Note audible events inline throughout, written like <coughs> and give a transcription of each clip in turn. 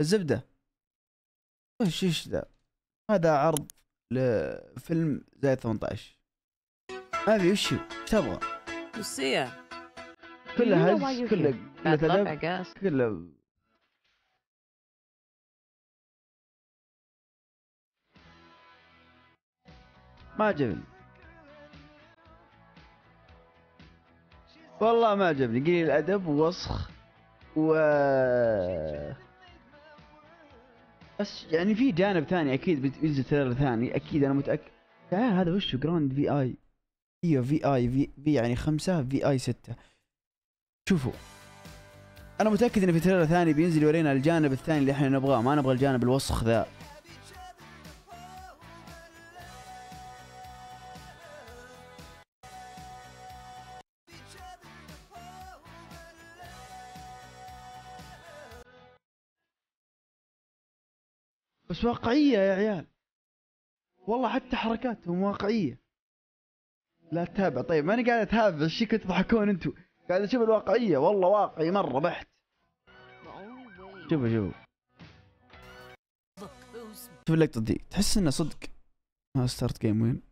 الزبده وش ايش ذا هذا عرض لفيلم زائد 18 ما ادري وش ايش تبغى نسية كلها هز كلها كلها كلها ما عجبني والله ما عجبني قليل الادب ووسخ و بس يعني في جانب ثاني اكيد بينزل تريلر ثاني اكيد انا متاكد تعال هذا وش جراند في اي ايوه في اي في, في يعني خمسة في اي ستة شوفوا انا متاكد ان في تريلر ثاني بينزل يورينا الجانب الثاني اللي احنا نبغاه ما نبغى الجانب الوسخ ذا بس واقعية يا عيال والله حتى حركاتهم واقعية لا تتابع طيب ماني قاعد اتابع ايش تضحكون انتم قاعد اشوف الواقعية والله واقعي مرة بحت شوفوا شوفوا شوف اللقطة دي تحس انه صدق ما ستارت جيم وين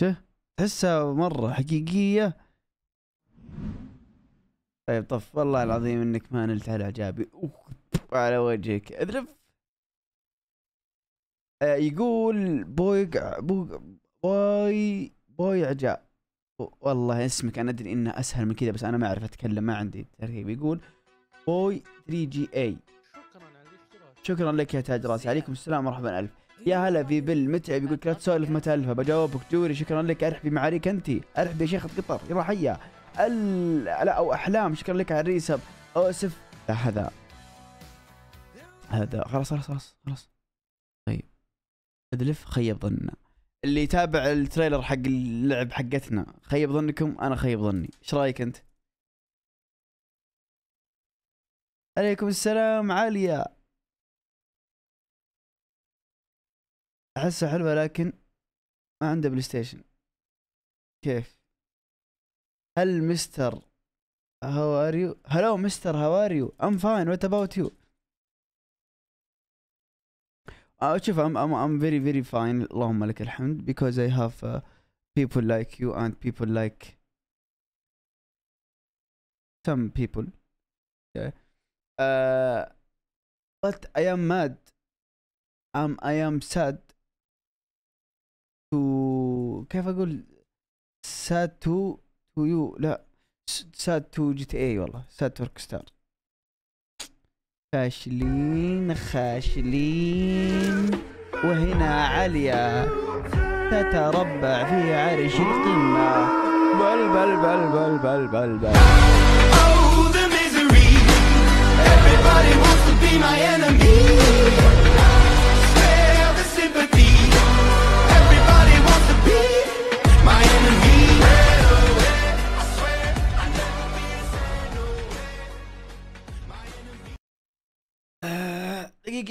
شوف تحسها مرة حقيقية طيب طف والله العظيم انك ما نلت على اعجابي على وجهك اذلف آه يقول بوي بوي بوي عجاب والله اسمك انا ادري انه اسهل من كذا بس انا ما اعرف اتكلم ما عندي ترتيب يقول بوي 3 جي اي شكرا على شكرا لك يا تاج راسي عليكم السلام مرحبا الف إيه، يا هلا في بل متعب يقول لا تسولف ما تالفه بجاوبك جوري شكرا لك ارحبي معاريك انت ارحبي يا شيخ قطر يلا حيا او احلام شكرا لك على الريسب اسف لا هذا هذا خلاص خلاص خلاص خلاص طيب ادلف خيب ظننا اللي يتابع التريلر حق اللعب حقتنا خيب ظنكم انا خيب ظني ايش رايك انت عليكم السلام عالية احسها حلوة لكن ما عنده بلاي ستيشن كيف هل مستر هاو ار يو هلو مستر هاو ار يو ام فاين وات اباوت يو شوف ام ام ام فيري فيري فاين اللهم لك الحمد because I have uh, people like you and people like some people okay uh, but I am mad um I am sad to كيف اقول sad to تو يو لا ساد تو جي تي اي والله ساد تو ستار فاشلين خاشلين وهنا عليا تتربع في عرش القمة بل بل بل بل بل بل بل Oh the misery Everybody wants to be my enemy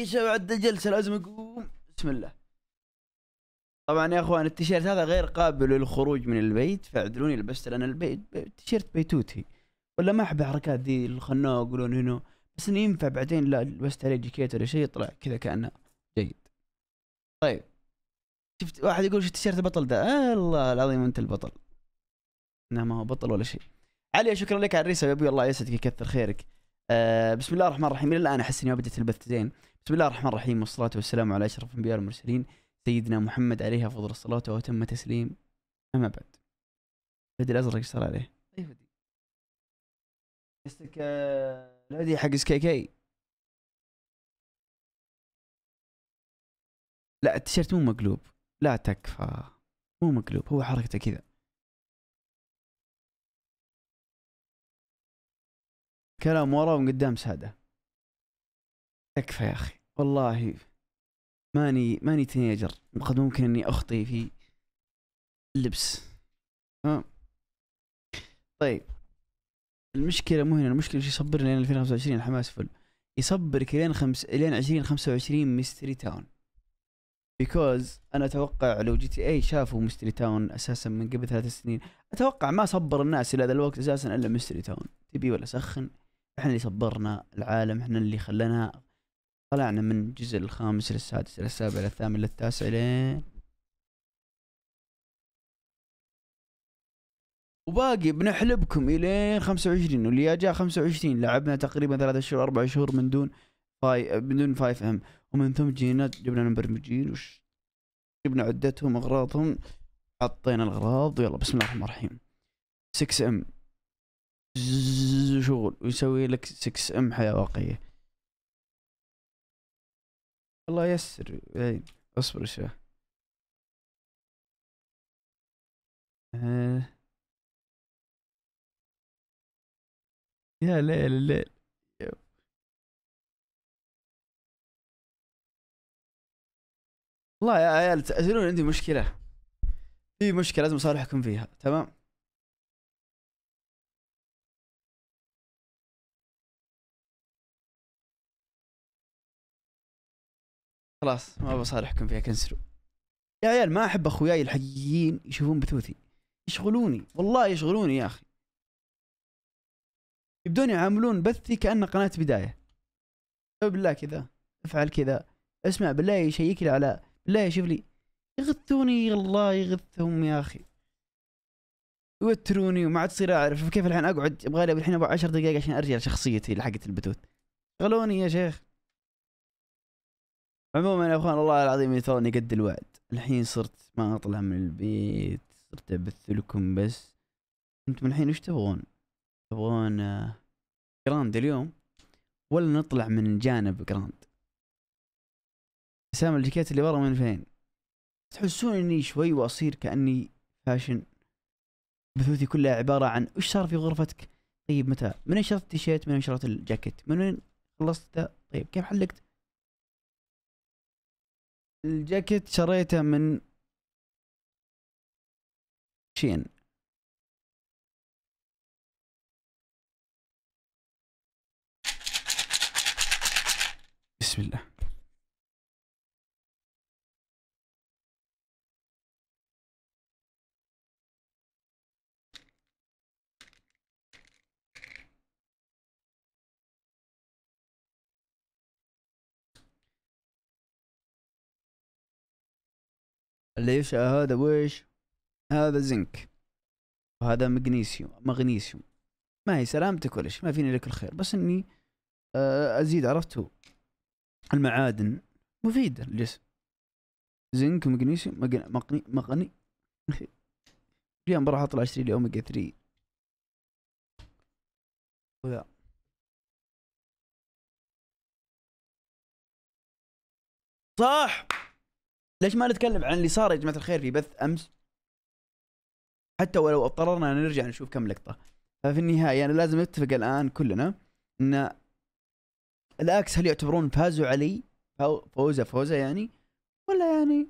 باقي عد جلسة لازم اقوم بسم الله طبعا يا اخوان التيشيرت هذا غير قابل للخروج من البيت فاعذروني لبست لان البيت التيشيرت بيتوتي ولا ما احب الحركات دي الخناق يقولون هنا بس انه ينفع بعدين لا لبست عليه جاكيت ولا شيء طلع كذا كانه جيد طيب شفت واحد يقول شفت تيشيرت البطل ده آه الله العظيم انت البطل لا ما هو بطل ولا شيء علي شكرا لك على الرساله يا ابوي الله يسعدك يكثر خيرك آه بسم الله الرحمن الرحيم الى الان احس اني بديت البث زين بسم الله الرحمن الرحيم والصلاة والسلام على أشرف الأنبياء والمرسلين سيدنا محمد عليه أفضل الصلاة وأتم تسليم أما بعد الهدي الأزرق ايش صار عليه؟ أي هدي؟ قصدك الهدي حق سكي كي لا التيشيرت مو مقلوب لا تكفى مو مقلوب هو حركته كذا كلام ورا ومن قدام ساده تكفى يا اخي والله ماني ماني تينيجر قد ممكن اني اخطي في اللبس ها طيب المشكله مو هنا المشكله شو يصبرنا لين 2025 الحماس فل يصبرك لين خمس لين 2025 ميستري تاون بيكوز انا اتوقع لو جي تي اي شافوا ميستري تاون اساسا من قبل ثلاث سنين اتوقع ما صبر الناس الى ذا الوقت اساسا الا ميستري تاون تبي ولا سخن احنا اللي صبرنا العالم احنا اللي خلنا طلعنا من الجزء الخامس للسادس للسابع للثامن للتاسع لين وباقي بنحلبكم الين 25 واللي جاء 25 لعبنا تقريبا ثلاثة شهور اربع شهور من دون فاي من دون فايف ام ومن ثم جينا جبنا المبرمجين وش جبنا عدتهم اغراضهم حطينا الاغراض ويلا بسم الله الرحمن الرحيم 6 ام شغل ويسوي لك 6 ام حياه واقعيه الله يسر إيه، اصبر شوي آه. يا ليل الليل والله يا عيال شنو عندي مشكلة في مشكلة لازم اصالحكم فيها تمام خلاص ما بصالحكم فيها كنسلوا يا عيال ما احب اخوياي الحقيقيين يشوفون بثوثي يشغلوني والله يشغلوني يا اخي يبدون يعاملون بثي كانه قناه بدايه بالله كذا افعل كذا اسمع بالله يشيك لي على بالله يشوف لي يغثوني الله يغثهم يا اخي يوتروني وما عاد تصير اعرف كيف الحين اقعد ابغى لي الحين ابغى 10 دقائق عشان ارجع لشخصيتي حقت البثوث شغلوني يا شيخ عموما يا اخوان والله العظيم تراني قد الوعد الحين صرت ما اطلع من البيت صرت ابث لكم بس انتم الحين وش تبغون تبغون آه، جراند اليوم ولا نطلع من جانب جراند سام الجاكيت اللي برا من فين تحسون اني شوي واصير كاني فاشن بثوثي كلها عباره عن وش صار في غرفتك طيب متى من وين شريت التيشيرت من وين شريت الجاكيت من وين خلصت طيب كيف حلقت الجاكيت شريته من شين بسم الله اللي يشاء آه، هذا ويش هذا زنك وهذا مغنيسيوم مغنيسيوم ما هي سلامتك ولا شيء ما فيني لك الخير بس اني آه، ازيد عرفتوا المعادن مفيدة للجسم زنك ومغنيسيوم مغني مغني, مغني. <laughs> اليوم بروح اطلع اشتري لي اوميجا 3 وذا صح ليش ما نتكلم عن اللي صار يا جماعه الخير في بث امس حتى ولو اضطررنا نرجع نشوف كم لقطه ففي النهايه انا لازم نتفق الان كلنا ان الاكس هل يعتبرون فازوا علي فوزه فوزه يعني ولا يعني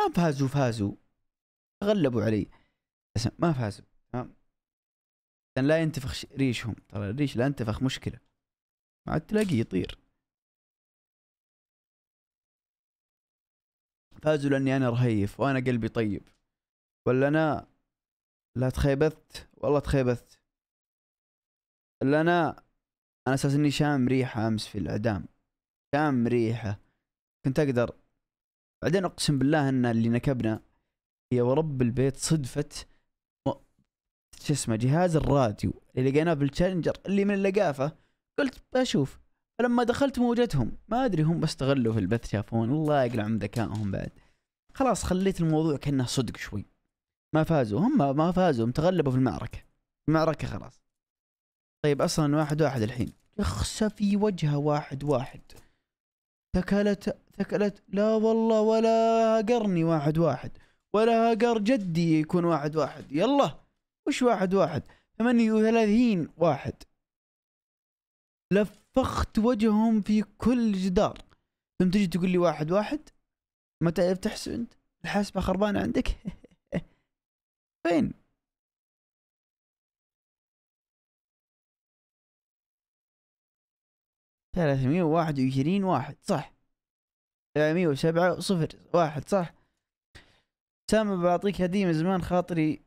ما فازوا فازوا تغلبوا علي بس ما فازوا تمام لا ينتفخ ريشهم ترى الريش لا ينتفخ مشكله عاد تلاقيه يطير فازوا لاني انا رهيف وانا قلبي طيب ولا انا لا تخيبت والله تخيبت ولا انا انا اساس اني شام ريحه امس في الاعدام شام ريحه كنت اقدر بعدين اقسم بالله ان اللي نكبنا هي ورب البيت صدفه شو اسمه جهاز الراديو اللي لقيناه بالتشالنجر اللي من اللقافه قلت بشوف فلما دخلت موجتهم ما ادري هم بس استغلوا في البث شافون الله يقلع من ذكائهم بعد خلاص خليت الموضوع كانه صدق شوي ما فازوا هم ما فازوا هم تغلبوا في المعركه المعركه خلاص طيب اصلا واحد واحد الحين يخسى في وجهه واحد واحد ثكلت ثكلت لا والله ولا هقرني واحد واحد ولا هقر جدي يكون واحد واحد يلا وش واحد واحد ثمانية وثلاثين واحد لف فخت وجههم في كل جدار ثم تجي تقول لي واحد واحد ما تعرف تحسب انت الحاسبه خربانه عندك <laughs> فين ثلاثمية وواحد وعشرين واحد صح سبعمية وسبعة صفر واحد صح سامي بعطيك هدية من زمان خاطري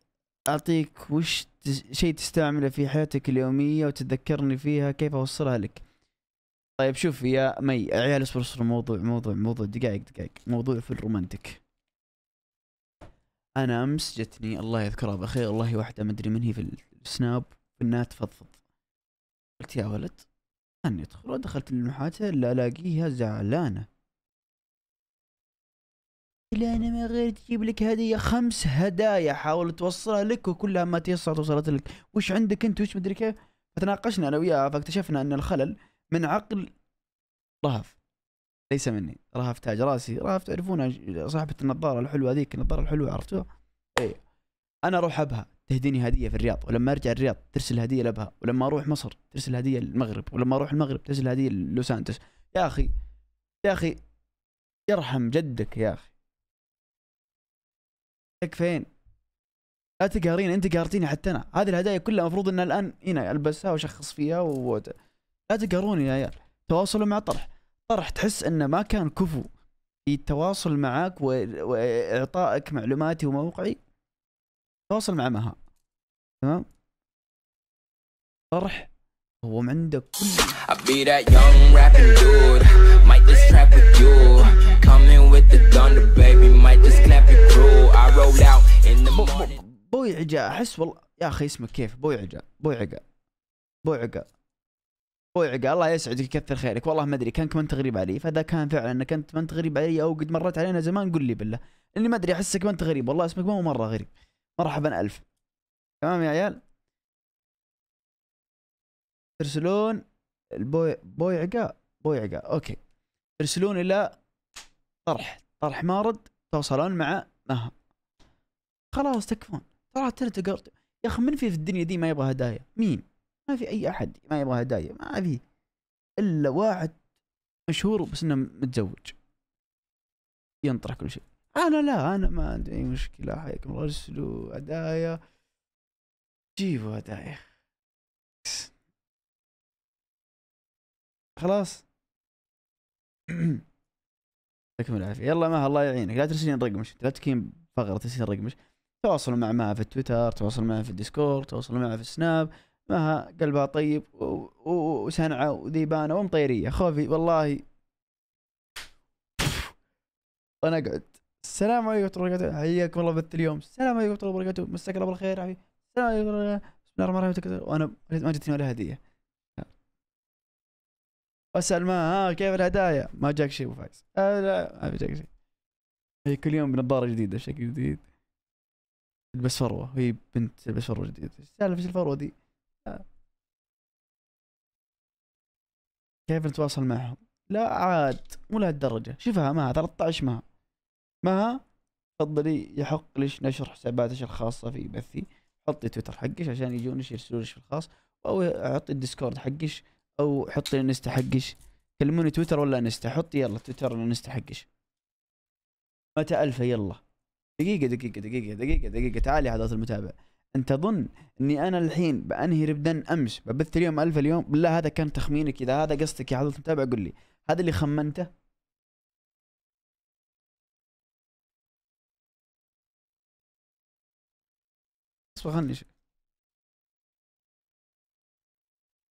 أعطيك وش شيء تستعمله في حياتك اليومية وتتذكرني فيها كيف أوصلها لك طيب شوف يا مي عيال اصبر اصبر موضوع موضوع موضوع دقائق دقائق موضوع في الرومانتك انا امس جتني الله يذكرها بخير والله واحده ما ادري من هي في السناب في تفضفض فضفض قلت يا ولد خلني ادخل ودخلت المحاتة الا الاقيها زعلانه لا انا ما غير تجيب لك هديه خمس هدايا حاولت توصلها لك وكلها ما توصلت وصلت لك وش عندك انت وش مدري كيف فتناقشنا انا وياها فاكتشفنا ان الخلل من عقل رهف ليس مني رهف تاج راسي رهف تعرفونها صاحبة النظارة الحلوة ذيك النظارة الحلوة عرفتوها اي انا اروح ابها تهديني هدية في الرياض ولما ارجع الرياض ترسل هدية لابها ولما اروح مصر ترسل هدية للمغرب ولما اروح المغرب ترسل هدية للوس انتس يا اخي يا اخي يرحم جدك يا اخي تكفين لا تقهرين انت قهرتيني حتى انا هذه الهدايا كلها المفروض انها الان هنا البسها واشخص فيها و... لا تقهروني يا عيال تواصلوا مع طرح طرح تحس انه ما كان كفو التواصل معك واعطائك معلوماتي وموقعي تواصل مع مها تمام طرح هو عنده كل بوي عجا احس والله يا اخي اسمك كيف بوي عجا بوي عجا بوي عجا اخوي عقال الله يسعدك يكثر خيرك والله ما ادري كانك ما انت غريب علي فاذا كان فعلا انك انت ما انت غريب علي او قد مرت علينا زمان قل لي بالله اني ما ادري احسك ما انت غريب والله اسمك ما هو مره غريب مرحبا الف تمام يا عيال ترسلون البوي بوي عقا بوي عقا اوكي ترسلون الى طرح طرح مارد توصلون مع مها خلاص تكفون طلعت تلتقط يا اخي من في في الدنيا دي ما يبغى هدايا مين ما في اي احد ما يبغى هدايا ما في الا واحد مشهور بس انه متزوج ينطرح كل شيء انا لا انا ما عندي اي مشكله حياكم ارسلوا هدايا جيبوا هدايا خلاص <clears throat> يعطيكم العافيه يلا ما الله يعينك لا ترسلين رقمش لا تكين فقره ترسلين رقمش تواصلوا مع مها في التويتر تواصلوا معها في الديسكورد تواصلوا معها في السناب مها قلبها طيب وسنعه وذيبانه ومطيريه خوفي والله وانا اقعد السلام عليكم ورحمه الله وبركاته حياكم الله بث اليوم السلام عليكم ورحمه الله وبركاته مساك الله بالخير عافية السلام عليكم ورحمه الله بسم الله الرحمن الرحيم وانا ما جتني ولا هديه واسال ما ها كيف الهدايا ما جاك شيء ابو فايز آه لا ما جاك شيء هي كل يوم بنظاره جديده شكل جديد تلبس فروه هي بنت تلبس فروه جديده السالفه ايش الفروه دي كيف نتواصل معهم لا عاد مو لهالدرجة شوفها مها 13 مها مها تفضلي يحق ليش نشر حساباتك الخاصة في بثي حطي تويتر حقش عشان يجونش يرسلون في الخاص او اعطي الديسكورد حقش او حطي الانستا حقش كلموني تويتر ولا انستا حطي يلا تويتر ولا انستا حقش متى الفا يلا دقيقة دقيقة دقيقة دقيقة دقيقة تعالي يا حضرة المتابع ان تظن اني انا الحين بانهي ربدن امس ببث اليوم ألف اليوم بالله هذا كان تخمينك اذا هذا قصدك يا حضرة المتابع قل لي هذا اللي خمنته اصبر خلني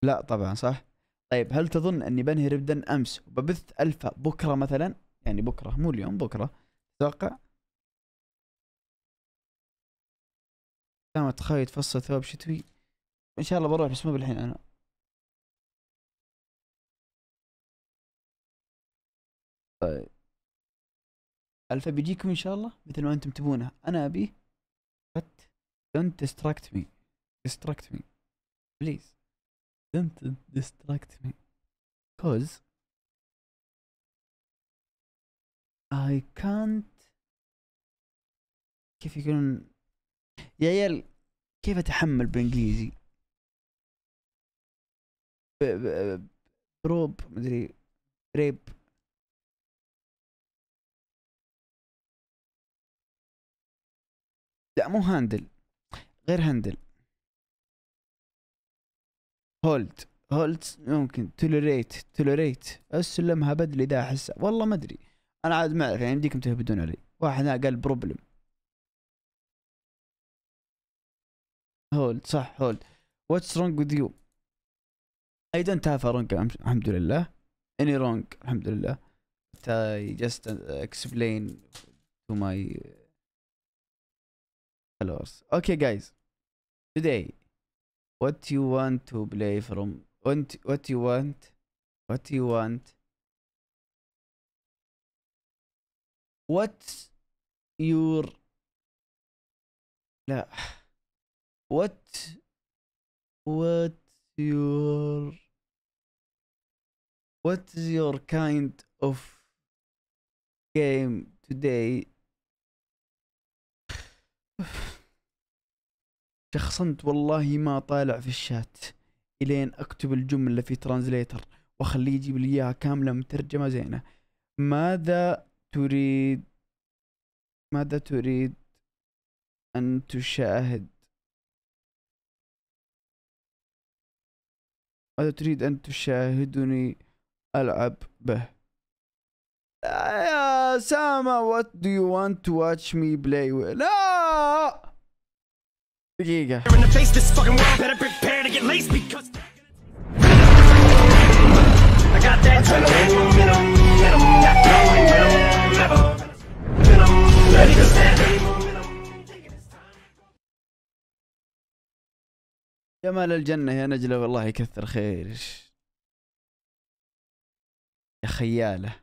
لا طبعا صح طيب هل تظن اني بنهي ربدن امس وببث الفا بكره مثلا يعني بكره مو اليوم بكره تتوقع دام تخيل فصل ثوب شتوي ان شاء الله بروح بس مو بالحين انا طيب الفا بيجيكم ان شاء الله مثل ما انتم تبونه انا ابيه but don't ديستراكت me ديستراكت me please don't ديستراكت me cause I can't كيف يقولون يا عيال كيف اتحمل بانجليزي؟ بروب مدري ريب لا مو هاندل غير هاندل هولد هولد ممكن توليريت توليريت اسلمها بدل اذا احس والله ما ادري انا عاد ما اعرف يعني يمديكم تهبدون علي واحد قال بروبلم هولد صح هولد واتس رونج وذ يو اي دونت هاف رونج الحمد لله اني رونج الحمد لله I just explain to my followers okay guys today what you want to play from want what you want what you want what your لا وات وات يور وات يور كايند اوف جيم today <sighs> شخصنت والله ما طالع في الشات الين اكتب الجملة في ترانزليتر واخليه يجيب لي اياها كاملة مترجمة زينة ماذا تريد ماذا تريد ان تشاهد ماذا تريد أن تشاهدني ألعب به؟ يا سامة what do you want to watch me play with؟ لا دقيقة I got جمال الجنة يا نجلة والله يكثر خير يا خيالة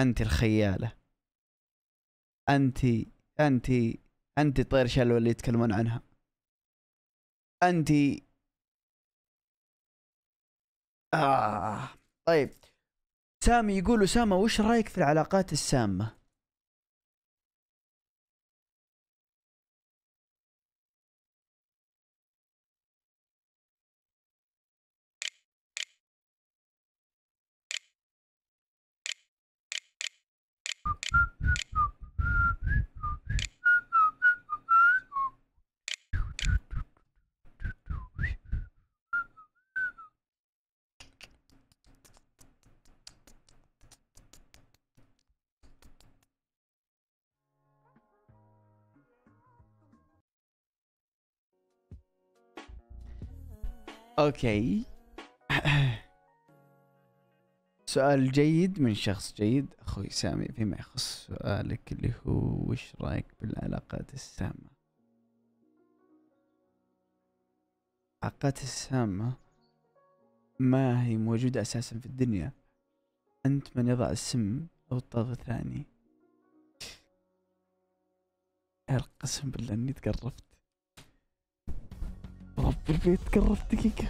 أنت الخيالة أنت أنت أنت طير شلوى اللي يتكلمون عنها أنت آه طيب سامي يقول أسامة وش رأيك في العلاقات السامة؟ اوكي <clears throat> سؤال جيد من شخص جيد اخوي سامي فيما يخص سؤالك اللي هو وش رايك بالعلاقات السامة العلاقات السامة ما هي موجودة اساسا في الدنيا انت من يضع السم او الطرف الثاني <sniffs> القسم بالله اني تقرفت في البيت قربت دقيقة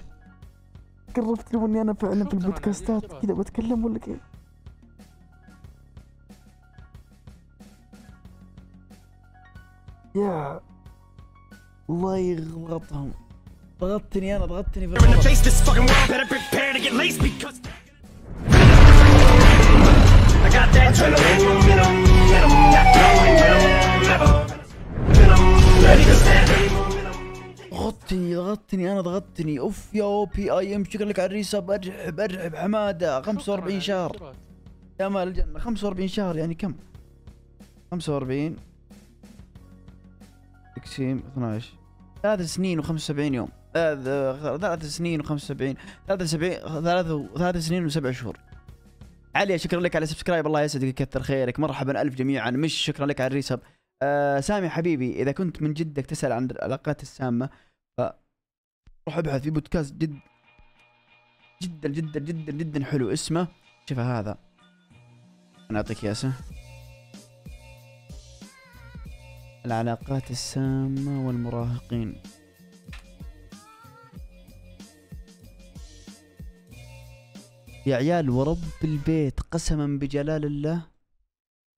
قربت لو اني انا فعلا في البودكاستات كذا بتكلم ولا كيف يا الله يغلطهم ضغطتني انا ضغطتني في الغلط ضغطتني ضغطتني انا ضغطتني اوف يا او بي اي ام شكرا لك على الريسب ارحب ارحب حماده 45 شهر يا مال الجنه 45 شهر يعني كم 45 تقسيم 12 ثلاث سنين و75 يوم ثلاث سنين و75 ثلاث سبعين ثلاث ثلاث سنين وسبع شهور علي شكرا لك على سبسكرايب الله يسعدك يكثر خيرك مرحبا الف جميعا مش شكرا لك على الريسب آه سامي حبيبي اذا كنت من جدك تسال عن العلاقات السامه روح ابحث في بودكاست جد جدا جدا جدا جدا حلو اسمه شوف هذا انا اعطيك ياسه العلاقات السامة والمراهقين يا عيال ورب البيت قسما بجلال الله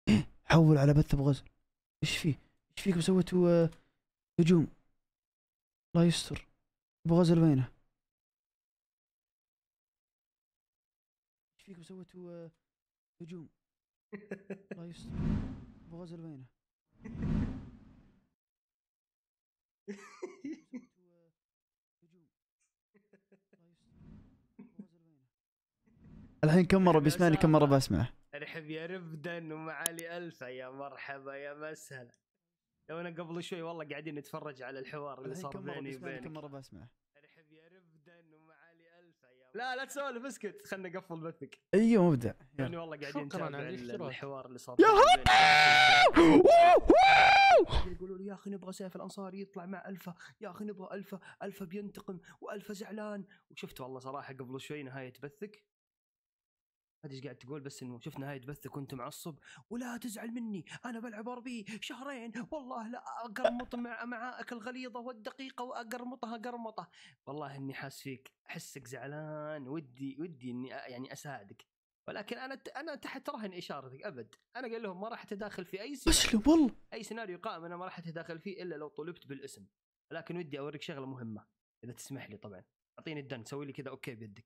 <clears throat> حول على بث بغزل ايش فيه ايش فيكم سويتوا آه، هجوم الله يستر ابو وينه؟ ايش فيكم سويتوا آه، <laughs> آه، هجوم؟ الله يستر ابو غزل وينه؟ الحين كم مره بيسمعني كم مره بسمعه؟ الحين يا ربدا ومعالي الفا يا مرحبا يا مسهلا لو انا قبل شوي والله قاعدين نتفرج على الحوار اللي صار بيني وبينك كم مره بسمع ارحب يا رفدا ومعالي الفا يا لا لا تسولف اسكت خلنا نقفل بثك ايوه مبدع يعني والله قاعدين نتابع الحوار اللي صار يا يقولوا لي يا اخي نبغى سيف الانصار يطلع مع الفا يا اخي نبغى الفا الفا بينتقم والفا زعلان وشفت والله صراحه قبل شوي نهايه بثك ادري ايش قاعد تقول بس انه شفت نهايه بث كنت معصب ولا تزعل مني انا بلعب ار بي شهرين والله لا اقرمط مع امعائك الغليظه والدقيقه واقرمطها قرمطه والله اني حاس فيك احسك زعلان ودي ودي اني يعني اساعدك ولكن انا انا تحت رهن اشارتك ابد انا قال لهم ما راح اتداخل في اي سيناريو بس والله اي سيناريو قائم انا ما راح اتداخل فيه الا لو طلبت بالاسم ولكن ودي اوريك شغله مهمه اذا تسمح لي طبعا اعطيني الدن سوي لي كذا اوكي بيدك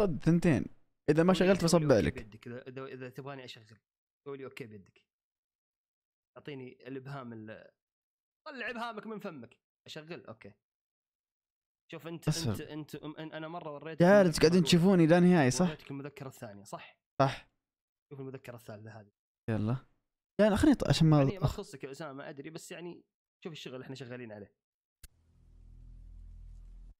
طب ثنتين اذا ما شغلت بصبع عليك اذا اذا تبغاني اشغل قولي اوكي بيدك اعطيني الابهام ال... طلع ابهامك من فمك اشغل اوكي شوف انت أسهل. انت انت انا مره وريتك رجال قاعدين تشوفوني لا نهائي صح؟ وريتك المذكره الثانيه صح؟ صح شوف المذكره الثالثه هذه يلا يعني خليني عشان ما يعني ما تخصك يا اسامه ادري بس يعني شوف الشغل اللي احنا شغالين عليه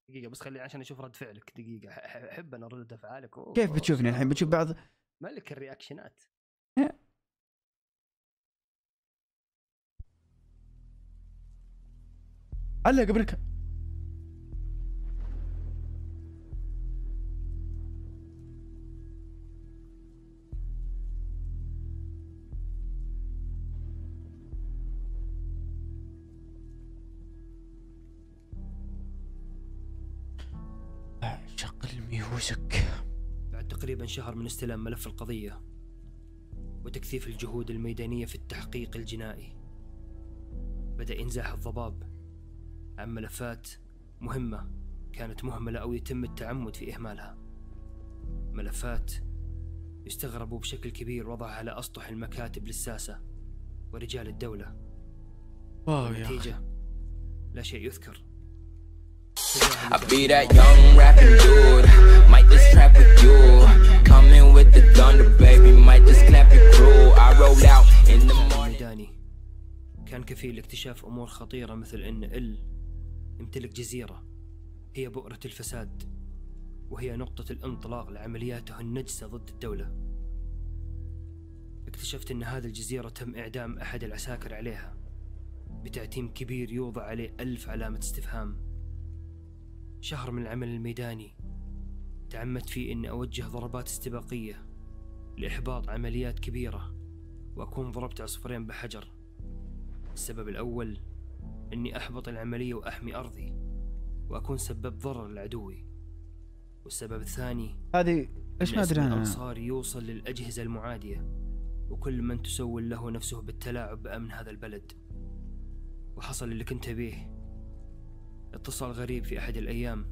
دقيقه بس خلي عشان اشوف رد فعلك دقيقه احب انا رد افعالك كيف بتشوفني الحين بتشوف بعض ملك الرياكشنات علق إيه. قبلك من شهر من استلام ملف القضية وتكثيف الجهود الميدانية في التحقيق الجنائي بدأ ينزاح الضباب عن ملفات مهمة كانت مهملة أو يتم التعمد في إهمالها ملفات يستغربوا بشكل كبير وضعها على أسطح المكاتب للساسة ورجال الدولة آه نتيجه لا شيء يذكر I be that young rapping dude. Might this trap with you. with the thunder baby might just clap your crew. I roll out in the morning كان كفيل اكتشاف أمور خطيرة مثل أن إل يمتلك جزيرة هي بؤرة الفساد وهي نقطة الانطلاق لعملياته النجسة ضد الدولة اكتشفت أن هذه الجزيرة تم إعدام أحد العساكر عليها بتعتيم كبير يوضع عليه ألف علامة استفهام شهر من العمل الميداني تعمدت في أن أوجه ضربات استباقية لإحباط عمليات كبيرة وأكون ضربت عصفورين بحجر السبب الأول أني أحبط العملية وأحمي أرضي وأكون سبب ضرر لعدوي والسبب الثاني هذه ايش ما ادري انا الانصار يوصل للاجهزه المعاديه وكل من تسول له نفسه بالتلاعب بامن هذا البلد وحصل اللي كنت به اتصال غريب في احد الايام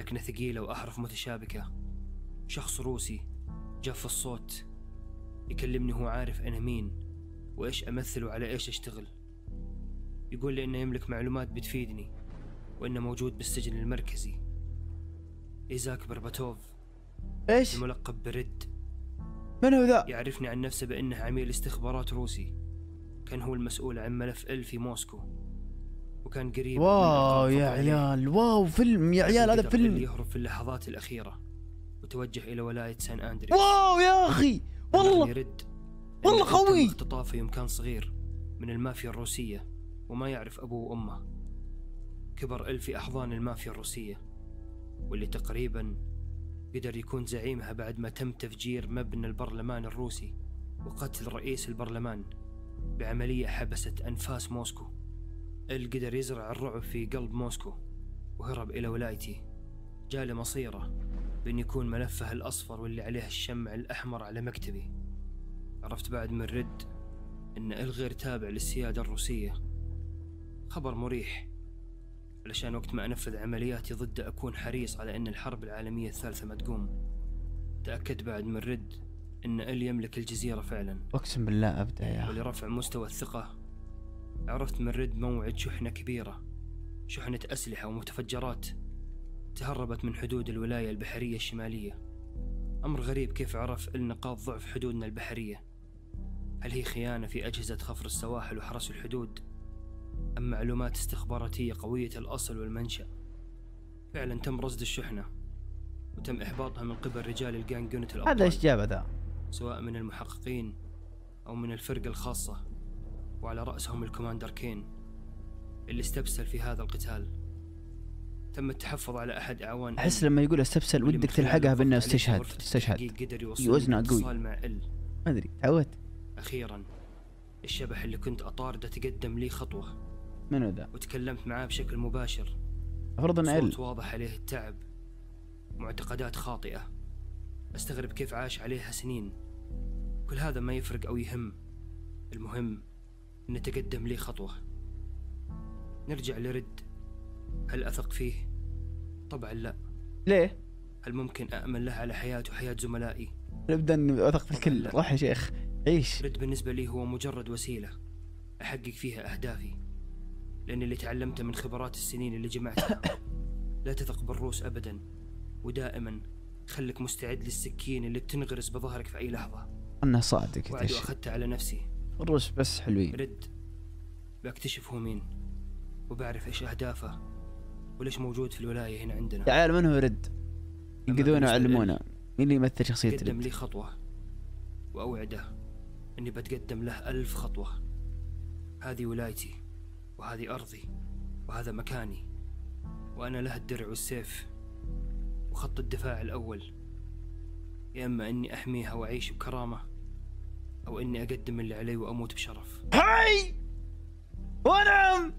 لكنه ثقيلة وأحرف متشابكة شخص روسي جاف الصوت يكلمني وهو عارف أنا مين وإيش أمثل وعلى إيش أشتغل يقول لي إنه يملك معلومات بتفيدني وإنه موجود بالسجن المركزي إيزاك برباتوف إيش؟ الملقب بريد من هو ذا؟ يعرفني عن نفسه بأنه عميل استخبارات روسي كان هو المسؤول عن ملف إل في موسكو وكان قريب واو يا عيال واو فيلم يا عيال هذا فيلم يهرب في اللحظات الأخيرة وتوجه إلى ولاية سان أندريس واو يا أخي والله يرد والله قوي اختطافه يوم كان صغير من المافيا الروسية وما يعرف أبوه وأمه كبر إل في أحضان المافيا الروسية واللي تقريبا قدر يكون زعيمها بعد ما تم تفجير مبنى البرلمان الروسي وقتل رئيس البرلمان بعملية حبست أنفاس موسكو إل قدر يزرع الرعب في قلب موسكو وهرب إلى ولايتي جاء لمصيره مصيرة بأن يكون ملفه الأصفر واللي عليه الشمع الأحمر على مكتبي عرفت بعد من رد أن إل غير تابع للسيادة الروسية خبر مريح علشان وقت ما أنفذ عملياتي ضده أكون حريص على أن الحرب العالمية الثالثة ما تقوم تأكد بعد من رد أن إل يملك الجزيرة فعلا أقسم بالله ابدا يا ولرفع مستوى الثقة عرفت من ريد موعد شحنة كبيرة شحنة أسلحة ومتفجرات تهربت من حدود الولاية البحرية الشمالية أمر غريب كيف عرف النقاط ضعف حدودنا البحرية هل هي خيانة في أجهزة خفر السواحل وحرس الحدود أم معلومات استخباراتية قوية الأصل والمنشأ فعلا تم رصد الشحنة وتم إحباطها من قبل رجال الجانجونة الأبطال هذا إيش جابه ذا سواء من المحققين أو من الفرقة الخاصة وعلى رأسهم الكوماندر كين اللي استبسل في هذا القتال تم التحفظ على أحد أعوان أحس لما يقول استبسل ودك تلحقها بأنه استشهد استشهد وزنه قوي ما أدري تعودت أخيرا الشبح اللي كنت أطارده تقدم لي خطوة من ذا؟ وتكلمت معاه بشكل مباشر أفرض أن ال واضح عليه التعب معتقدات خاطئة استغرب كيف عاش عليها سنين كل هذا ما يفرق أو يهم المهم نتقدم لي خطوة نرجع لرد هل أثق فيه؟ طبعا لا ليه؟ هل ممكن أأمن له على حياتي وحياة زملائي؟ نبدأ أثق في الكل روح يا شيخ عيش رد بالنسبة لي هو مجرد وسيلة أحقق فيها أهدافي لأن اللي تعلمته من خبرات السنين اللي جمعتها <coughs> لا تثق بالروس أبدا ودائما خلك مستعد للسكين اللي بتنغرس بظهرك في أي لحظة أنا صادق وعد أخذته على نفسي الروس بس حلوين رد بكتشف هو مين وبعرف ايش اهدافه وليش موجود في الولايه هنا عندنا تعال من هو رد ينقذونا وعلمونا مين اللي يمثل شخصية رد قدم لي خطوة وأوعده أني بتقدم له ألف خطوة هذه ولايتي وهذه أرضي وهذا مكاني وأنا له الدرع والسيف وخط الدفاع الأول يا إما أني أحميها وأعيش بكرامة أو إني أقدم اللي علي وأموت بشرف هاي ونعم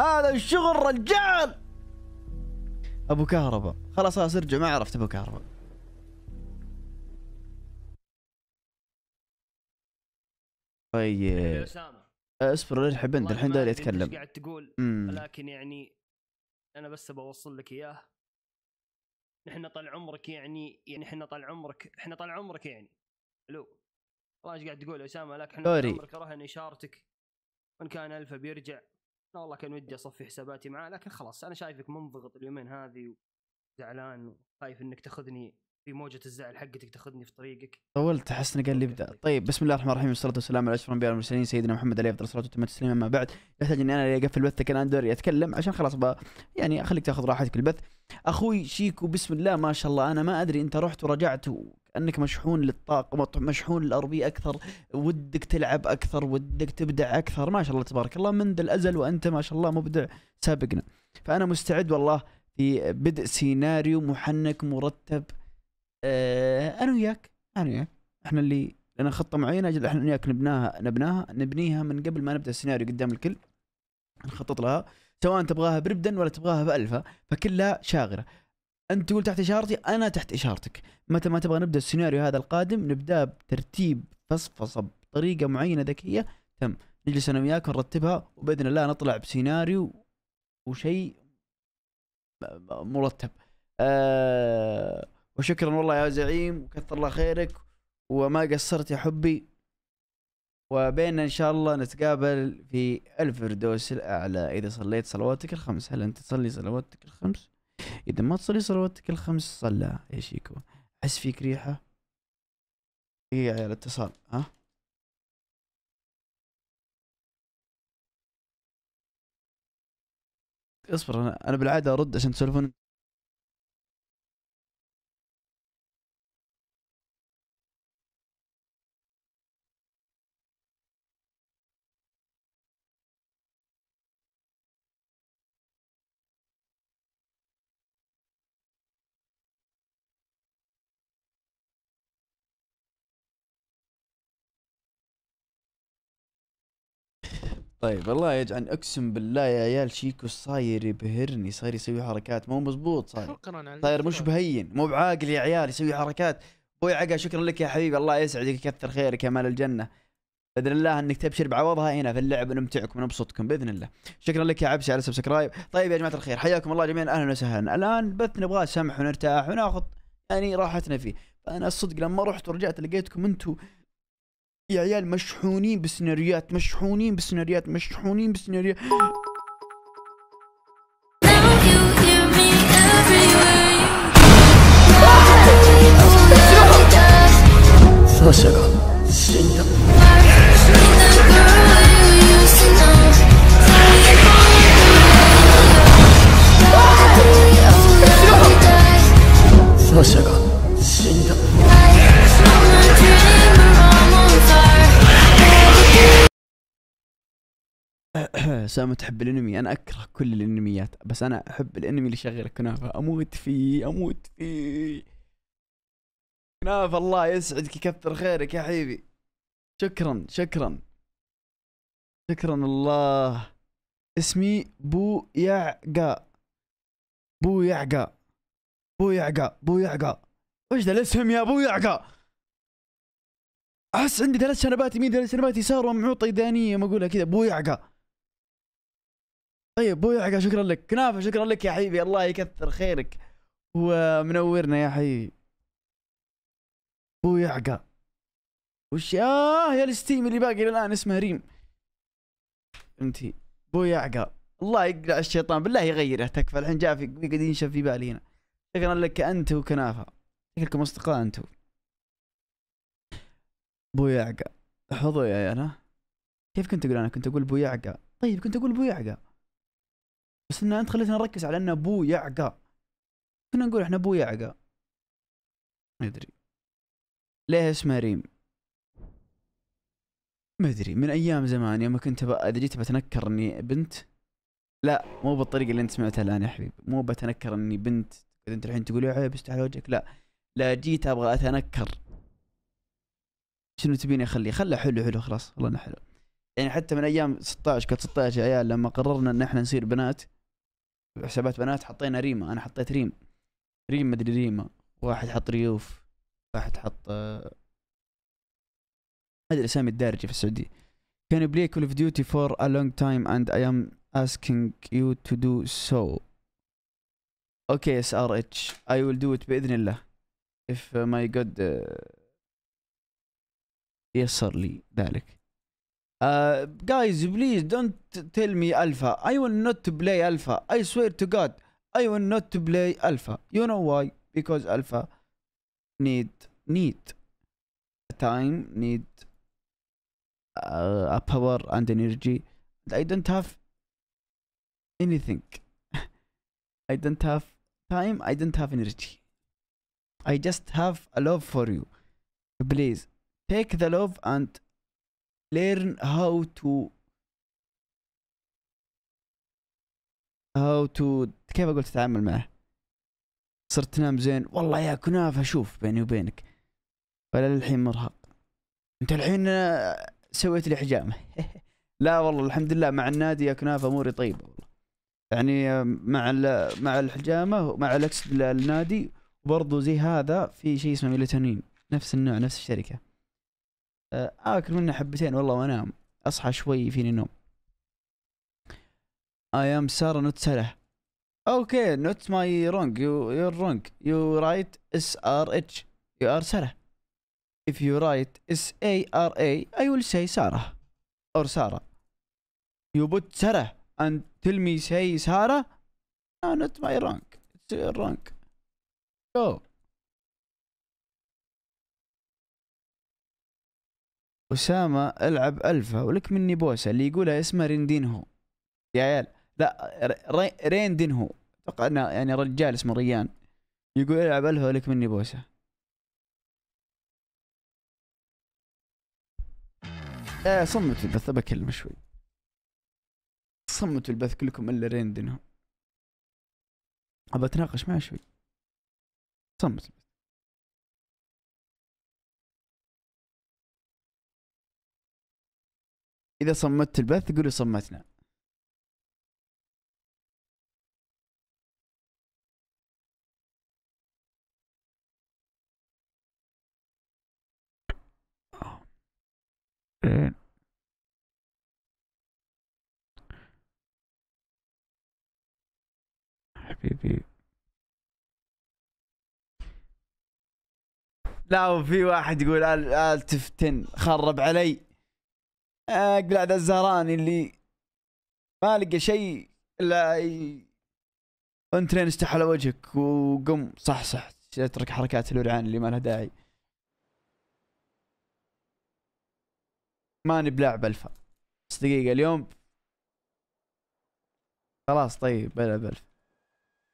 هذا الشغل رجال أبو كهرباء خلاص خلاص ارجع ما عرفت أبو كهرباء طيب أه، اصبر للحين بند الحين داري اتكلم قاعد تقول لكن يعني انا بس بوصل لك اياه نحن طال عمرك يعني يعني احنا طال عمرك احنا طال عمرك يعني الو والله ايش قاعد تقول يا اسامه لك احنا عمرك رهن اشارتك وان كان الفا بيرجع انا والله كان ودي اصفي حساباتي معاه لكن خلاص انا شايفك منضغط اليومين هذه زعلان وخايف انك تاخذني في موجة الزعل حقتك تاخذني في طريقك طولت احس انه قال لي ابدا طيب بسم الله الرحمن الرحيم والصلاة والسلام على اشرف الانبياء والمرسلين سيدنا محمد عليه افضل الصلاة والسلام التسليم اما بعد يحتاج اني انا اقفل بثك الان انا دوري اتكلم عشان خلاص يعني اخليك تاخذ راحتك البث اخوي شيكو بسم الله ما شاء الله انا ما ادري انت رحت ورجعت انك مشحون للطاقه مشحون بي اكثر ودك تلعب اكثر ودك تبدع اكثر ما شاء الله تبارك الله منذ الازل وانت ما شاء الله مبدع سابقنا فانا مستعد والله في بدء سيناريو محنك مرتب أه انا وياك انا وياك احنا اللي لنا خطه معينه اجل احنا وياك نبناها نبناها نبنيها من قبل ما نبدا السيناريو قدام الكل نخطط لها سواء تبغاها بربدا ولا تبغاها بألفا فكلها شاغرة انت تقول تحت اشارتي انا تحت اشارتك متى ما تبغى نبدا السيناريو هذا القادم نبدا بترتيب فصفصه بطريقه معينه ذكيه تم نجلس انا وياك ونرتبها وباذن الله نطلع بسيناريو وشيء مرتب أه وشكرا والله يا زعيم وكثر الله خيرك وما قصرت يا حبي وبيننا ان شاء الله نتقابل في الفردوس الاعلى اذا صليت صلواتك الخمس هل انت تصلي صلواتك الخمس اذا ما تصلي صلواتك الخمس صلى يا شيكو احس فيك ريحه ايه يا عيال اتصال ها اصبر انا انا بالعاده ارد عشان تسولفون طيب الله يجعل اقسم بالله يا عيال شيكو صاير يبهرني صاير يسوي حركات مو مزبوط صاير شكرا صاير مش بهين مو بعاقل يا عيال يسوي حركات ابوي عقا شكرا لك يا حبيبي الله يسعدك يكثر خيرك يا مال الجنه باذن الله انك تبشر بعوضها هنا في اللعب نمتعكم ونبسطكم باذن الله شكرا لك يا عبسي على سبسكرايب طيب يا جماعه الخير حياكم الله جميعا اهلا وسهلا الان بث نبغاه سمح ونرتاح وناخذ يعني راحتنا فيه فانا الصدق لما رحت ورجعت لقيتكم انتم يا عيال مشحونين بسيناريوهات مشحونين بسيناريوهات مشحونين بسيناريوهات ساشا が死んだ سامة تحب الانمي انا اكره كل الانميات بس انا احب الانمي اللي شغل كنافة اموت فيه اموت فيه كنافة الله يسعدك يكثر خيرك يا حبيبي شكرا شكرا شكرا الله اسمي بو يعقا بو يعقا بو يعقا بو يعقا وش ذا الاسم يا بو يعقا احس عندي ثلاث شنبات يمين ثلاث شنبات يسار ومعوطه يدانيه ما اقولها كذا بو يعقا طيب ابو يحيى شكرا لك كنافه شكرا لك يا حبيبي الله يكثر خيرك ومنورنا يا حبيبي ابو يحيى وش ياه يا الستيم اللي باقي الان اسمه ريم انتي ابو يحيى الله يقلع الشيطان بالله يغيره تكفى الحين جاء في قاعد ينشف في بالي هنا شكرا لك انت وكنافه شكلكم اصدقاء انتم بو يعقا حضو يا انا كيف كنت اقول انا كنت اقول بو يعقا طيب كنت اقول بو يعقا بس ان انت خليتنا نركز على ان ابوه يعقى كنا نقول احنا ابوه يعقى ما ادري ليه اسمه ريم ما ادري من ايام زمان يوم كنت اذا جيت بتنكر اني بنت لا مو بالطريقه اللي انت سمعتها الان يا حبيبي مو بتنكر اني بنت اذا انت الحين تقول يا عيب على وجهك لا لا جيت ابغى اتنكر شنو تبيني اخليه خله حلو حلو خلاص والله انه حلو يعني حتى من ايام 16 كانت 16 عيال لما قررنا ان احنا نصير بنات حسابات بنات حطينا ريما انا حطيت ريم ريم مدري ريما واحد حط ريوف واحد حط آه، ما ادري اسامي الدارجه في السعوديه كان بلاي كول اوف ديوتي فور ا لونج تايم اند اي ام اسكينج يو تو دو سو اوكي اس ار اتش اي ويل دو ات باذن الله اف ماي جود يسر لي ذلك Uh, guys, please don't tell me alpha. I will not play alpha. I swear to God, I will not play alpha. You know why? Because alpha need need time, need uh, power and energy. I don't have anything. <laughs> I don't have time. I don't have energy. I just have a love for you. Please take the love and learn how to how to كيف اقول تتعامل معه صرت تنام زين والله يا كنافه شوف بيني وبينك ولا للحين مرهق انت الحين آه، سويت لي حجامه <laughs> لا والله الحمد لله مع النادي يا كنافه اموري طيبه والله يعني مع مع الحجامه ومع الاكس النادي برضو زي هذا في شيء اسمه ميلاتونين نفس النوع نفس الشركه آه، اكل منه حبتين والله وانام اصحى شوي فيني نوم اي ام ساره نوت Sarah اوكي نوت ماي رونج يو يو رونج يو رايت اس ار اتش يو ار سارة اف يو رايت اس اي ار اي اي ويل سي سارة اور سارة يو بوت سارة اند تيل مي سي سارة نوت ماي رونج wrong it's your أسامة العب ألفا ولك مني بوسة اللي يقولها اسمه ريندين هو يا عيال لا ري ريندين هو اتوقع انه يعني رجال اسمه ريان يقول العب ألفا ولك مني بوسة ايه صمت البث بكلمه شوي صمتوا البث كلكم الا ريندين ابى اتناقش معه شوي صمت البث اذا صمت البث قولوا صمتنا إيه. حبيبي لا وفي واحد يقول آل تفتن خرب علي اقلع ذا الزهراني اللي ما لقى شيء الا انترين استح على وجهك وقم صح صح اترك حركات الورعان اللي ما لها داعي ماني بلاعب الفا بس دقيقة اليوم خلاص طيب بلعب الفا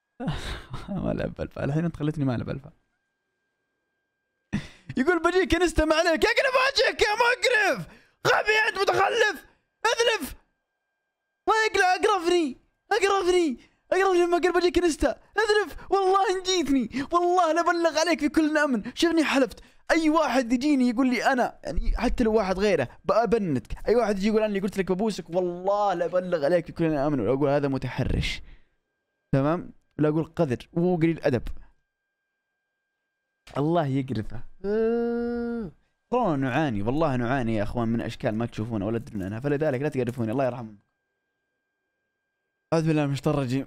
<laughs> ما لعب الفا الحين انت خليتني ما العب الفا يقول بجيك انستا ما عليك اقلب وجهك يا مقرف غبي انت متخلف اذلف طيق لا اقرفني اقرفني اقرفني لما قرب اجيك انستا اذلف والله ان جيتني والله لابلغ عليك في كل امن نعم! شفني حلفت اي واحد يجيني يقول لي انا يعني حتى لو واحد غيره بابنتك اي واحد يجي يقول انا قلت لك ببوسك والله لابلغ عليك في كل امن نعم! ولا اقول هذا متحرش تمام ولا اقول قذر وقليل ادب الله يقرفه كورونا نعاني والله نعاني يا اخوان من اشكال ما تشوفونها ولا تدرون عنها فلذلك لا تقرفوني الله يرحمهم اعوذ بالله من الشيطان الرجيم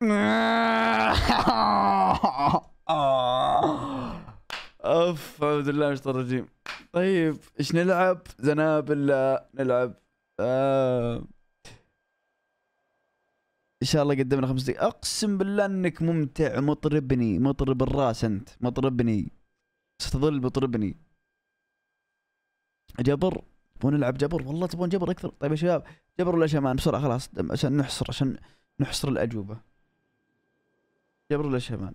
<laughs> اوف اعوذ بالله من الشيطان الرجيم طيب ايش نلعب لا نلعب آه. ان شاء الله قدمنا خمس دقائق اقسم بالله انك ممتع مطربني مطرب الراس انت مطربني ستظل بطربني جبر تبون نلعب جبر والله تبون جبر اكثر طيب يا شباب جبر ولا شمال بسرعه خلاص عشان نحصر عشان نحصر الاجوبه جبر ولا شمال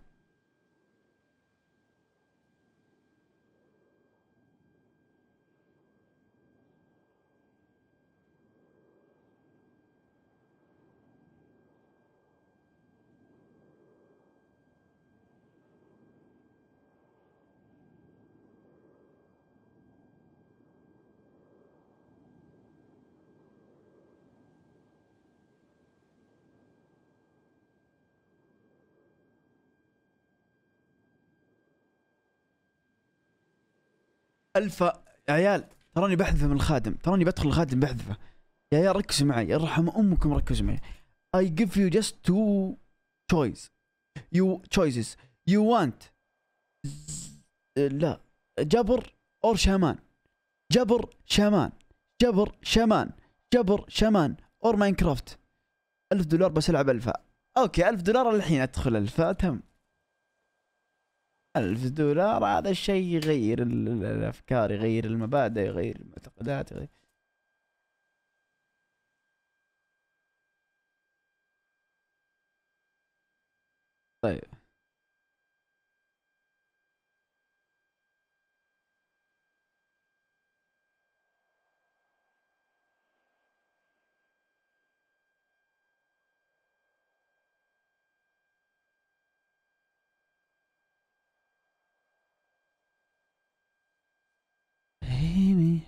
ألف عيال تراني بحذفه من الخادم تراني بدخل الخادم بحذفه يا عيال ركزوا معي ارحم امكم ركزوا معي اي جيف يو جاست تو تشويس يو تشويسز يو وانت لا جبر اور شامان جبر شامان جبر شامان جبر شامان اور ماينكرافت ألف دولار بس العب الفا اوكي ألف دولار الحين ادخل الفا تم ألف دولار هذا الشيء يغير الأفكار يغير المبادئ يغير المعتقدات يغير طيب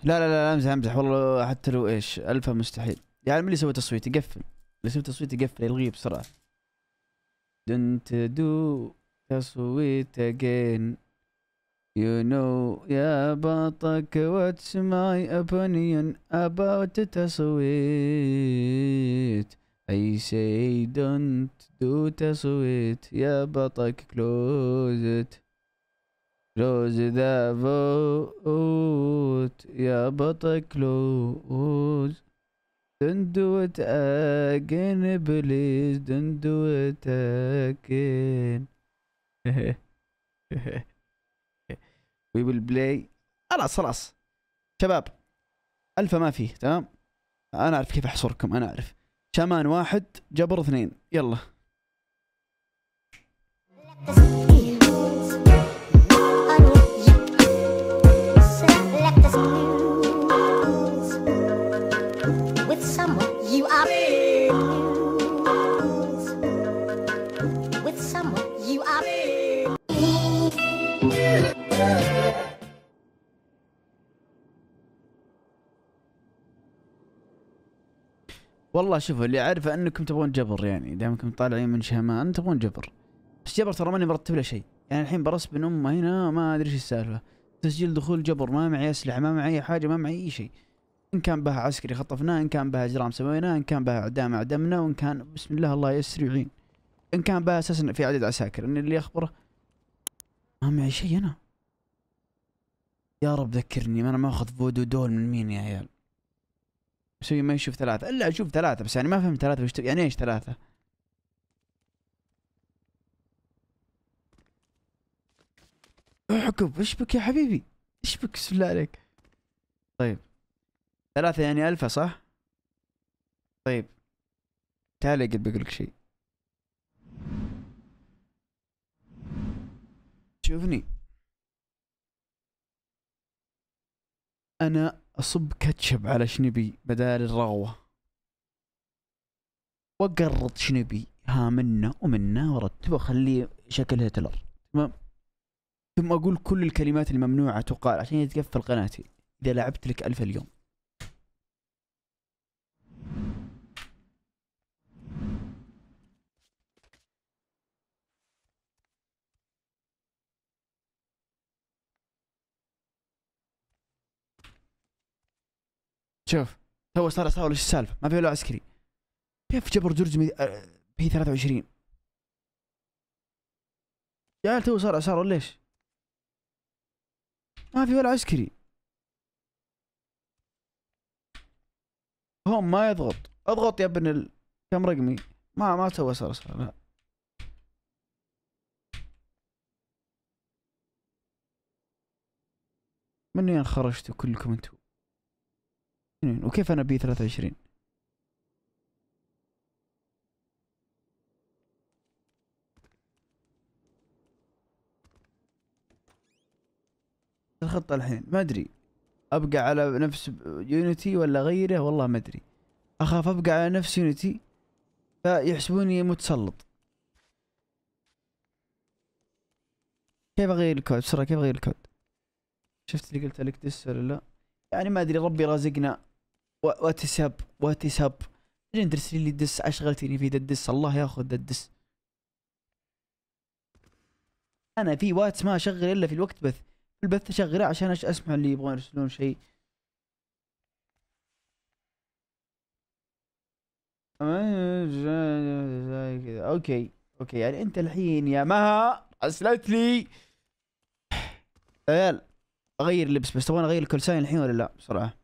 لا لا لا امزح امزح والله حتى لو ايش الفا مستحيل يعني من اللي يسوي تصويت يقفل اللي يسوي تصويت يقفل يلغيه بسرعه دنت دو تصويت اجين You know يا بطك what's my opinion about تصويت I say don't do تصويت يا بطك close it جوزي دافوت يا بطك لوز دندوت اجن بليز دندوت اجن وي <laughs> ويل بلاي خلاص خلاص شباب الفا ما فيه تمام انا اعرف كيف احصركم انا اعرف شمان واحد جبر اثنين يلا <laughs> والله شوفوا اللي اعرفه انكم تبغون جبر يعني دامكم طالعين من شهمان تبغون جبر بس جبر ترى ماني مرتب له شيء يعني الحين برسب بن امه هنا ما ادري ايش السالفه تسجيل دخول جبر ما معي اسلحه ما معي حاجه ما معي اي شيء ان كان بها عسكري خطفناه ان كان بها اجرام سويناه ان كان بها اعدام اعدمنا وان كان بسم الله الله يسر ويعين ان كان بها اساسا في عدد عساكر ان اللي اخبره ما معي شيء انا يا رب ذكرني ما انا ماخذ فودو دول من مين يا عيال مسوي ما يشوف ثلاثة الا اشوف ثلاثة بس يعني ما فهمت ثلاثة وش يعني ايش ثلاثة؟ عقب ايش بك يا حبيبي؟ ايش بك بسم الله عليك؟ طيب ثلاثة يعني ألفة صح؟ طيب تعال قد بقول لك شيء شوفني أنا أصب كاتشب على شنبي بدال الرغوة وأقرط شنبي ها منا ومنا وأرتبه وأخليه شكل هتلر تمام ثم أقول كل الكلمات الممنوعة تقال عشان يتقفل قناتي إذا لعبت لك ألف اليوم شوف تو صار صار ايش السالفه ما في ولا عسكري كيف جبر جورج مي... بي آه، 23 يا تو صار ولا ليش ما في ولا عسكري هم ما يضغط اضغط يا ابن ال... كم رقمي ما ما تو صار صار لا وين خرجتوا كلكم انتم وكيف انا بي 23 الخطة الحين ما ادري ابقى على نفس يونيتي ولا غيره والله ما ادري اخاف ابقى على نفس يونيتي فيحسبوني متسلط كيف اغير الكود بسرعة كيف اغير الكود شفت اللي قلت لك دس ولا لا يعني ما ادري ربي رازقنا واتساب واتساب جين درس لي دس اشغلتني في ذا الدس الله ياخذ ذا الدس انا في واتس ما اشغل الا في الوقت بث البث اشغله عشان اسمع اللي يبغون يرسلون شيء اوكي اوكي يعني انت الحين يا مها اسلت لي عيال اغير لبس بس تبغى اغير الكولساين الحين ولا لا بسرعه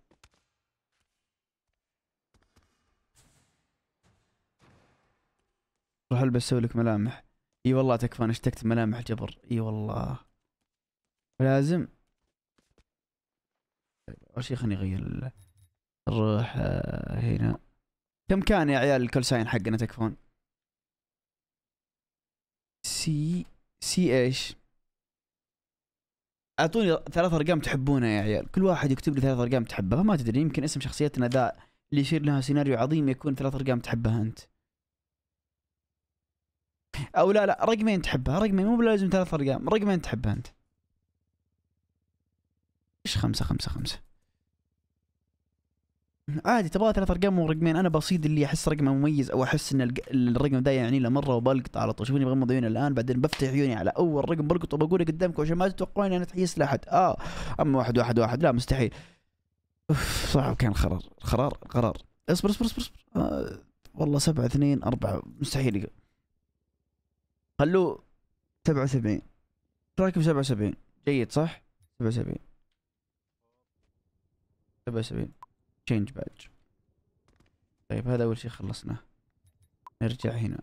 روح البس سوي لك ملامح اي والله تكفى انا اشتكت ملامح جبر اي والله لازم اول شيء خليني اغير نروح آه، هنا كم كان يا عيال الكول ساين حقنا تكفون سي سي ايش اعطوني ثلاث ارقام تحبونها يا عيال كل واحد يكتب لي ثلاث ارقام تحبها ما تدري يمكن اسم شخصيتنا ذا اللي يصير لها سيناريو عظيم يكون ثلاث ارقام تحبها انت او لا لا رقمين تحبها رقمين مو بلازم ثلاث ارقام رقمين تحبها انت ايش خمسة خمسة خمسة عادي تبغى ثلاث ارقام ورقمين انا بصيد اللي احس رقمه مميز او احس ان الرقم ده يعني له مره وبلقط على طول شوفوني بغمض عيوني الان بعدين بفتح عيوني على اول رقم بلقط وبقوله قدامكم عشان ما تتوقعون انا تحيس لاحد اه اما واحد واحد واحد لا مستحيل اوف صعب كان القرار قرار قرار اصبر اصبر اصبر, أصبر. آه والله سبعة اثنين أربعة مستحيل خلوه 77 ب 77 جيد صح 77 77 تشينج بادج طيب هذا اول شيء خلصناه نرجع هنا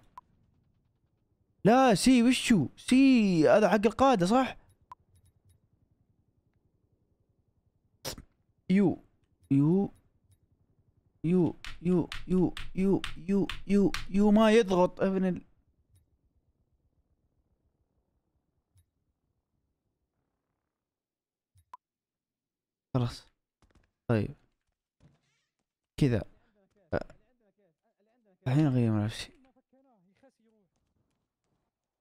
لا سي وشو سي هذا حق القاده صح يو يو يو يو يو يو يو يو, يو ما يضغط ابن ال... خلاص طيب كذا الحين اغير نفسي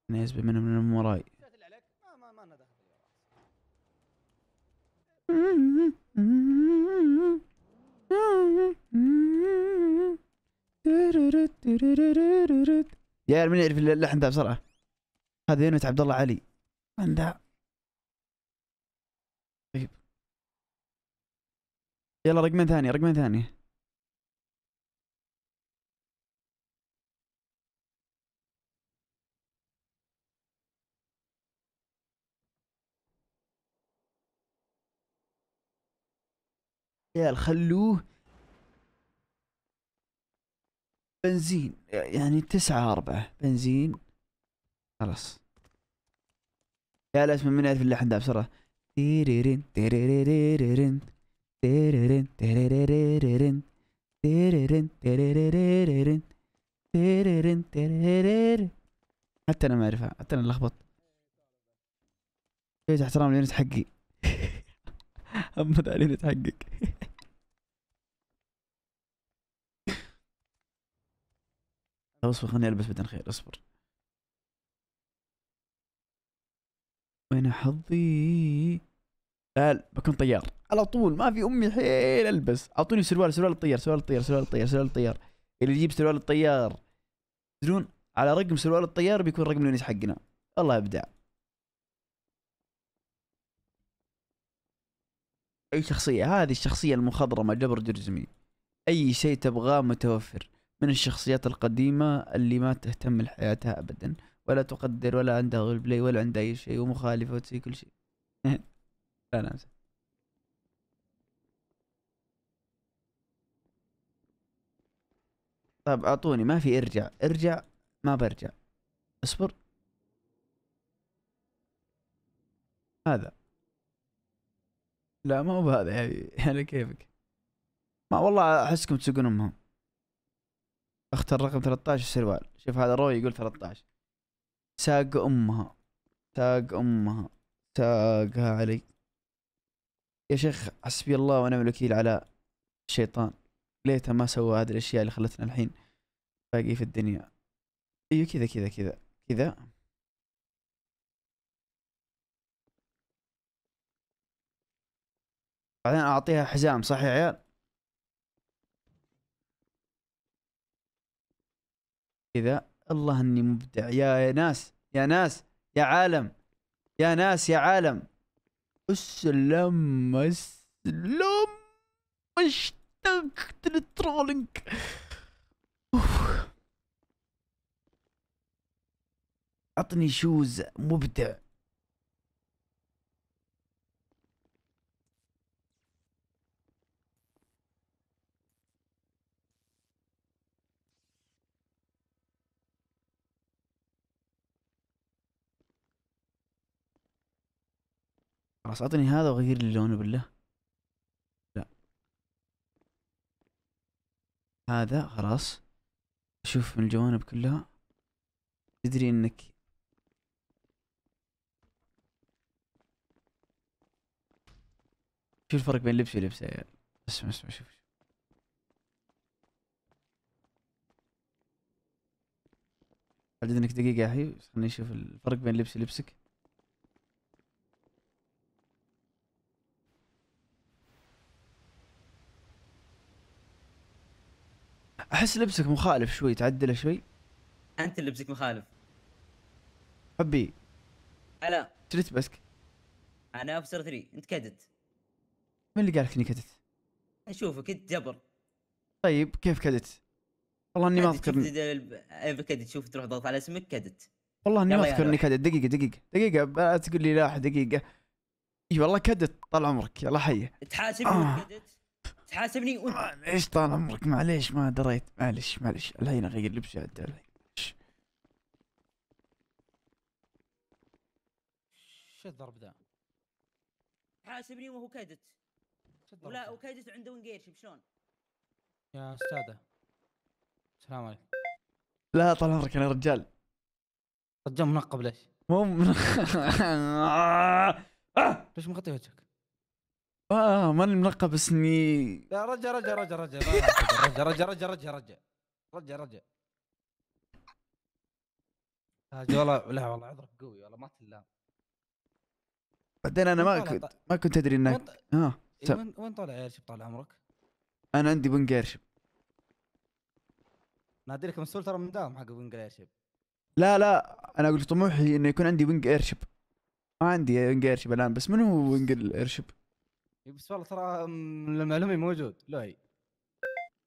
انا يسبح من وراي يا من يعرف اللحن ذا بسرعه هذا يونت عبد الله علي عنده يلا رقمين ثانية رقمين ثانية يا خلوه بنزين يعني تسعة أربعة بنزين خلاص يا الأسماء من في اللحن ده بسرعة تيريرين تيريرين حتى انا ما اعرفها حتى انا لخبط ايش احترام لينس حقي اما على لينس حقك اصبر خليني البس بدن خير اصبر وين حظي؟ قال بكون طيار على طول ما في امي حيل البس اعطوني سروال سروال الطيار سروال الطيار سروال الطيار سروال الطيار اللي يجيب سروال الطيار تدرون على رقم سروال الطيار بيكون رقم الونيس حقنا الله ابدع اي شخصيه هذه الشخصيه المخضرمه جبر جرزمي اي شيء تبغاه متوفر من الشخصيات القديمه اللي ما تهتم لحياتها ابدا ولا تقدر ولا عندها بلاي ولا عندها اي شيء ومخالفه وتسوي كل شيء <laughs> لا لا طيب اعطوني ما في ارجع ارجع ما برجع اصبر هذا لا ما هو بهذا يا حبيبي يعني <laughs> كيفك ما والله احسكم تسوقون امهم اختر رقم 13 السروال شوف هذا روي يقول 13 ساق امها ساق امها ساقها علي يا شيخ حسبي الله ونعم الوكيل على الشيطان ليته ما سوى هذه الاشياء اللي خلتنا الحين باقي في الدنيا ايوه كذا كذا كذا كذا بعدين اعطيها حزام صح يا عيال كذا الله اني مبدع يا ناس يا ناس يا عالم يا ناس يا عالم اسلم اسلم den trolling. عطني شوز مبدع خلاص اعطني هذا وغير لي لونه بالله هذا خلاص اشوف من الجوانب كلها تدري انك شو الفرق بين لبسي ولبسه يا عيال اسمع اسمع شوف بعد انك دقيقة يا حي خليني اشوف الفرق بين لبسي ولبسك احس لبسك مخالف شوي تعدله شوي انت اللي لبسك مخالف حبي هلا شو بسك انا افسر ثري انت كدت من اللي قال لك اني كدت؟ اشوفك انت جبر طيب كيف كدت؟ والله اني ما اذكر كدت شوف تروح ضغط على اسمك كدت والله اني ما اذكر اني كدت دقيقة دقيقة دقيقة لا تقول لي لا دقيقة اي والله كدت طال عمرك يلا حيه تحاسبني آه. كدت تحاسبني وانت معليش آه، طال عمرك معليش ما دريت معليش معليش الحين اغير لبسي الحين شو الضرب ذا؟ حاسبني وهو كادت ولا وكادت عنده ونقيرشب شلون؟ يا استاذه السلام عليكم لا طال عمرك انا رجال رجال منقب ليش؟ مو <laughs> ليش مغطي وجهك؟ اه ماني ملقب بس اني لا رجع رجع رجع رجع رجع رجع رجع رجع رجع رجع رجع رجع والله لا والله عذرك قوي والله ما تلام بعدين انا ما كنت ما كنت ادري انك اه وين وين طالع ايرشيب طال عمرك؟ انا عندي بنج ايرشيب نادي لك مسؤول ترى من دام حق بنج ايرشيب لا لا انا اقول طموحي انه يكون عندي بنج ايرشيب ما عندي بنج ايرشيب الان بس من هو بنج الايرشيب؟ بس والله ترى المعلومي موجود لوي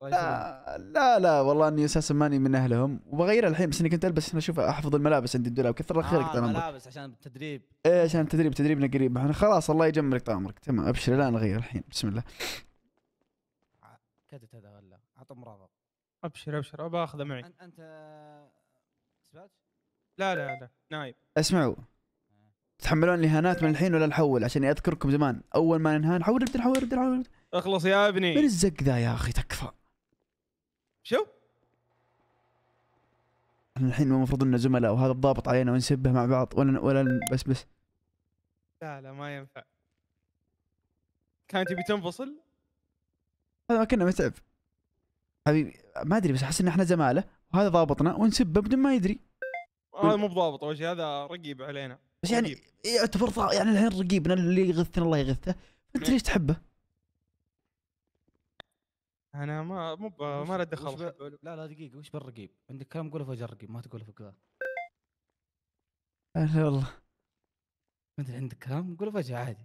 لا لا لا والله اني اساسا ماني من اهلهم وبغير الحين بس اني كنت البس اشوف احفظ الملابس عندي الدولاب كثر خيرك آه، طال عمرك ملابس عشان التدريب ايه عشان التدريب تدريبنا قريب احنا خلاص الله يجمرك طال عمرك تمام ابشر لا نغير الحين بسم الله كدت هذا ولا عطى مرافق ابشر ابشر باخذه معي انت آه، سبات؟ لا لا لا نايم اسمعوا تحملون الاهانات من الحين ولا نحول عشان اذكركم زمان اول ما ننهان نحول ابدا نحول ابدا نحول اخلص يا ابني من الزق ذا يا اخي تكفى شو؟ احنا الحين المفروض اننا زملاء وهذا الضابط علينا ونسبه مع بعض ولا ولا بس بس لا لا ما ينفع كان تبي تنفصل؟ هذا ما كنا متعب حبيبي ما ادري بس احس ان احنا زماله وهذا ضابطنا ونسبه بدون ما يدري هذا مو بضابط اول شيء هذا رقيب علينا بس يعني يعتبر يعني الحين رقيبنا اللي يغثنا الله يغثه انت ليش تحبه؟ انا ما مو ما له دخل لا لا دقيقه وش بالرقيب؟ عندك كلام قوله فجر الرقيب ما تقوله فوق هلا انا والله انت عندك كلام قوله فجاه عادي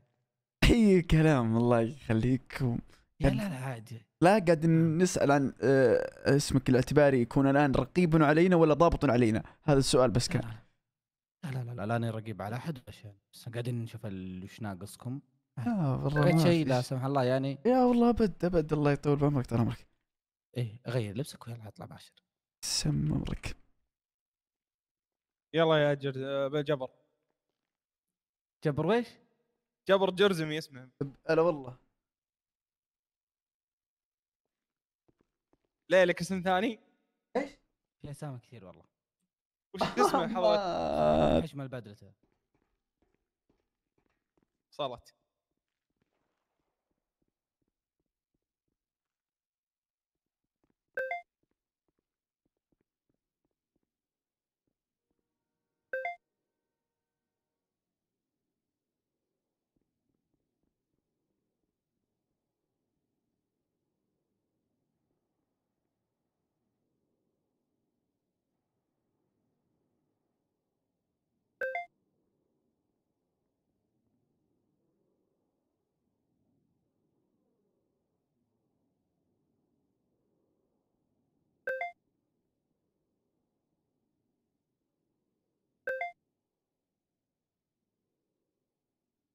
اي كلام الله يخليكم لا لا عادي لا قاعد نسال عن آه، اسمك الاعتباري يكون الان رقيب علينا ولا ضابط علينا؟ هذا السؤال بس كان لا لا. لا لا لا لا رقيب على احد عشان بس قاعدين نشوف ايش ناقصكم آه، <laughs> لا والله شيء لا سمح الله يعني يا والله ابد ابد الله يطول بعمرك ترى عمرك ايه غير لبسك ويلا اطلع باشر سم عمرك يلا يا جر... آه، جبر جبر ويش؟ جبر جرزمي اسمه هلا والله ليه لك اسم ثاني؟ ايش؟ في اسامي كثير والله وش اسمه <laughs> حضرتك؟ حشمه بدلته صارت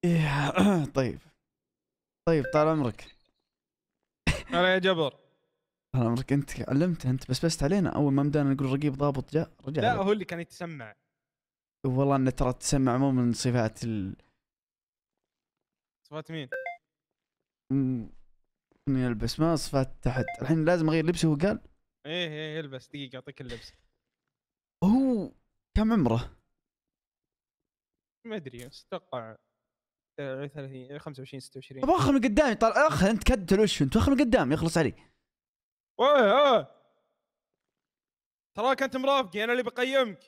إيه، <clears throat> طيب طيب طال عمرك هلا يا جبر طال عمرك انت علمت انت بس بس علينا اول ما بدانا نقول رقيب ضابط جاء رجع لا هو اللي كان يتسمع والله انه ترى تسمع مو من صفات ال صفات مين؟ اني البس ما صفات تحت الحين لازم اغير لبسي هو قال ايه ايه البس دقيقه اعطيك اللبس هو كم عمره؟ ما ادري اتوقع 30 25 26 ابغى اخر من قدامي طال اخ انت كد وش انت اخر من قدامي يخلص علي اوه تراك انت مرافقي انا اللي بقيمك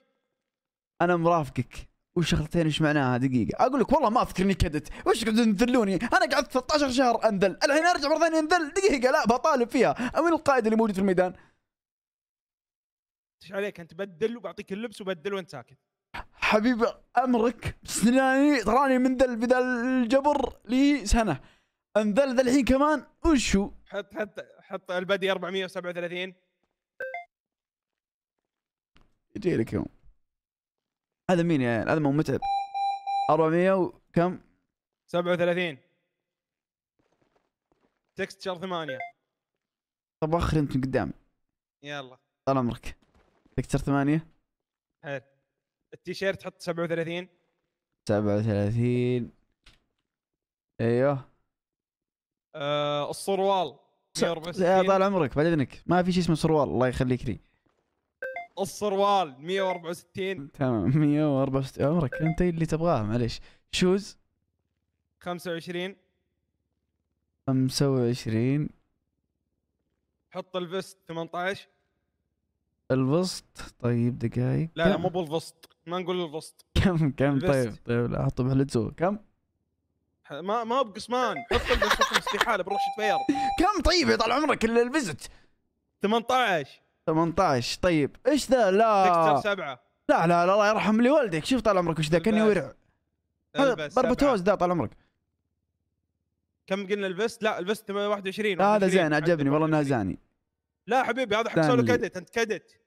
انا مرافقك وش شغلتين وش معناها دقيقة اقول لك والله ما اذكر اني كدت وش قاعدين تذلوني انا قعدت 13 شهر انذل الحين ارجع مرة ثانية انذل دقيقة لا بطالب فيها من القائد اللي موجود في الميدان ايش عليك انت بدل وبعطيك اللبس وبدل وانت ساكت حبيب امرك سناني تراني منذل بذل الجبر لي سنه ان ذا الحين كمان وشو حط حط حط البدي 437 يجي لك يوم هذا مين يا هذا مو متعب 400 وكم 37 تكستشر 8 طب اخر انت قدامي يلا طال عمرك تكستشر 8 حلو التيشيرت حط 37 37 ايوه آه 164 يا طال عمرك بعد اذنك ما في شيء اسمه صروال الله يخليك لي الصروال 164 تمام 164 عمرك انت اللي تبغاه معليش شوز 25 25 حط الفست 18 الفست طيب دقايق لا لا مو بالفست ما نقول الوسط <laughs> كم كم طيب طيب لا احطه بحلتسو كم؟ ما ما بقسمان بطل قسمان استحاله بروح شتفير <laughs> كم طيب يا طال عمرك اللي لبست 18 18 طيب ايش ذا لا تكسر سبعه لا لا الله يرحم لي والدك شوف طال عمرك ايش ذا كاني ورع بربتوز ذا طال عمرك كم قلنا لبست؟ لا لبست 21 هذا زين عجبني والله انها زاني لا حبيبي هذا حق سولو كدت انت كدت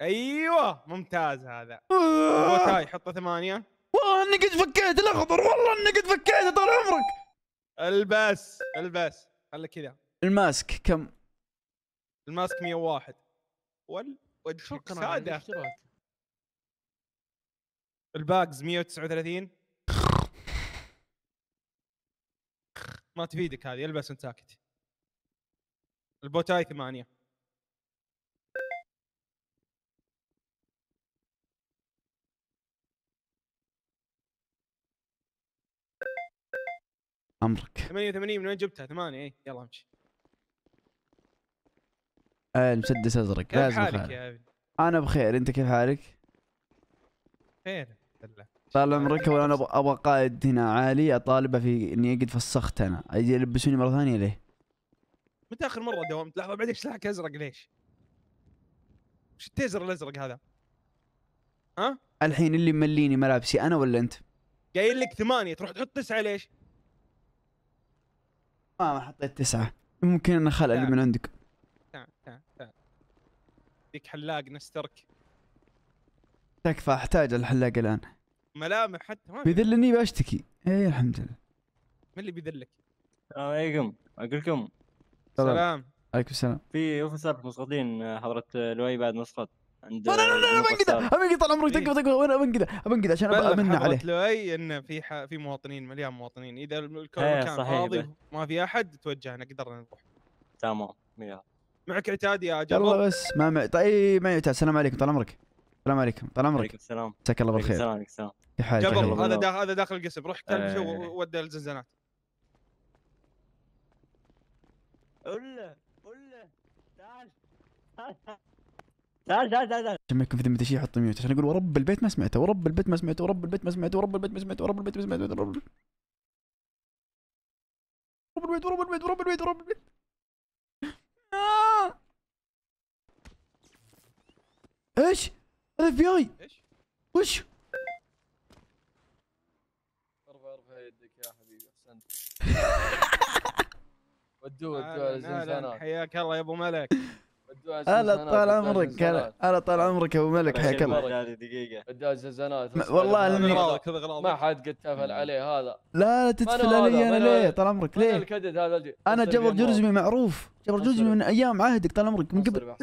ايوه ممتاز هذا بوتاي آه. حطه ثمانيه والله اني قد فكيت الاخضر والله اني قد فكيت طال عمرك البس البس خليك كذا الماسك كم؟ الماسك 101 وال وجهك ساده الباجز 139 ما تفيدك هذه البس وانت ساكت البوتاي ثمانيه امرك 88 من وين جبتها 8 اي يلا امشي آه المسدس ازرق لازم حالك يا ابي انا بخير انت كيف حالك؟ خير طال عمرك انا ابغى قائد هنا عالي اطالبه في اني قد فسخت انا اجي يلبسوني مره ثانيه ليه؟ متى اخر مره دوامت؟ لحظه بعدك سلاحك ازرق ليش؟ وش التيزر الازرق هذا؟ ها؟ الحين اللي مليني ملابسي انا ولا انت؟ قايل لك ثمانية تروح تحط تسعة ليش؟ ما ما حطيت تسعة ممكن انا خلق اللي نعم. من عندك تعال تعال تعال ديك حلاق نسترك تكفى احتاج الحلاق الان ملامح حتى ما بيذلني بشتكي اي الحمد لله من اللي بيذلك؟ السلام عليكم اقول لكم سلام عليكم السلام في اوفيسر مسقطين آه، حضرة آه، لؤي بعد مسقط عند لا لا لا لا انقدر ما طال عمرك دقيقه دقيقه وانا بنقدر بنقدر عشان امنع عليه اي انه في ح... في مواطنين مليان مواطنين اذا الكون إيه، كان فاضي ما في احد توجهنا قدرنا نروح تمام معك عتاد يا جابر يلا بس ما مع... طيب ما يعتاد السلام عليكم طال عمرك السلام عليكم طال عمرك السلام مساك الله بالخير السلام عليكم السلام في هذا داخل هذا داخل القسم روح كلم شو إيه. ودى الزنزانات قول له قول له تعال تعال تعال تعال عشان ما يكون في ذمتي شيء حط ميوت عشان اقول ورب البيت ما سمعته ورب البيت ما سمعته ورب البيت ما سمعته ورب البيت ما سمعته ورب البيت ما سمعته ورب البيت ورب البيت ورب البيت ورب البيت ورب البيت ورب آه. البيت ايش؟ هذا في اي ايش؟ وش؟ ارفع ارفع يدك يا حبيبي احسنت <laughs> ودوه ودوه نعم، نعم، نعم. حياك الله يا ابو ملك هلا طال عمرك هلا طال عمرك يا ابو ملك طيب، حياك الله دقيقه والله اني ما حد قد تفل نعم. عليه هذا لا لا تتفل علي انا ليه طال عمرك ليه الكدد هذا انا جبر جرزمي معروف جبر جرزمي من ايام عهدك طال عمرك من قبل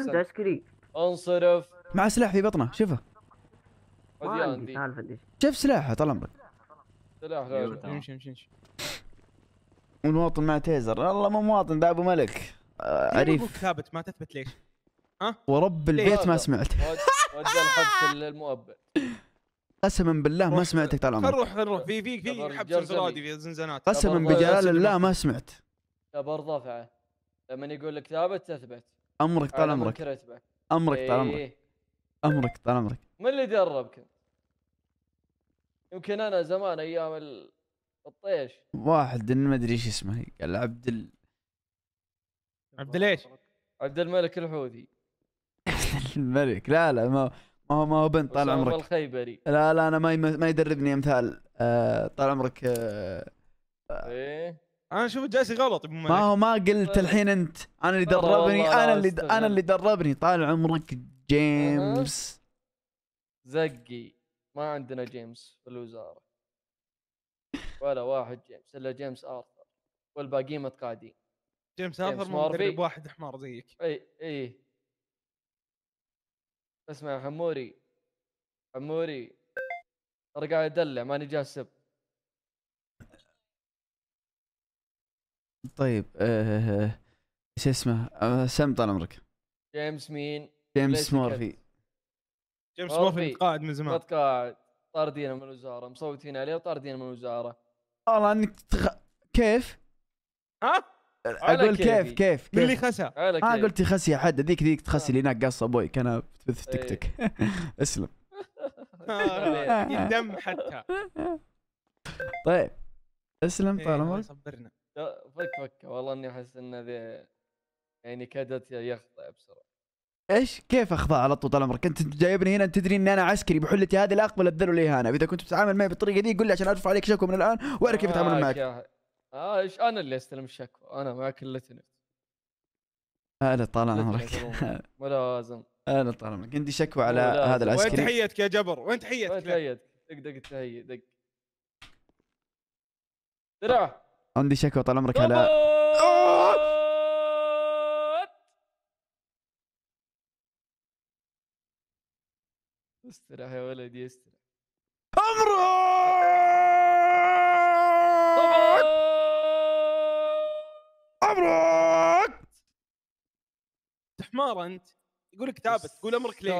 انصرف مع سلاح في بطنه شوفه شوف سلاحه طال عمرك سلاح امشي امشي امشي والمواطن مع تيزر الله مو مواطن ذا ابو ملك عريف آه، ثابت ما تثبت ليش؟ ها؟ ورب البيت ما سمعت وجه الحبس المؤبد قسما بالله ما سمعتك طال عمرك نروح نروح في في في حبس انفرادي في زنزانات قسما بجلال الله ما سمعت يا ضفعه لما يقول لك ثابت تثبت امرك طال عمرك امرك إيه. طال عمرك امرك طال عمرك من اللي دربك؟ يمكن انا زمان ايام الطيش واحد ما ادري ايش اسمه قال عبد ال... عبد ليش؟ عبد الملك الحوثي <laughs> الملك لا لا ما ما هو ما هو بنت طال عمرك الخيبري لا لا انا ما ما يدربني امثال آه طال عمرك آه... ايه انا اشوف جالس غلط ما هو ما قلت آه. الحين انت انا اللي آه، دربني انا اللي انا اللي دربني طال عمرك جيمس زقي ما عندنا جيمس في الوزاره ولا واحد جيمس الا جيمس ارثر والباقيين متقاعدين جيمس هافر مدرب واحد حمار زيك اي اي اسمع حموري حموري ترى قاعد ادلع ماني جاسب طيب أه... اسمه آه، سم طال عمرك جيمس مين جيمس مورفي جيمس مورفي قاعد من زمان متقاعد طاردينه من الوزاره مصوتين عليه وطاردينه من الوزاره والله انك تخ... كيف؟ ها؟ اقول كيف كيف, كيف. اللي خسى انا آه، قلت خسي حد ذيك ذيك تخسي اللي آه. هناك قص ابويك كان في التيك إيه. توك <laughs> اسلم الدم آه، <laughs> حتى طيب اسلم إيه، طال عمرك صبرنا فك فك والله اني احس ان ذي يعني كادت يخطا بسرعه ايش كيف اخضع على طول طال عمرك انت جايبني هنا تدري ان انا عسكري بحلتي هذه لا اقبل الذل والاهانه اذا كنت بتتعامل معي بالطريقه دي قول لي عشان ارفع عليك شكوى من الان واعرف كيف اتعامل معك اه ايش انا اللي استلم الشكوى انا ما كلتني انا طال عمرك ملازم انا طال عمرك عندي شكوى على هذا العسكري وين تحيتك يا جبر وين تحيتك وين تحيتك دق دق التحيه دق درع عندي شكوى طال عمرك على استرح يا ولدي استرح امره مبروك حمار انت يقول لك ثابت تقول امرك ليش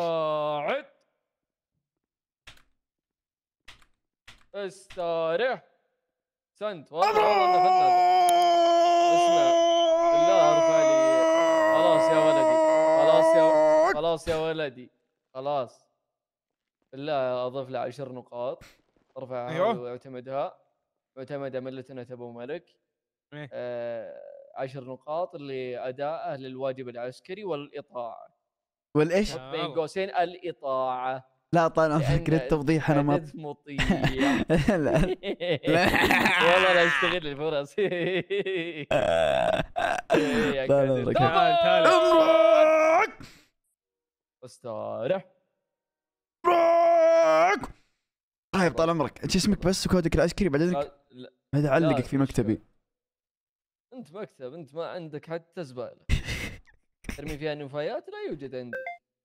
استعد استريح سنت والله اسمع بالله ارفع لي خلاص يا ولدي خلاص يا خلاص يا ولدي خلاص بالله اضف له 10 نقاط ارفعها أيوه. واعتمدها واعتمد ملتنا ابو ملك إيه. آه عشر نقاط لادائه للواجب العسكري والاطاعه والايش؟ بين قوسين الاطاعه لا طال طيب، فكرة التوضيح انا ما مطيع <laughs> لا لا <laughs> لا استغل الفرص <laughs> تعال تعال استرح طيب طال عمرك انت اسمك بس وكودك العسكري بعدين اذنك هذا علقك في مكتبي انت مكتب انت ما عندك حتى زباله <laughs> ترمي فيها نفايات لا يوجد عندي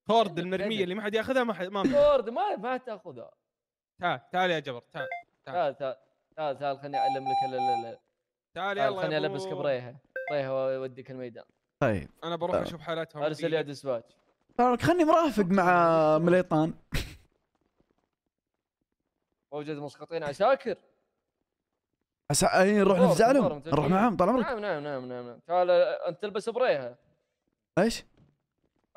كورد المرميه اللي ما حد ياخذها ما حد ما كورد ما ما تاخذها تعال تعال يا جبر تعال تعال تعال تعال تعال خليني اعلم لك لا لا لا تعال يلا خليني البسك بريها بريها واوديك الميدان طيب انا بروح طيب. اشوف حالاتهم ارسل يا دسباتش خلني مرافق مع مليطان موجود مسقطين عساكر هسه نروح نفزع لهم نروح معاهم طال عمرك نعم نعم نعم نعم تعال انت تلبس بريها ايش؟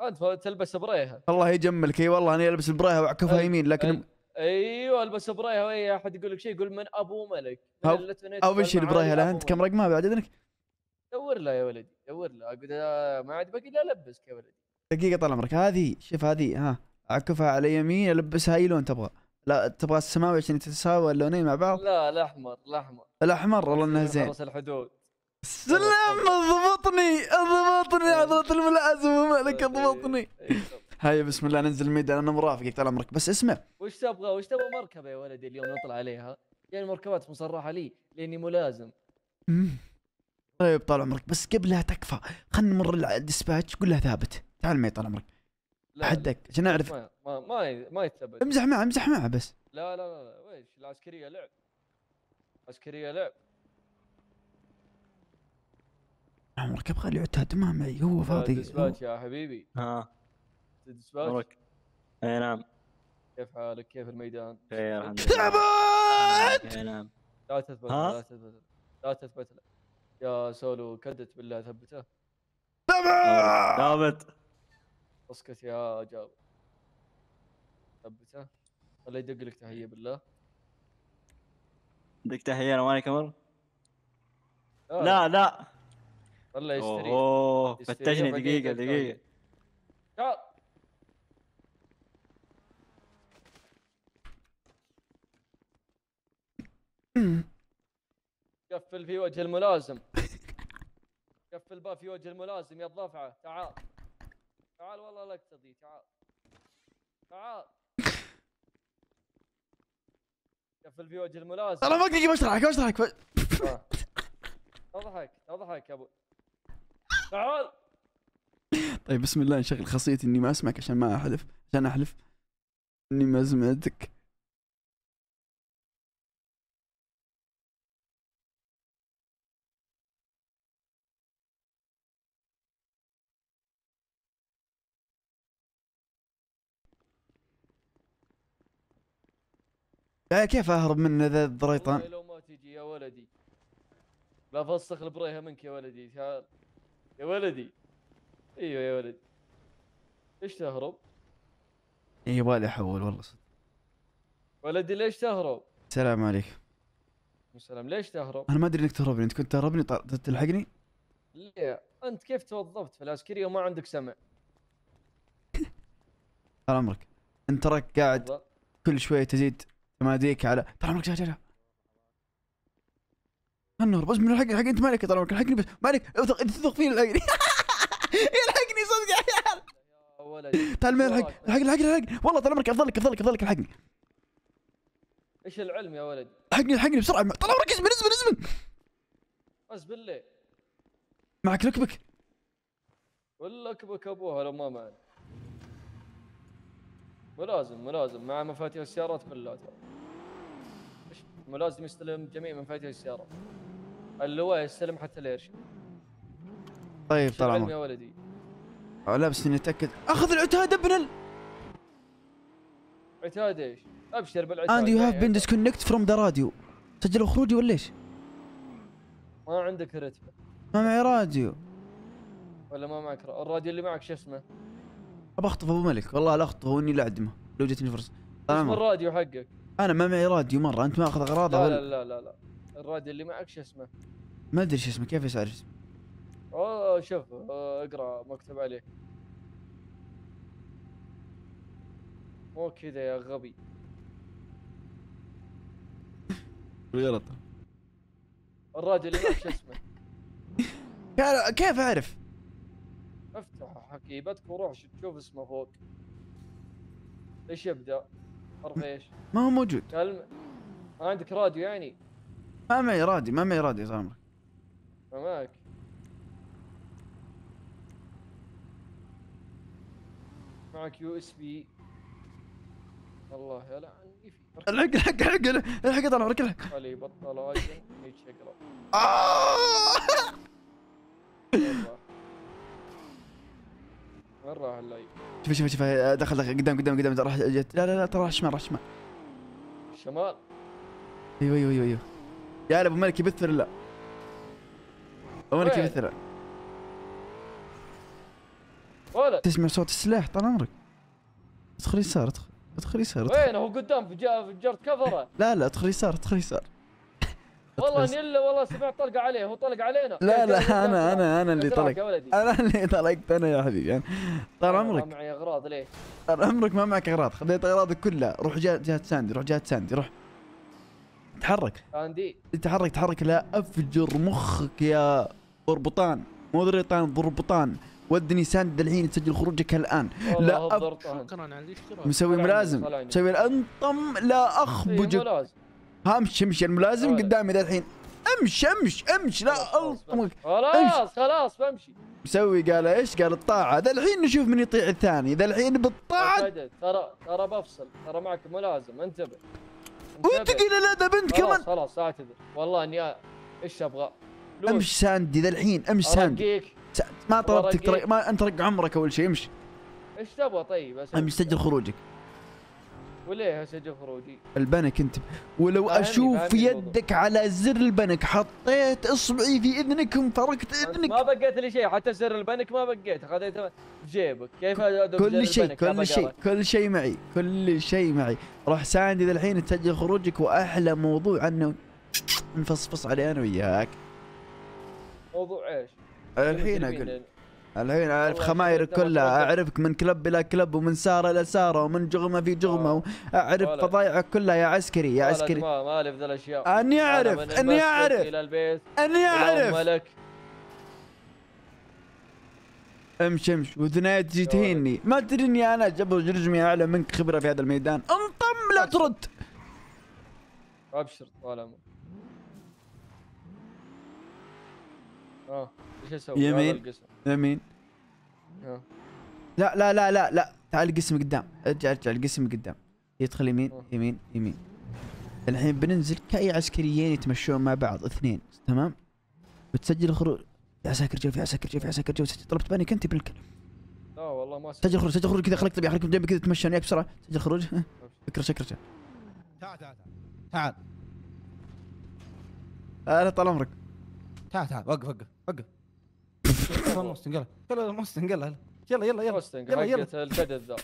انت تلبس بريها الله يجملك اي والله انا البس البريها واعكفها يمين لكن ايوه البس بريها واي احد يقول لك شيء يقول من ابو ملك او ايش البريها لا انت كم رقمها بعد اذنك؟ دور له يا ولدي دور له اقعد ما باقي الا البسك يا ولدي دقيقه طال عمرك هذه شوف هذه ها اعكفها على يمين البسها اي لون تبغى لا تبغى السماوي عشان تتساوى اللونين مع بعض؟ لا الاحمر الاحمر الاحمر والله انه زين حرس الحدود سلام ضبطني ضبطني حضرة إيه. الملازم وما لك إيه. ضبطني هيا إيه، بسم الله ننزل الميدان انا مرافقك طال عمرك بس اسمع وش تبغى وش تبغى مركبه يا ولدي اليوم نطلع عليها يعني المركبات مصرحه لي لاني ملازم طيب طال عمرك بس قبلها تكفى خلينا نمر الدسباتش قول لها ثابت تعال معي طال عمرك حدك عشان اعرف ما ما, ما يتثبت امزح معه امزح معه بس لا لا لا, ويش العسكريه لعب عسكريه لعب عمرك ابغى لي عتاد ما معي هو فاضي ديسباتش يا حبيبي ها ديسباتش عمرك اي نعم كيف حالك كيف الميدان؟ ثبت نعم لا تثبت لا تثبت لا تثبت يا سولو كدت بالله ثبته ثبت ثابت اسكت يا جابر ثبته خليه يدق لك تحيه بالله دق تحيه انا ماني كمر لا لا طلع يشتري اوه فتشني دقيقه دقيقه تعال قفل في وجه الملازم <laughs> قفل الباب في وجه الملازم يا الضفعه تعال تعال والله لا اقتضي تعال تعال قفل في وجه الملازم ترى ما اقدر بشرحك بشرحك اضحك آه. اضحك يا ابو تعال طيب بسم الله نشغل خاصية اني ما اسمعك عشان ما احلف عشان احلف اني ما سمعتك آه، كيف اهرب من ذا الضريطان؟ لو ما تجي يا ولدي لا فسخ البريهه منك يا ولدي تعال يا ولدي ايوه يا ولدي ليش تهرب؟ اي يبغالي احول والله صدق ولدي ليش تهرب؟ السلام عليكم السلام ليش تهرب؟ انا ما ادري انك تهربني انت كنت تهربني طيب، تلحقني؟ لا انت كيف توظفت في العسكريه وما عندك سمع؟ <laughs> طال عمرك انت تراك قاعد كل شويه تزيد اديك على طال عمرك جا جا جا النور بس من الحق الحق انت مالك طال عمرك الحقني بس مالك اثق انت تثق فيني الحقني <laughs> الحقني صدق يا عيال تعال من الحق الحق الحق الحق والله طال عمرك افضل لك افضل لك افضل لك الحقني ايش العلم يا ولد؟ الحقني الحقني بسرعه طال عمرك ازمن ازمن ازمن بس بالله معك ركبك ولا ركبك ابوها لو ما معك ملازم ملازم مع مفاتيح السيارات كلها ملازم يستلم جميع مفاتيح السيارات اللواء يستلم حتى ليش طيب طال عمرك يا ولدي أه، لا بس نتاكد اخذ العتاد ابن ال عتاد ايش؟ ابشر بالعتاد اند يو هاف بين ديسكونكت فروم ذا راديو سجلوا خروجي ولا ايش؟ ما عندك رتبه ما معي راديو ولا ما معك الراديو اللي معك شو اسمه؟ ابى اخطف ابو ملك والله لا اخطفه واني لا اعدمه لو جتني فرصه تمام الراديو حقك انا ما معي راديو مره انت ماخذ اغراضه لا, لا لا لا لا الراديو اللي معك شو اسمه ما ادري شو اسمه كيف يسعر اسمه اوه شوف اقرا مكتوب عليه مو كذا يا غبي غلط الراديو اللي معك شو اسمه <laughs> كيف اعرف؟ افتح حكيبتك وروح شوف اسمه فوق ايش يبدا؟ حرف ايش؟ ما هو موجود ما عندك راديو يعني؟ ما معي راديو ما معي راديو طال عمرك ما معك معك يو اس بي الله يلعن الحق الحق الحق الحق طال عمرك الحق علي بطل ايضا يجي اقرب وين راح اللايف؟ شوف شوف شوف آه، دخل دخل قدام قدام قدام راح جت لا لا لا ترى راح شمال راح شمال شمال ايوه ايوه ايوه ايوه يا ابو ملك يبثر لا ابو ملك يبثر ولا تسمع صوت السلاح طال عمرك ادخل يسار ادخل ادخل يسار وين هو قدام في جارة كفره لا لا ادخل يسار ادخل يسار والله الا والله سمعت طلقه عليه هو طلق علينا لا لا انا انا انا, اللي طلقت انا اللي طلقت انا يا حبيبي يعني طال عمرك معي اغراض ليه؟ طال عمرك ما معك اغراض خليت اغراضك كلها روح جهه ساندي روح جهه ساندي روح تحرك ساندي تحرك تحرك لا افجر مخك يا ضربطان مو ضربطان ضربطان ودني ساند الحين تسجل خروجك الان لا أب... شكرا شكرا مسوي ملازم مسوي الانطم لا إيه، اخبجك همشي امشي الملازم طيب. قدامي ذا الحين امشي امشي امشي لا الطمك خلاص خلاص بمشي مسوي قال ايش؟ قال الطاعه ذا الحين نشوف من يطيع الثاني ذا الحين بالطاعه ترى ترى بفصل ترى معك ملازم انتبه وانت قيل لا ذا بنت كمان خلاص اعتذر والله اني ايش ابغى امشي ساندي ذا الحين امشي ساندي ما طلبتك ما انت رق عمرك اول شيء امشي ايش تبغى طيب امشي سجل خروجك وليه سجل خروجي البنك انت ولو اشوف فهمي يدك على زر البنك حطيت اصبعي في اذنكم فرقت اذنك ما بقيت لي شيء حتى زر البنك ما بقيت خذيته جيبك كيف كل شيء كل شيء كل شيء معي كل شيء معي روح ساندي الحين تسجل خروجك واحلى موضوع انه نفصفص عليه انا وياك موضوع ايش؟ الحين اقول الحين اعرف خمايرك كلها اعرفك من كلب الى كلب ومن ساره الى ساره ومن جغمه في جغمه آه. اعرف فضايعك كلها يا عسكري يا عسكري ما الف ذا الاشياء اني اعرف اني اعرف اني اعرف امشي امشي وذنيت تجي تهيني ما تدري اني انا جبر جرجمي اعلى منك خبره في هذا الميدان انطم لا ترد ابشر طال عمرك اه ايش اسوي؟ يمين مين؟ آه. لا لا لا لا لا تعال القسم قدام ارجع ارجع القسم قدام يدخل يمين آه. يمين يمين الحين بننزل كأي عسكريين يتمشون مع بعض اثنين تمام بتسجل خروج يا جو في يا جو في يا جو سجل طلبت بانك انت بالكل لا والله ما سجل خروج سجل خروج كذا خليك طبيعي خليك جنبي كذا تمشى وياك بسرعه سجل خروج فكر شكرا تعال تعال تعال تعال انا طال عمرك تعال تعال وقف وقف وقف موستنج يلا يلا موستنج يلا يلا يلا يلا يلا يلا الجدد ذا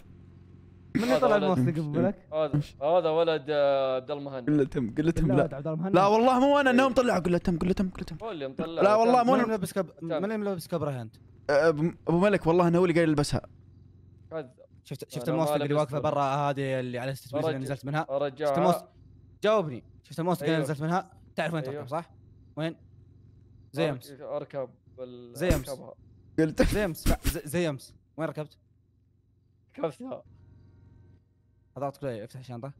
من طلع الموستنج قبلك؟ هذا هذا ولد آه، عبد المهند قل له تم قل له تم لا لا والله مو انا انهم إيه. طلعوا قل له تم قل له تم قل له تم هو اللي مطلع لا والله مو انا من اللي من ملبس كبره انت؟ أه، ابو ملك والله انا هو اللي قاعد يلبسها شفت شفت الموست اللي واقفه برا هذه اللي على الستبيس اللي نزلت منها شفت جاوبني شفت الموست اللي أيوه. نزلت منها تعرف وين تركب أيوه. صح؟ وين؟ زي امس اركب زي امس قلت زي امس زي امس وين ركبت؟ ركبتها حضرتك لي افتح الشنطه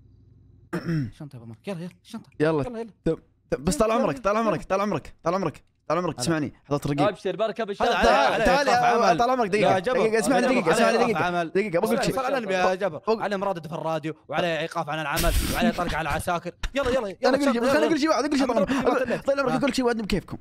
<coughs> شنطه يا ابو يلا يلا شنطه يلا يلا, يلا. بس طال عمرك طال عمرك طال عمرك طال عمرك طال عمرك تسمعني حضرت رقيق ابشر آه، بركب الشنطه تعال طال عمرك دقيقه دقيقه اسمعني دقيقه اسمعني دقيقه دقيقه بقول لك شيء يا جبر على مرادد في الراديو وعلى ايقاف عن العمل وعلى طرق على العساكر يلا يلا يلا انا اقول شيء خليني اقول شيء واحد اقول شيء طال عمرك اقول لك شيء واحد بكيفكم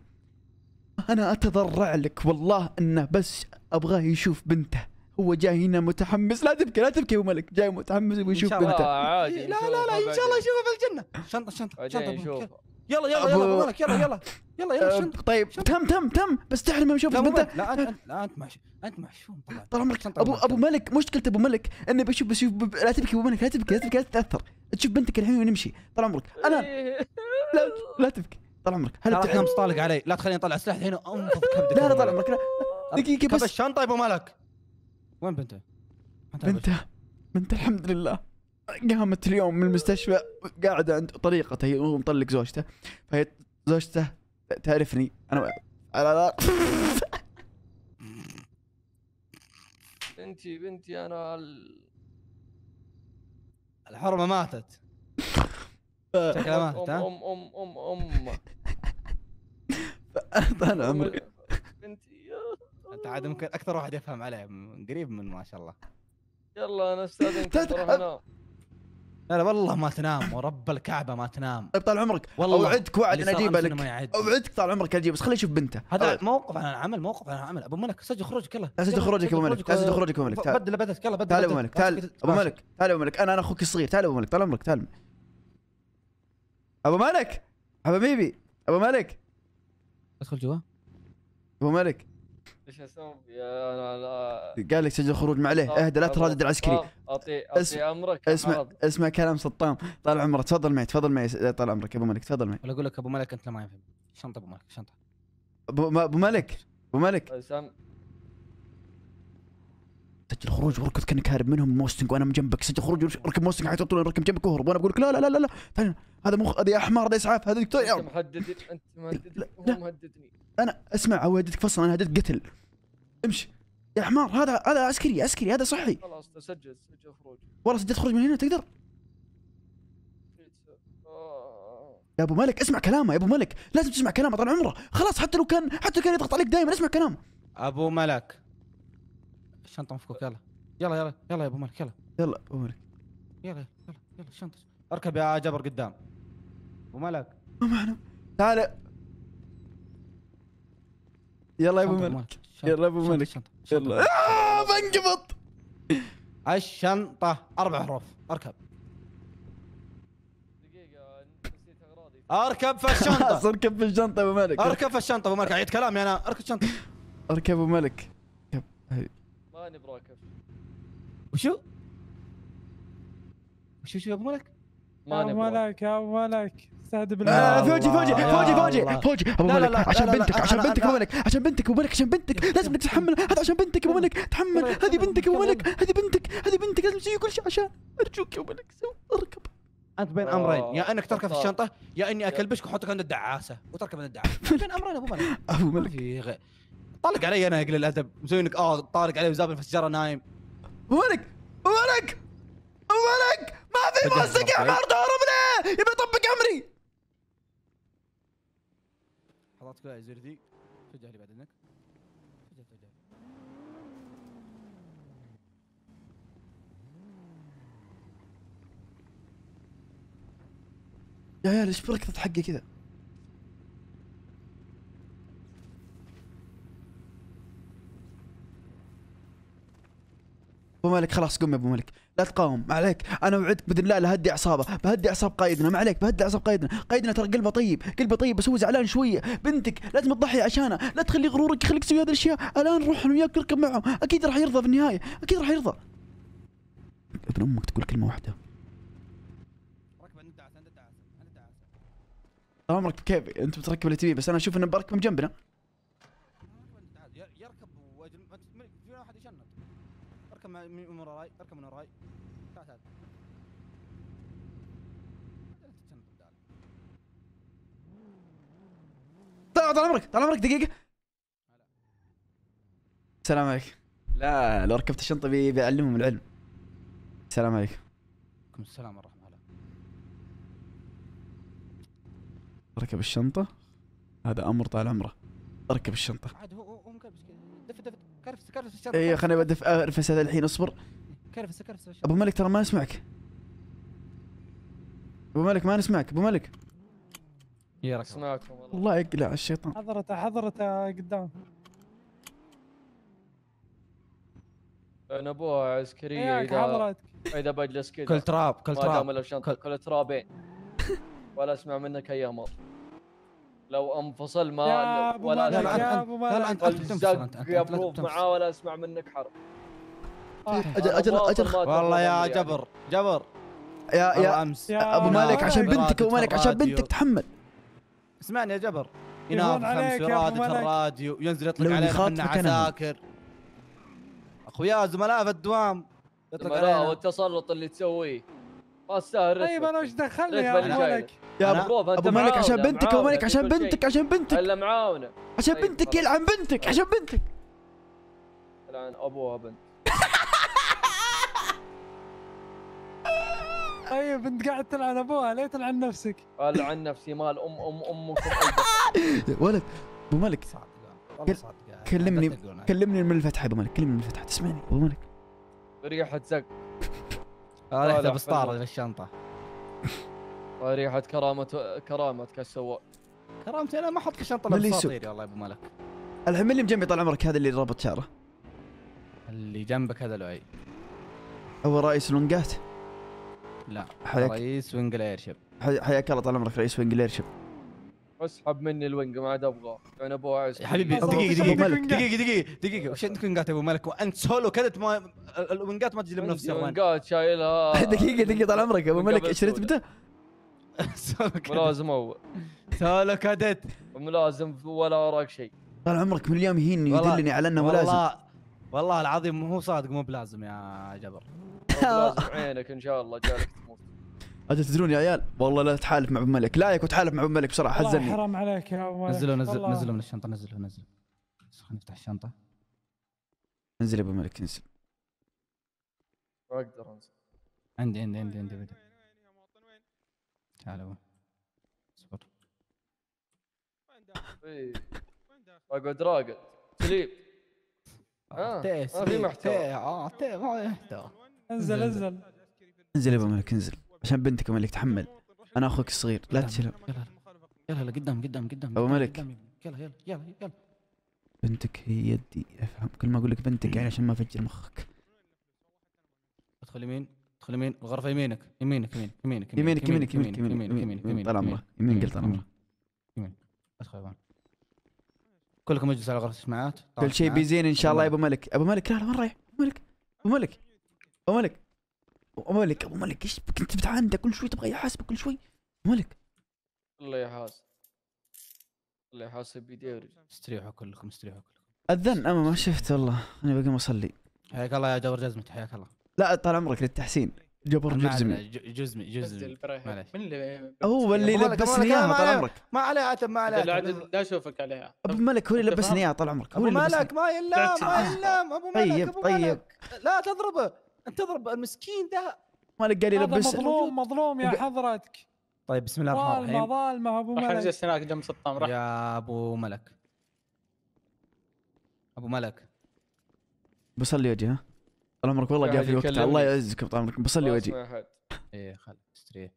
أنا أتضرع لك والله أنه بس أبغاه يشوف بنته هو جاي هنا متحمس لا تبكي لا تبكي يا ملك جاي متحمس يبغى يشوف بنته لا لا لا إن شاء الله يشوفها في الجنة شنطة شنطة شنطة يلا يلا يلا ملك يلا يلا يلا يلا شنطة طيب تم تم تم بس تحرم يوم شوف بنته لا أنت لا أنت ماشي أنت ماشي طال عمرك أبو أبو ملك مشكلة أبو ملك أنه بشوف بشوف لا تبكي أبو ملك لا تبكي لا تبكي لا تتأثر تشوف بنتك الحين ونمشي طال عمرك أنا إيه. لا لا تبكي طال عمرك هل بتحكم طالق علي لا تخليني اطلع سلاح الحين انفض كبدك لا لا طال عمرك دقيقه بس الشنطه يبو مالك وين بنته؟ بنته بنته الحمد لله قامت اليوم من المستشفى قاعده عند طريقته هي مطلق زوجته فهي زوجته تعرفني انا على لا بنتي بنتي انا الحرمه ماتت <laughs> شكلها ماتت ها؟ ام ام ام ام <laughs> طال عمرك بنتي انت عاد ممكن اكثر واحد يفهم عليه قريب من ما شاء الله يلا انا استاذنك تتعب لا لا والله ما تنام ورب الكعبه ما تنام طيب طال عمرك والله اوعدك وعد انا اجيبه لك اوعدك طال عمرك اجيبه بس خليني اشوف بنته هذا طيب. موقف عن العمل موقف عن العمل ابو ملك سجل خروجك يلا سجل خروجك ابو ملك سجل خروجك ابو ملك تعال بدل يلا بدل تعال ابو ملك تعال ابو ملك تعال ابو ملك انا انا اخوك الصغير تعال ابو ملك طال عمرك تعال ابو ملك حبيبي ابو ملك ادخل جوا ابو ملك ايش اسوي يا انا لا قال لك سجل خروج ما عليه اهدى لا تردد العسكري اعطي اعطي امرك اسمع اسمع كلام سطام طال عمرك تفضل معي تفضل معي طال عمرك ابو ملك تفضل معي ولا اقول لك ابو ملك انت ما ينفع شنطه ابو ملك شنطه ابو ملك ابو ملك سجل خروج واركض كانك هارب منهم موستنج وانا من جنبك سجل خروج اركب موستنج حتى طول اركب جنبك واهرب وانا بقول لك لا لا لا لا هذا مخ هذا احمر هذا اسعاف هذا دكتور انت انت هو مهددني انا اسمع هو هددك فصلا انا هددت قتل امشي يا حمار هذا هذا عسكري عسكري هذا صحي خلاص سجل سجل خروج والله سجلت خروج من هنا تقدر آه. يا ابو ملك اسمع كلامه يا ابو ملك لازم تسمع كلامه طال عمره خلاص حتى لو كان حتى لو كان يضغط عليك دائما اسمع كلامه ابو ملك شنطه مفكوك يلا يلا يلا يلا يا ابو مالك يلا يلا ابو مالك يلا يلا يلا شنطه اركب يا جبر قدام ابو مالك ما معنا تعال يلا يا ابو مالك يلا يا ابو مالك يلا آه، بنقبض الشنطه اربع حروف اركب اركب في الشنطه خلاص <laughs> اركب في الشنطه ابو مالك اركب في الشنطه ابو مالك عيد كلامي انا اركب الشنطه اركب ابو مالك ماني بروكر وشو؟ وشو شو يا ابو ملك؟ ماني ابو ملك يا ابو ملك استهد بالله آه، فوجي فوجي فوجي فوجي فوجي ابو ملك عشان بنتك عشان بنتك ابو ملك عشان بنتك ابو ملك عشان بنتك لازم تتحمل هذا عشان بنتك ابو ملك تحمل هذه بنتك ابو ملك هذه بنتك هذه بنتك لازم تسوي كل شيء عشان ارجوك يا ابو ملك اركب انت بين امرين يا انك تركب في الشنطه يا اني اكلبشك واحطك عند الدعاسه وتركب عند الدعاسه بين امرين ابو ملك ابو ملك طلق علي انا يا الادب مسوي انك اه طارق علي وزابل في الشجره نايم ولك ولك ولك ما في ماسك يا عمار دور يبي يطبق امري حضرتك يا زير ذي لي بعد انك يا عيال ايش بركضت حقي كذا ابو ملك خلاص قم يا ابو ملك لا تقاوم ما عليك انا اوعدك باذن الله لهدي اعصابه بهدي اعصاب قائدنا ما عليك بهدي اعصاب قائدنا قائدنا ترى قلبه طيب قلبه طيب بس هو زعلان شويه بنتك لازم تضحي عشانه لا تخلي غرورك يخليك تسوي هذه الاشياء الان روح انا وياك نركب معهم اكيد راح يرضى في النهايه اكيد راح يرضى ابن امك تقول كلمه واحده طال عمرك كيف انت بتركب اللي تبيه بس انا اشوف انه بركب جنبنا من وراي اركب من وراي تعال تعال طال عمرك طال عمرك دقيقة السلام عليكم لا لو ركبت الشنطة بيعلمهم العلم السلام عليكم وعليكم السلام ورحمة الله ركب الشنطة هذا أمر طال عمره ركب الشنطة عاد هو هو مكبس كذا دف دف كرفس كرفس الشر اي خليني بدف ارفس هذا الحين اصبر كرفس كرفس ابو ملك ترى ما اسمعك ابو ملك ما نسمعك ابو ملك يا يراك اسمعكم والله يقلع الشيطان حضرته حضرته قدام انا ابوها عسكريه إيه، اذا حضرتك اذا بجلس كذا كل تراب كل تراب كل ترابين <laughs> ولا اسمع منك اي امر لو انفصل ما يا أبو ولا لا لا يا ابو لا انت تنفصل معاه ولا اسمع منك حرف آه. إيه، اجل اجل اجل والله يا يعني. جبر جبر يا يا امس ابو مالك عشان بنتك ابو مالك عشان بنتك تحمل اسمعني يا جبر ينام خمس ورادة الراديو ينزل يطلق علينا احنا عساكر اخويا زملاء في الدوام يطلق علينا والتسلط اللي تسويه ما تستاهل طيب انا وش دخلني يا ابو مالك يا ابو ابو مالك عشان بنتك ابو مالك عشان بنتك عشان بنتك الا معاونه عشان طيب، بنتك يلعن بنتك عشان بنتك الان ابوها بنت <laughs> اي أيوة، بنت قاعد تلعن ابوها ليه تلعن نفسك؟ العن نفسي مال ام ام امك <laughs> ولد ابو مالك كلمني كلمني من الفتحه ابو مالك كلمني من الفتحه تسمعني ابو مالك ريحه زق هذا بسطاره في الشنطه <laughs> وريحة كرامة كرامتك السواق كرامتي انا ما احط شنطه من اللي يسوق يا الله يا ابو ملك الحين من اللي بجنبي طال عمرك هذا اللي رابط شعره اللي جنبك هذا لؤي هو رئيس الونجات لا حياك رئيس وينج شيب حياك الله طال عمرك رئيس وينج شيب اسحب مني الوينج ما عاد ابغاه انا ابو عز يا حبيبي دقيقه دقيقه دقيقه دقيقه دقيقه وش عندك وينجات يا ابو ملك وانت سولو كذا ما الوينجات ما تجي بنفس الوينجات شايلها <laughs> دقيقه دقيقه طال عمرك يا ابو ملك ايش رتبته؟ ملازم هو سولو كادت ملازم ولا وراك شيء طال عمرك من اليوم يهيني يدلني على انه ملازم والله والله العظيم هو صادق مو بلازم يا جبر لازم عينك ان شاء الله جالك تموت اجل تدرون يا عيال والله لا تحالف مع ابو ملك لا يكون تحالف مع ابو ملك بسرعه حزني حرام عليك يا ابو نزلوا نزلوا نزلوا من الشنطه نزلوا نزلوا خلينا نفتح الشنطه انزل يا ابو ملك انزل ما اقدر انزل عندي عندي عندي عندي, عندي. وين اصبر راقد راقد سليب اه, آه،, آه،, آه، ما في محتوى ما يحتوى انزل انزل انزل يا ابو ملك انزل عشان بنتك ملك تحمل انا اخوك الصغير لا يلا يلا يلا قدام قدام قدام ابو ملك يلا يلا يلا يلا بنتك هي يدي افهم كل ما اقول لك بنتك يعني عشان ما افجر مخك ادخل يمين ادخل يمين الغرفه يمينك يمينك يمينك يمينك يمينك يمينك يمينك يمينك يمينك يمينك طال عمره يمين قلت عمره يمين ادخل يا كلكم اجلسوا على غرفه السماعات كل شيء بيزين ان شاء الله يا ابو ملك ابو ملك لا لا وين رايح ابو ملك ابو ملك ابو ملك ابو ملك ابو ملك ايش بك انت بتعاند كل شوي تبغى يحاسبك كل شوي ابو ملك الله يحاسب الله يحاسب بيدي استريحوا كلكم استريحوا كلكم اذن اما ما شفت والله انا بقوم اصلي حياك الله يا جبر جزمتي حياك الله لا طال عمرك للتحسين جبر جزمي جزمي جزمي معلش من اللي هو اللي لبسني اياها طال عمرك ما عليها عتب ما عليها لا اشوفك عليها ابو ملك هو اللي لبسني اياها طال عمرك ابو ملك ما يلام ما طيب، يلام ابو ملك طيب طيب لا تضربه انت تضرب المسكين ده مالك قال يلبس مظلوم مظلوم يا حضرتك طيب بسم الله الرحمن الرحيم ظالمه ظالمه ابو ملك جلس هناك جنب سطام راح يا ابو ملك ابو ملك بصلي وجهه طال عمرك والله جاء في وقت الله يعزك طال عمرك بصلي وجهي ايه خل استريح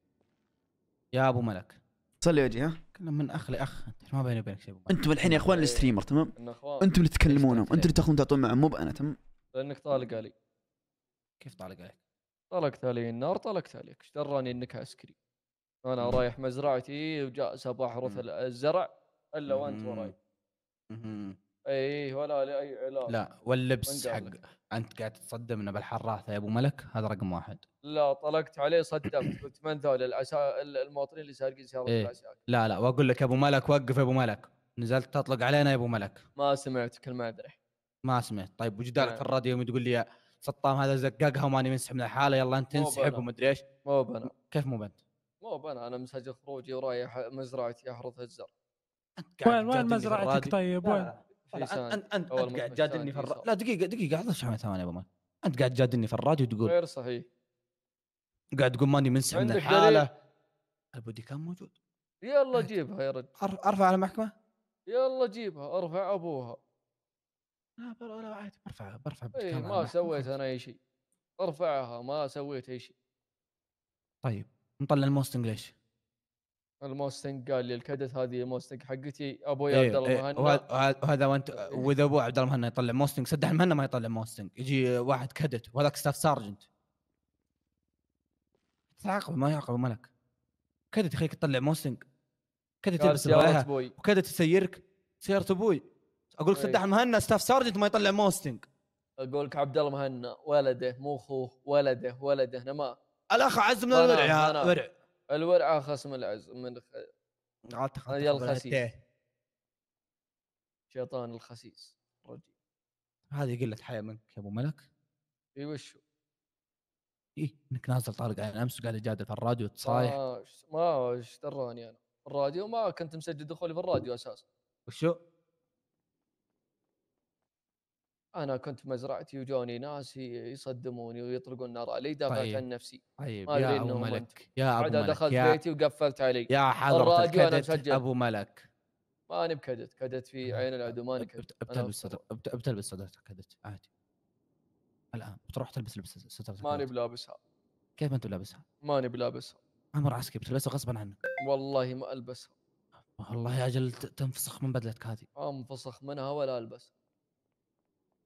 يا ابو ملك صلي وجهي ها كلام من اخ لاخ ما بيني وبينك شيء انتم الحين يا اخوان إيه، الستريمر تمام انتم اللي تكلمونه انتم اللي تاخذون تعطون معهم مو بانا تمام لانك طالق علي كيف طالق عليك؟ طلقت علي النار طلقت عليك ايش دراني انك عسكري انا رايح مزرعتي وجاء صباح رث الزرع الا وانت وراي إيه، اي ولا لأي علاقه لا واللبس حق انت قاعد تصدم انه بالحراثه يا ابو ملك هذا رقم واحد لا طلقت عليه صدمت قلت من ذول العسا... المواطنين اللي سارقين سيارات إيه. لا لا واقول لك يا ابو ملك وقف يا ابو ملك نزلت تطلق علينا يا ابو ملك ما سمعتك ما ادري ما سمعت طيب وجدالك في نعم. الراديو يوم تقول لي يا سطام هذا زققها وماني منسحب من الحاله يلا انت انسحب ومدري ايش مو بنا كيف مو بنت؟ مو بنا انا مسجل خروجي ورايح مزرعتي احرث الزر وين وين مزرعتك طيب وين؟ إيه، انت انت, قاعد تجادلني إيه، في إيه، الراديو لا دقيقه دقيقه اعطني شحنه ثانيه يا ابو انت قاعد تجادلني في الراديو تقول غير صحيح قاعد تقول ماني منسح من الحاله البودي كان موجود يلا جيبها يا رجل ارفع على المحكمه يلا جيبها ارفع ابوها لا لا عادي برفع برفع إيه ما سويت انا اي شيء ارفعها ما سويت اي شيء طيب نطلع الموستنج ليش؟ الموستنج قال لي الكادت هذه الموستنج حقتي إيه، إيه، إيه. ابوي عبد الله مهنا وهذا وانت واذا ابو عبد الله مهنا يطلع موستنج صدق المهنا ما يطلع موستنج يجي واحد كادت وهذاك ستاف سارجنت تعاقبه ما يعاقبه ملك كادت يخليك تطلع موستنج كادت يلبس ابوي وكادت تسيرك سيارة ابوي اقول لك صدح مهنا ستاف سارجنت ما يطلع موستنج اقول لك عبد الله مهنا ولده مو اخوه ولده ولده نما الاخ اعز من الورع يا ورع الورعه خصم العز من خ... يا الخسيس شيطان الخسيس رجل هذه قله حياه منك يا ابو ملك اي وشو؟ ايه انك نازل طارق على امس وقاعد اجادل في الراديو تصايح ما ما ايش دراني انا الراديو ما كنت مسجل دخولي في الراديو اساسا وشو؟ انا كنت مزرعتي وجوني ناس يصدموني ويطلقون نار علي دافعت طيب. عن نفسي طيب يا ابو ملك يا ابو ملك دخلت يا... بيتي وقفلت علي يا حضرة الكدت ابو ملك ماني بكدت كدت في عين العدو ماني كدت بتلبس ستر بتلبس سترتك كدت عادي الان بتروح تلبس لبس سترتك ماني بلابسها كيف ما انت لابسها؟ ماني بلابسها امر عسكري بتلبسها غصبا عنك والله ما البسها والله يا اجل تنفسخ من بدلتك هذه انفسخ منها ولا البسها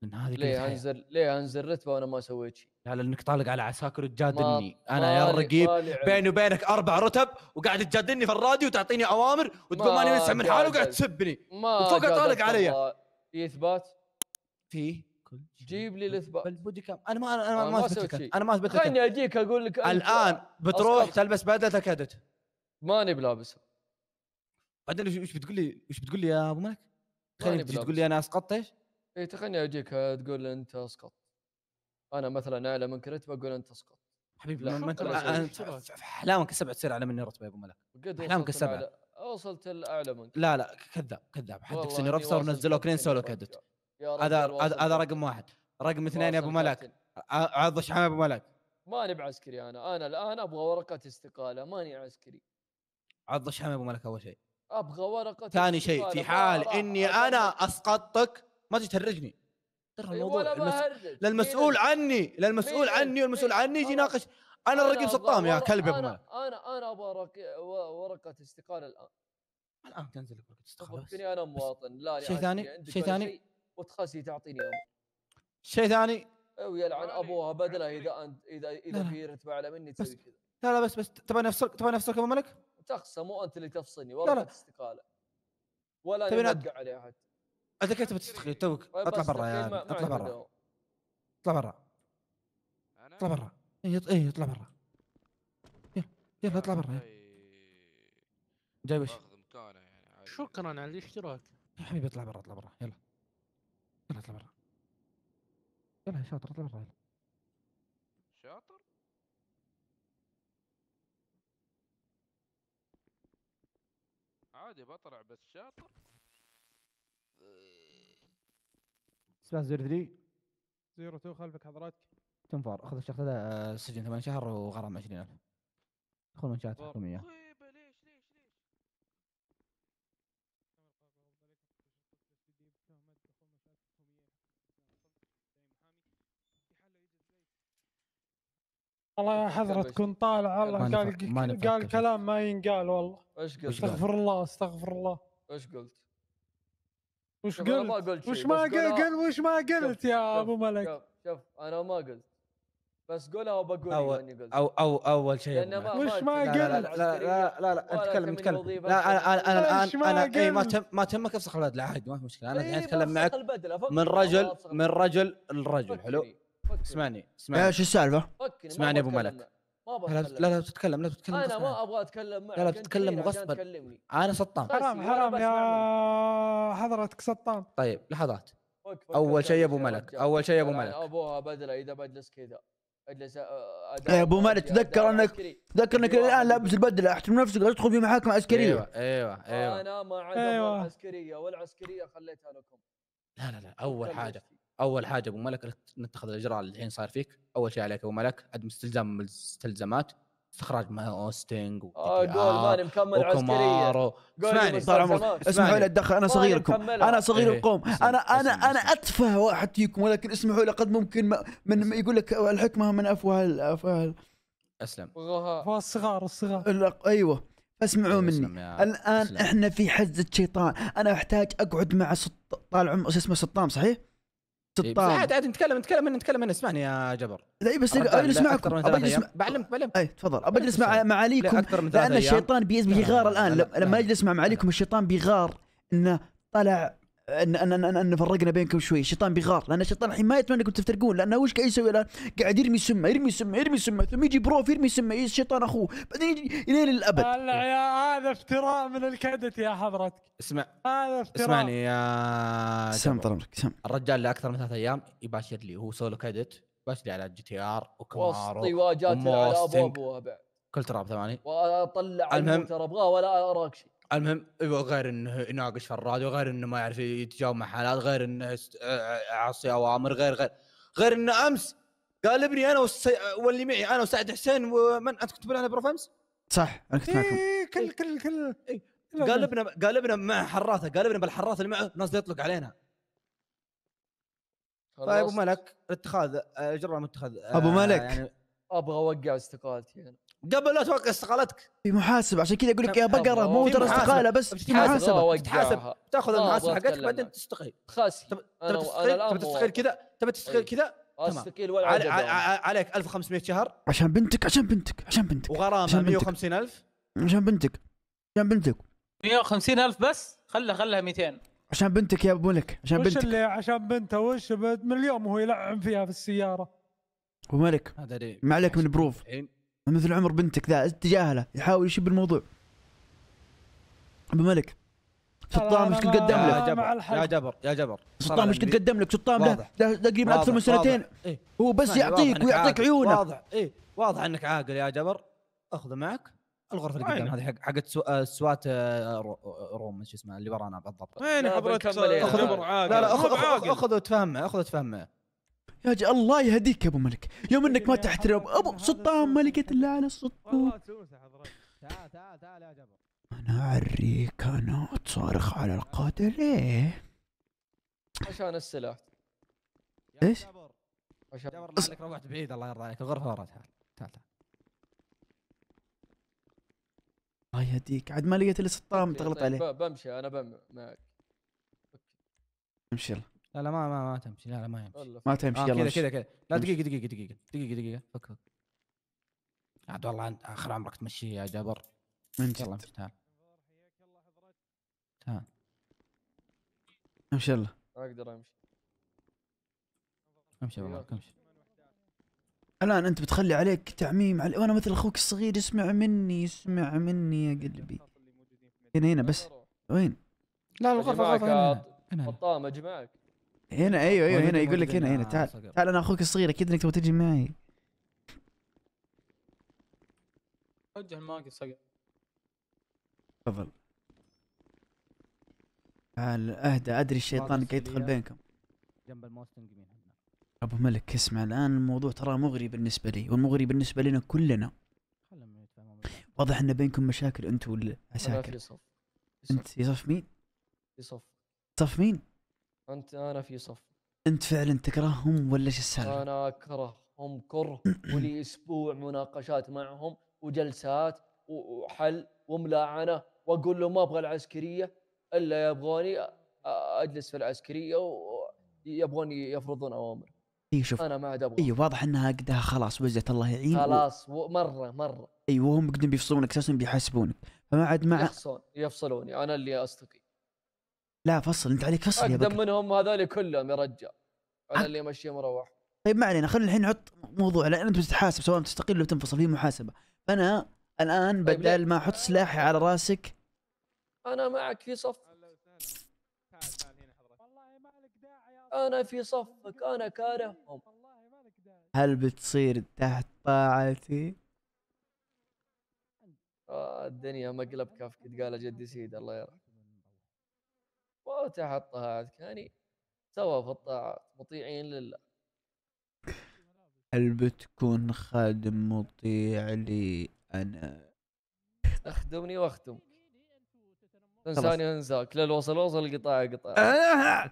لان هذه ليه انزل ليه انزل رتبه وانا ما سويت شيء لا لانك طالق على عساكر تجادلني انا يا الرقيب بيني وبينك اربع رتب وقاعد تجادلني في الراديو وتعطيني اوامر وتقول ماني ما من حالي وقاعد تسبني وفوق طالق علي في اثبات في جيب لي الاثبات البودي كام انا ما انا, أنا ما اثبت لك انا ما اثبت لك خليني اجيك اقول لك الان بتروح أصحب. تلبس بدلتك هدت ماني بلابسها بعدين وش بتقول لي وش بتقول لي يا ابو ملك؟ تخيل تقول لي انا اسقطت ايش؟ اي تخليني اجيك آه، تقول انت اسقط انا مثلا اعلى من كريت بقول انت اسقط حبيبي لا ما احلامك السبعه آه، تصير اعلى مني رتبه يا ابو ملك احلامك السبعه وصلت الاعلى منك لا لا كذاب كذاب حدك سني رابستر ونزلوك كلين سولو كدت هذا هذا رقم واحد رقم اثنين يا ابو ملك عض شحام يا ابو ملك ماني بعسكري انا انا الان ابغى ورقه استقاله ماني عسكري عض شحام يا ابو ملك اول شيء ابغى ورقه ثاني شيء في حال اني انا اسقطتك ما تجي تهرجني ترى طيب، الموضوع المس... للمسؤول عني للمسؤول عني والمسؤول عني يجي يناقش انا الرقيب سطام يا كلب يا انا انا انا ابغى ورقه استقاله الان الان تنزل ورقه استقاله انا مواطن لا شيء ثاني شيء ثاني وتخسي تعطيني شيء ثاني ويلعن ابوها بدله اذا انت اذا اذا في رتبه اعلى مني تسوي كذا لا لا بس بس تبغى افصل تبغى افصلك ابو ملك؟ تخسر مو انت اللي تفصلني والله استقاله ولا تبين ادق عليها حتى انت كيف تبي تستقيل توك اطلع برا يا اطلع برا اطلع إيه، برا اطلع برا اي اي اطلع برا يلا يلا اطلع برا يلا. جاي وش مكانه يعني عادي. شكرا على الاشتراك يا حبيبي اطلع برا اطلع برا يلا يلا اطلع برا يلا يا شاطر اطلع برا يلا شاطر عادي بطلع بس شاطر سلاح زر 3 زيرو تو خلفك حضرتك تنفار اخذ الشخص هذا آه، سجن ثمان شهر وغرام 20000 خذ منشات طيب، حكوميه طيب ليش ليش ليش والله يا حضرتكم طالع ما الله قال قال كلام ما ينقال والله ايش قلت؟ استغفر الله استغفر الله ايش قلت؟ وش قلت؟ ما قلت وش ما قلت وش ما قلت يا ابو ملك شوف انا ما قلت بس قولها وبقول أول اني قلت أو أو اول شيء ما وش ما قلت لا لا لا لا, انت تكلم اتكلم اتكلم لا انا انا انا الان انا اي ما تم ما تمك افسخ البدله عادي ما في مشكله انا الحين إيه، اتكلم معك من رجل من رجل لرجل حلو اسمعني اسمعني ايش السالفه؟ اسمعني ابو ملك ما ابغى لا, لا تتكلم لا تتكلم انا ما ابغى اتكلم معك لا لا تتكلم غصبا انا سطام حرام حرام يا حضرتك سطام طيب لحظات اول شيء ابو ملك اول شيء ابو ملك ابوها بدله اذا بجلس كذا اجلس يا ابو مالك تذكر انك تذكر انك أيوة. الان لابس البدله احترم نفسك لا تدخل في محاكم عسكريه ايوه ايوه, أيوة. انا ما عندي أيوة. عسكريه والعسكريه خليتها لكم لا لا لا اول حاجه اول حاجه ابو ملك نتخذ الاجراء اللي الحين صار فيك اول شيء عليك ابو ملك عدم استلزام المستلزمات استخراج ما اوستنج اه جول ماني مكمل عسكرية اسمعني طال عمرك اسمحوا لي اتدخل انا صغيركم إيه، إيه. انا صغير إيه. القوم انا انا انا اتفه واحد فيكم ولكن اسمحوا لي قد ممكن من يقول لك الحكمه من افواه الافواه اسلم الصغار الصغار ايوه اسمعوا أيوة، مني الان احنا في حزه شيطان انا احتاج اقعد مع طال عمر اسمه سطام صحيح؟ 16 عاد عاد نتكلم نتكلم نتكلم انا اسمعني يا جبر لا إيه، بس ابي اسمعكم ابي اسمع بعلم بعلم اي تفضل اجلس مع معاليكم لان الشيطان بيغار الان لما اجلس مع معاليكم الشيطان بيغار انه طلع ان ان ان, أن فرقنا بينكم شوي الشيطان بيغار لان الشيطان الحين ما يتمنى انكم تفترقون لانه وش قاعد يسوي الان؟ قاعد يرمي سمه يرمي سمه يرمي سمه ثم يجي بروف يرمي سمه الشيطان اخوه بعدين يجي الين الابد هذا افتراء من الكدت يا حضرتك اسمع هذا افتراء اسمعني يا سام طال عمرك سام الرجال اكثر من ثلاث ايام يباشر لي هو سولو كدت بس لي على جي تي ار وكمارو وسطي واجات على ابو كل تراب ثواني واطلع المهم ترى ابغاه ولا اراك شيء المهم غير انه يناقش في الراديو غير انه ما يعرف يتجاوب مع حالات غير انه يعصي اوامر غير غير غير انه امس قالبني انا والسي... واللي معي انا وسعد حسين ومن انت كنت معنا بروف امس؟ صح انا كنت معكم إيه كل إيه. كل كل إيه. قالبنا إيه. قالبنا مع حراثه قالبنا بالحراثه اللي معه ناس يطلق علينا طيب ابو ملك اتخاذ اجراء متخذ ابو آه، ملك يعني ابغى اوقع استقالتي انا قبل لا توقع استقالتك في محاسب عشان كذا اقول لك يا بقره مو ترى استقاله بس في محاسبه تحاسب تاخذ المحاسبه حقتك بعدين تستقيل خاسي تبي تستقيل تستقيل كذا تبي تستقيل طيب. كذا استقيل عليك 1500 شهر عشان بنتك عشان بنتك عشان بنتك وغرامه 150000 عشان بنتك عشان بنتك 150000 بس خله خلها 200 عشان بنتك يا ابو ملك عشان بنتك وش اللي عشان بنته وش من اليوم وهو يلعن فيها في السياره ابو ملك ما عليك من بروف مثل عمر بنتك ذا تجاهله يحاول يشب الموضوع ابو ملك سلطان مش كنت قدم لك يا جبر يا جبر سلطان مش كنت قدم لك سطام ده تقريبا اكثر من سنتين إيه؟ هو بس يعطيك ويعطيك عيونه واضح اي واضح انك عاقل يا جبر اخذه معك الغرفه اللي قدام هذه حق حقت آه، سوات آه، آه، روم شو اسمه اللي ورانا بالضبط وين حضرتك جبر عاقل لا لا اخذ اخذ وتفهم معه اخذ وتفهم معه يا جي الله يهديك يا ابو ملك يوم انك ما تحترم ابو سلطان ملكة الله على السلطان تعال تعال تعال يا جبر انا اعريك انا تصارخ على القاتل ايه عشان السلاح ايش؟ عشان جبر مالك روحت بعيد الله يرضى عليك الغرفة ورا تعال تعال تعال الله يهديك عاد ما لقيت الا سطام تغلط طيب، عليه بمشي انا بم معك امشي يلا لا لا ما ما ما تمشي لا لا ما يمشي ما تمشي آه، يلا كذا كذا كذا لا دقيقة دقيقة دقيقة دقيقة دقيقة فك فك عاد والله انت اخر عمرك تمشيه يا جبر من جد يلا تعال تعال امشي يلا اقدر امشي امشي والله امشي الان انت بتخلي عليك تعميم علي وانا مثل اخوك الصغير اسمع مني اسمع مني يا قلبي هنا هنا بس وين؟ لا الغرفة غلط هنا اجمعك هنا ايوه ايوه هنا يقول لك هنا هنا آه، تعال تعال انا اخوك الصغير اكيد انك تبغى تجي معي وجه الماك الصقر تفضل تعال اهدى ادري الشيطان قاعد يدخل بينكم جنب الموستنج يمين ابو ملك اسمع الان الموضوع ترى مغري بالنسبه لي والمغري بالنسبه لنا كلنا واضح ان بينكم مشاكل انت والعساكر انت يصف مين؟ يصف صف مين؟ انت انا في صف انت فعلا تكرههم ولا شو السالفه؟ انا اكرههم كره ولي اسبوع مناقشات معهم وجلسات وحل وملاعنه واقول له ما ابغى العسكريه الا يبغوني اجلس في العسكريه ويبغوني يفرضون اوامر اي شوف انا ما عاد ابغى اي واضح انها قدها خلاص وزت الله يعين خلاص و... مره مره اي وهم يقدرون بيفصلونك اساسا بيحاسبونك فما عاد مع يفصلون يفصلوني انا اللي استقي لا فصل انت عليك فصل يا اقدم بكر منهم هذول كلهم يا رجال انا اللي ماشي مروح طيب ما علينا خلينا الحين نحط موضوع لان انت بتتحاسب سواء بتستقيل او تنفصل في محاسبه فانا الان طيب، بدل ما احط سلاحي على راسك انا معك في صف انا في صفك انا كارههم هل بتصير تحت طاعتي؟ آه الدنيا مقلب كفك قال جدي سيد الله يرحمه وتحطهات كاني سوا في الطاعات مطيعين لله هل بتكون خادم مطيع لي انا اخدمني واخدمك انساني انساك للوصل وصل قطاع قطاع آه.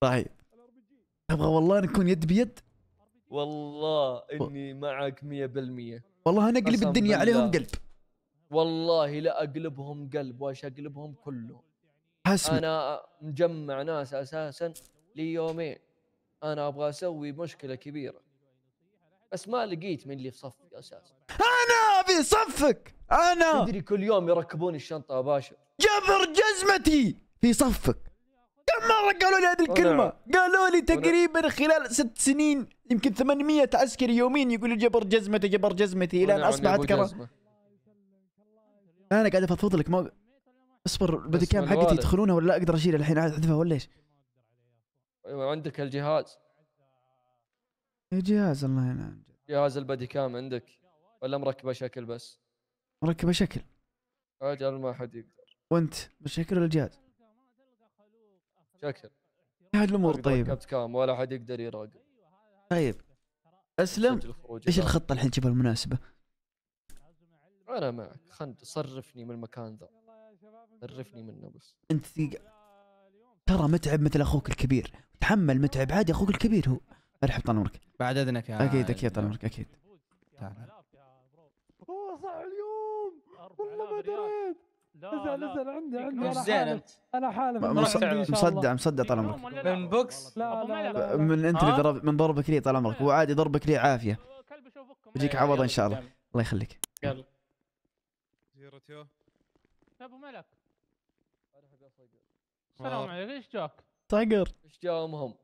طيب ابغى والله نكون يد بيد والله اني معك 100% والله انا اقلب الدنيا عليهم قلب والله لا اقلبهم قلب واش اقلبهم كلهم حسب. انا مجمع ناس اساسا لي انا ابغى اسوي مشكله كبيره بس ما لقيت من اللي في صفي اساسا انا في صفك انا تدري كل يوم يركبون الشنطه اباشر جبر جزمتي في صفك كم مره قالوا لي هذه الكلمه قالوا لي تقريبا خلال ست سنين يمكن 800 عسكري يومين يقولوا جبر جزمتي جبر جزمتي الى ان اصبحت كرامه انا قاعد افضفض لك ما اصبر بدي كام حقتي يدخلونها ولا اقدر اشيل الحين احذفها ولا ايش؟ أيوة، عندك الجهاز جهاز الله ينعم جهاز البادي كام عندك ولا مركبه شكل بس؟ مركبه شكل اجل ما حد يقدر وانت بالشكل ولا الجهاز؟ شكل هاد الامور طيب ركبت كام ولا حد يقدر يراقب طيب اسلم ايش الخطه الحين تشوفها المناسبه؟ انا معك خند صرفني من المكان ذا صرفني منه بس انت ترى متعب مثل اخوك الكبير تحمل متعب عادي اخوك الكبير هو ارحب طال عمرك بعد اذنك يا اكيد اكيد طال عمرك اكيد تعال اوه صح اليوم والله ما دريت نزل نزل عندي عندي مش زين انت انا حالف مصدع مصدع طال عمرك من بوكس لا من انت اللي ضرب من ضربك لي طال عمرك وعادي ضربك لي عافيه بجيك عوض ان شاء الله الله يخليك يلا هيرتيو ابو ملك صقر السلام عليك ايش جاك؟ صقر ايش جا امهم؟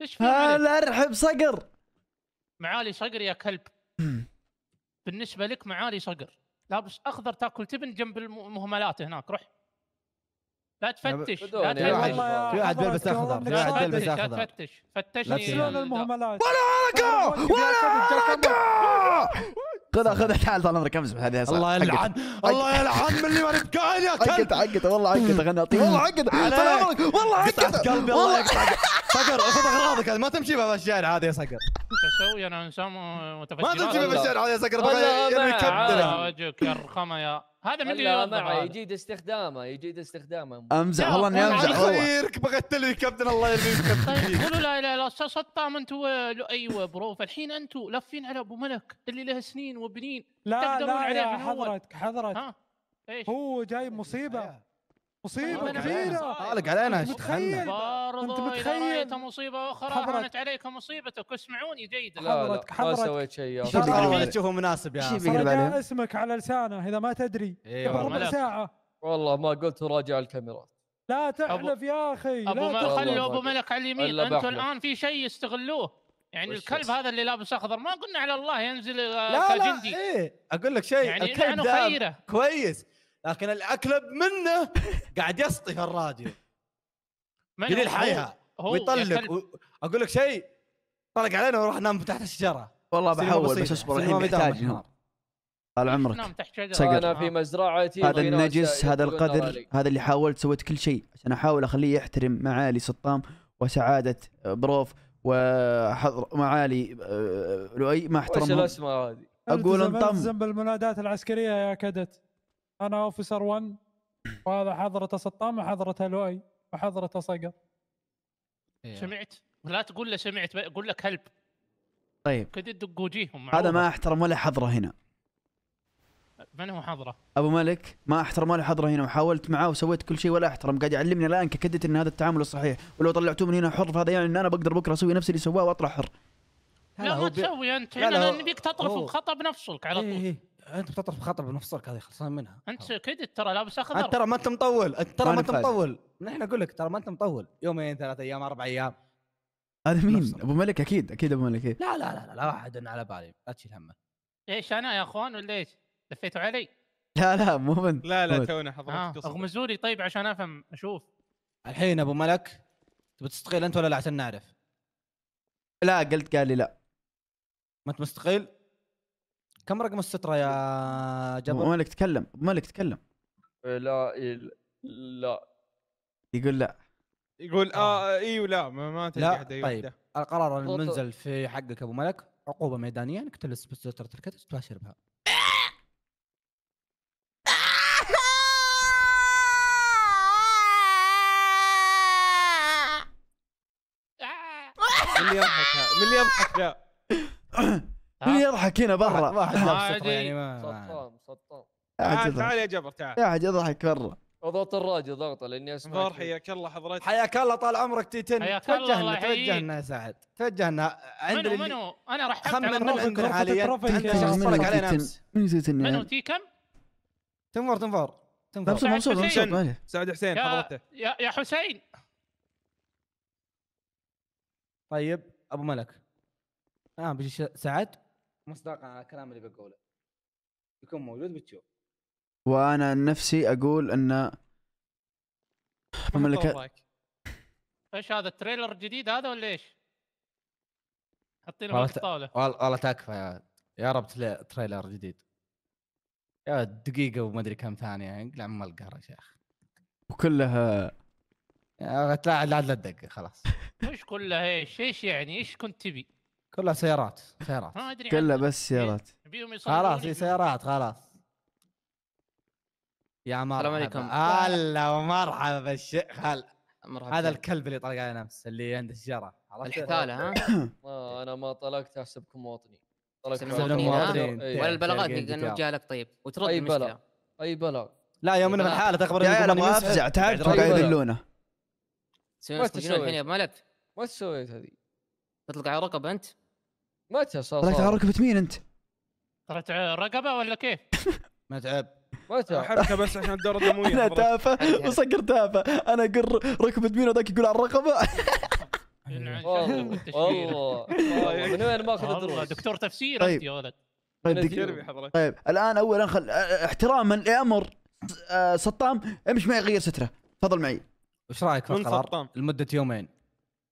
ايش في هلا ارحب صقر معالي صقر يا كلب <clears throat> بالنسبه لك معالي صقر لابس اخضر تاكل تبن جنب المهملات هناك روح لا تفتش لا تفتش في واحد بيلبس اخضر في واحد بيلبس اخضر لا تفتش فتشني لا المهملات ولا حركه ولا حركه خذ خذ تعال طال عمرك امزح هذه صح الله يلعن الله يلعن من اللي ما نبكى يا كلب عقد عقد والله عقد خليني اعطيه والله عقد طال عمرك والله عقد قلبي الله يقطع صقر خذ اغراضك ما تمشي بالشارع هذا يا صقر اسوي انا انسان متفجر ما تمشي بالشارع هذا يا صقر يبي يكبر وجهك يا رخمه يا هذا من اللي يجيد استخدامه يجيد استخدامه امزح والله اني امزح والله خيرك بغيت له يكبدنا الله يبي يكبدنا طيب، قولوا لا لا لا سطام انتم آه، ايوه برو الحين انتم لافين على ابو ملك اللي له سنين وبنين لا لا يا حضرتك حضرتك هو جاي مصيبه أيوة. مصيبه كبيره طالق علينا انت متخيل انت متخيل مصيبه اخرى هانت عليكم مصيبتك اسمعوني جيدا حضرتك حضرتك ما سويت شيء تشوفه مناسب يا رجاء اسمك على لسانه اذا ما تدري إيه ربع ساعه والله ما قلت راجع الكاميرات لا تحلف يا اخي ابو ملك خلوا ابو ملك على اليمين انتم الان في شيء يستغلوه يعني الكلب هذا اللي لابس اخضر ما قلنا على الله ينزل لا كجندي لا ايه اقول لك شيء يعني الكلب كويس لكن الاكلب منه قاعد يسطي في الراديو <laughs> قليل حيها ويطلق اقول لك شيء طلق علينا وراح نام تحت الشجره والله بحول بس اصبر الحين محتاج طال عمرك انا في مزرعتي هذا النجس هذا القدر هذا اللي حاولت سويت كل شيء عشان احاول اخليه يحترم معالي سطام وسعاده بروف وحضر معالي آه، لؤي ما احترمهم الاسماء هذه اقول انطم بالمنادات العسكريه يا كدت انا اوفيسر 1 وهذا حضرته سطام وحضرته لؤي وحضرته صقر إيه. سمعت ولا تقول له سمعت قول له كلب طيب كنت تدق وجيههم هذا ما احترم ولا حضره هنا من هو حضره؟ ابو ملك ما احترم ولا حضره هنا وحاولت معاه وسويت كل شيء ولا احترم قاعد يعلمني الان ككدت ان هذا التعامل الصحيح ولو طلعتوه من هنا حر فهذا يعني ان انا بقدر بكره اسوي نفس اللي سواه واطلع حر لا, ما تسوي انت لا, لا, لا نبيك تطرف الخطا بنفسك على إيه، طول إيه. انت بتطرف خطر بنفصلك هذه خلصان منها انت كريدت ترى لابس اخضر انت ترى ما انت مطول انت ترى ما انت مطول نحن اقول لك ترى ما انت مطول يومين ثلاث ايام اربع ايام هذا مين؟ نفسه. ابو ملك اكيد اكيد ابو ملك لا لا لا لا, واحد على بالي لا تشيل همه ايش انا يا اخوان ولا ايش؟ لفيتوا علي؟ لا لا مو انت لا لا تونا حضرتك آه. اغمزوا لي طيب عشان افهم اشوف الحين ابو ملك تبي تستقيل انت ولا لا عشان نعرف؟ لا قلت قال لي لا ما انت مستقيل؟ كم رقم السترة يا جبر؟ مالك تكلم مالك تكلم إيه، لا إيه، لا يقول لا يقول اه, آه. آه، اي إيوه، ولا ما, ما لا أيوه، طيب القرار المنزل في حقك ابو ملك عقوبه ميدانيه انك تلبس ستره تركت تباشر بها من اللي يضحك من اللي يضحك <laughs> من يضحك هنا برا واحد لابس يعني ما سطام تعال تعال يا جبر تعال يا احد يضحك برا اضغط الراديو ضغطه لاني اسمع فار حياك الله حضرتك حياك الله طال عمرك تيتن حياك الله الله توجهنا يا سعد توجهنا عند منو منو انا راح خمن من عندنا حاليا انت شخص طلق علينا امس منو تيتن يعني؟ منو تيكم تنفر تنفر تنفر مبسوط طيب. مبسوط سعد حسين حضرته يا حسين طيب ابو ملك اه بيجي سعد مصداقا على الكلام اللي بقوله يكون موجود بتشوف وانا نفسي اقول ان مملكة ايش هذا التريلر الجديد هذا ولا ايش؟ حاطينه على الطاوله والله تكفى يا يا رب تريلر جديد يا دقيقه وما ادري كم ثانيه اقلع من القهر يا شيخ وكلها لا لا تدق خلاص مش <laughs> كلها ايش ايش يعني ايش كنت تبي؟ كلها سيارات سيارات ما ادري كلها بس سيارات خلاص هي سيارات خلاص يا مرحبا السلام عليكم هلا ومرحبا بالشيخ هلا هذا الكلب اللي طلق علينا امس اللي عند الشجره الحثاله ها؟ <coughs> آه انا ما طلقت احسبكم مواطني طلقت مواطنين إيه. ولا البلاغات انه جالك طيب وترد اي بلاغ اي بلاغ لا يوم انه الحاله تخبر يا عيال ما افزع تعال قاعد يذلونه سويت الحين يا ملك وش سويت هذه؟ تطلق على رقبه انت؟ متى صار طلعت على ركبه مين انت؟ طلعت على الرقبه ولا كيف؟ <laughs> متعب متى؟ حركه بس عشان الدوره الدمويه <laughs> انا تافه وصقر تافه انا اقول ركبه مين وذاك يقول على الرقبه <laughs> والله من وين ماخذ الدروس؟ دكتور تفسير طيب. انت يا ولد طيب طيب الان اولا خل احتراما لامر سطام آه، امش معي غير ستره تفضل معي وش رايك في القرار لمده يومين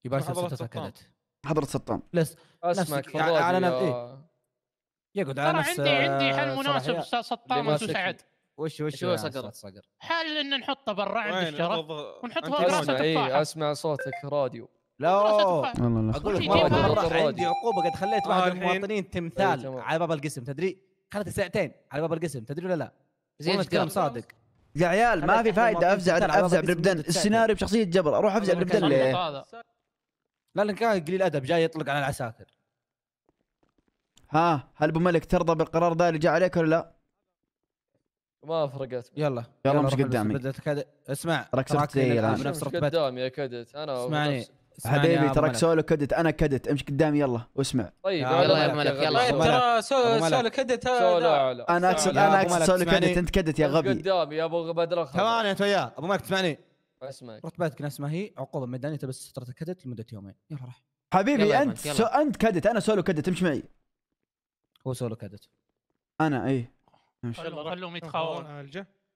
يباشر تاكدت حضره سلطان لس اسمك على نفس إيه؟ آه. يقعد على نفس عندي عندي حل مناسب استاذ سطام انت وسعد وش وش هو صقر صقر حل ان نحطه برا عند الشرف ونحط فوق راسه تفاحه اسمع صوتك إيه، راديو لا اقول لك مره عندي عقوبه قد خليت واحد من المواطنين تمثال إيه، على باب القسم تدري خلت ساعتين على باب القسم تدري ولا لا زين كلام صادق يا عيال ما في فايده افزع افزع بربدن السيناريو بشخصيه جبر اروح افزع بربدن ليه لا لان كان قليل ادب جاي يطلق على العساكر ها هل ابو ملك ترضى بالقرار ذا اللي جاء عليك ولا لا؟ ما فرقت يلا يلا امشي قدامي اسمع ركزت سولو الان كدت انا اسمعني حبيبي تراك سولو كدت انا كدت امشي قدامي يلا واسمع طيب يلا يا ابو ملك يلا ترى سولو كدت انا اقصد انا اقصد سولو كدت انت كدت يا غبي قدامي يا ابو بدر ثواني انت وياه ابو ملك تسمعني اسمعك رتبتك نفس ما هي عقوبه ميدانيه تلبس ستره كدت لمده يومين يلا راح حبيبي انت سو انت كدت انا سولو كدت امشي معي هو سولو كدت انا اي خلهم يتخاون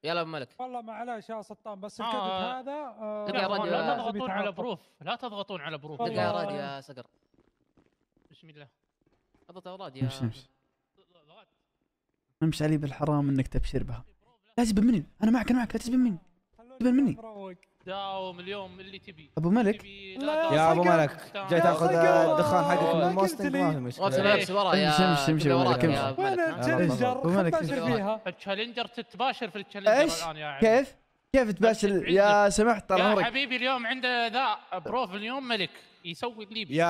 يلا ابو ملك والله معليش يا سلطان بس الكدت آه. هذا آه لا, تضغطون على بروف لا تضغطون على بروف دق يا رادي يا صقر بسم الله اضغط يا امشي امشي امشي علي بالحرام انك تبشر بها لا مني انا معك انا معك لا تسبب مني تبن مني داوم اليوم اللي تبي ابو ملك يا ابو ملك جاي تاخذ الدخان حقك من الموستنج ما في مشكله امشي امشي امشي ابو ملك امشي وين التشالنجر ابو ملك التشالنجر تتباشر في التشالنجر الان يا كيف؟ كيف تباشر يا سمحت طال عمرك يا حبيبي اليوم عنده ذا بروف اليوم ملك يسوي ليبي يا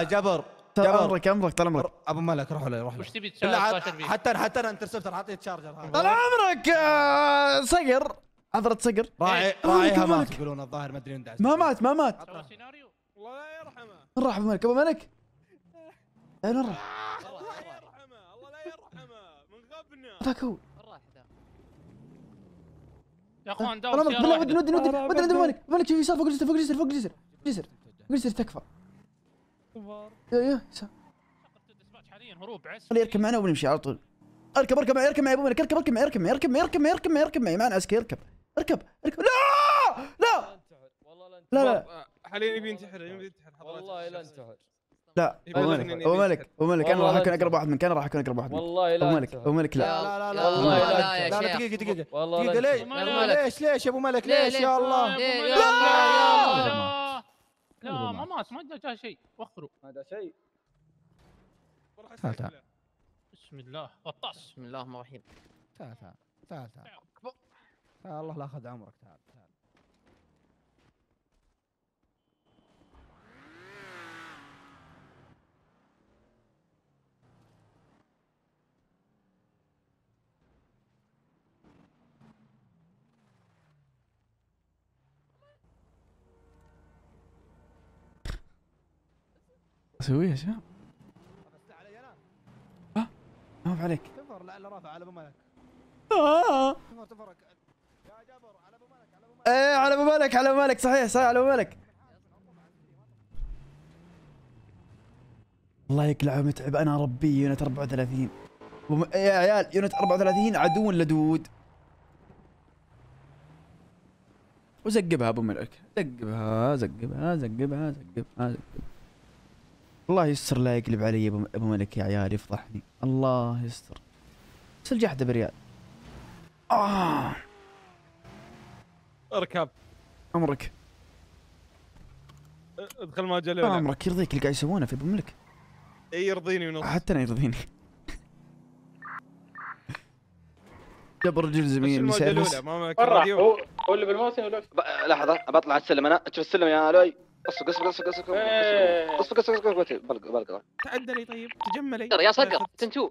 آه. جبر طال عمرك امرك طال عمرك ابو ملك روح له روح له وش تبي تشارجر حتى حتى انترسبتر حطيت تشارجر طال عمرك آه، صقر عذرة صقر راعي إيه. راعيها مات يقولون الظاهر ما ادري وين ما مات ما مات الله يرحمه ابو ملك ابو ملك راح نرح الله يرحمه الله لا يرحمه من غبنا ذاك هو يا اخوان دور ودي ودي ودي ودي ودنا ودنا ودنا ملك ملك شوف يسار فوق الجسر فوق الجسر فوق الجسر جسر جسر تكفى يا يا يسار حاليا هروب عس خليه يركب معنا ونمشي على طول اركب اركب معي اركب معي ابو ملك اركب اركب معي اركب معي اركب معي اركب معي اركب معي معنا عسكري اركب اركب اركب لا لا لا لا حاليا آه، يبي ينتحر يبي ينتحر والله لا انتحر لا ابو ملك ابو ملك ابو ملك انا راح اكون اقرب واحد منك انا راح اكون اقرب واحد منك والله لا ابو ملك ابو ملك لا لا لا لا والله لا يا شيخ دقيقه دقيقه والله دقيقه ليش ليش ليش ابو ملك ليش يا الله لا لا ما مات ما جاء شيء وخروا ما جاء شيء تعال تعال بسم الله غطاس بسم الله الرحمن الرحيم تعال تعال تعال تعال الله لا اخذ عمرك تعال تعال اسوي يا شباب؟ علي انا؟ ها؟ آه، ما عليك تفر لعل رافع على ابو اه تفر تفرك ايه على مالك على مالك صحيح صحيح على مالك الله يقلعه متعب انا ربي يونت 34 إيه، يا عيال يونت 34 عدو لدود وزقبها ابو ملك زقبها زقبها زقبها زقبها الله يستر لا يقلب علي ابو ملك يا عيال يفضحني الله يستر سل جحده بريال آه. اركب امرك ادخل ما جل عمرك يرضيك اللي قاعد يسوونه في ابو ملك اي يرضيني ونص حتى انا يرضيني جاب رجل زميل مسافر برا هو هو اللي بالموسم ولا لحظه بطلع على السلم انا شوف السلم يا لوي اصبر اصبر اصبر اصبر اصبر اصبر اصبر بلق بلق تعدلي طيب تجملي يا صقر تنتو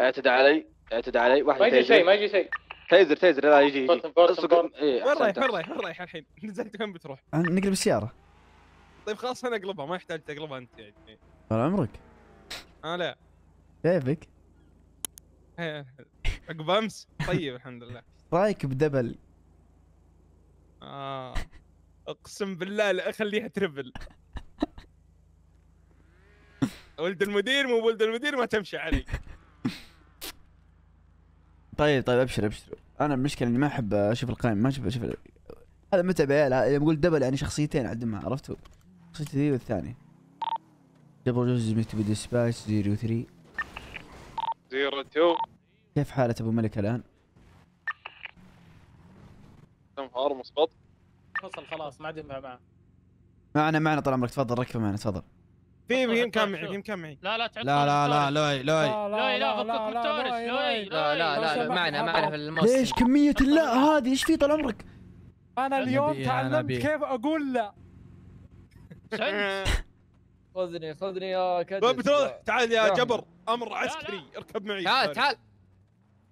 اعتدى علي اعتدى علي واحد ما يجي شيء ما يجي شيء تيزر تيزر لا يجي يجي إيه، وين رايح وين رايح وين رايح الحين؟ <laughs> نزلت وين بتروح؟ نقلب السيارة طيب خلاص انا اقلبها ما يحتاج تقلبها انت يعني طال عمرك اه لا كيفك؟ <laughs> عقب امس طيب الحمد لله رايك بدبل؟ اه اقسم بالله لا اخليها تربل <laughs> ولد المدير مو ولد المدير ما تمشي علي طيب طيب ابشر ابشر انا المشكله اني ما احب اشوف القائمه ما اشوف اشوف هذا متى بعيال يوم اقول دبل يعني شخصيتين اعدمها عرفتوا؟ شخصيتي ذي والثانيه دبل جوز ميت بي سبايس زيرو تو كيف حالة ابو ملك الان؟ مسبط فصل خلاص ما عاد ينفع معنا معنا طال عمرك تفضل ركب معنا تفضل في يمكن كان معي يمكن كان معي لا لا لا لا لا لوي لوي لوي لا فكك من تورس لوي لا لا لا معنا معنا في الموسم ليش كمية اللا هذه ايش في طال عمرك؟ انا اليوم تعلمت كيف اقول لا خذني خذني يا لا تعال يا جبر امر عسكري اركب معي تعال تعال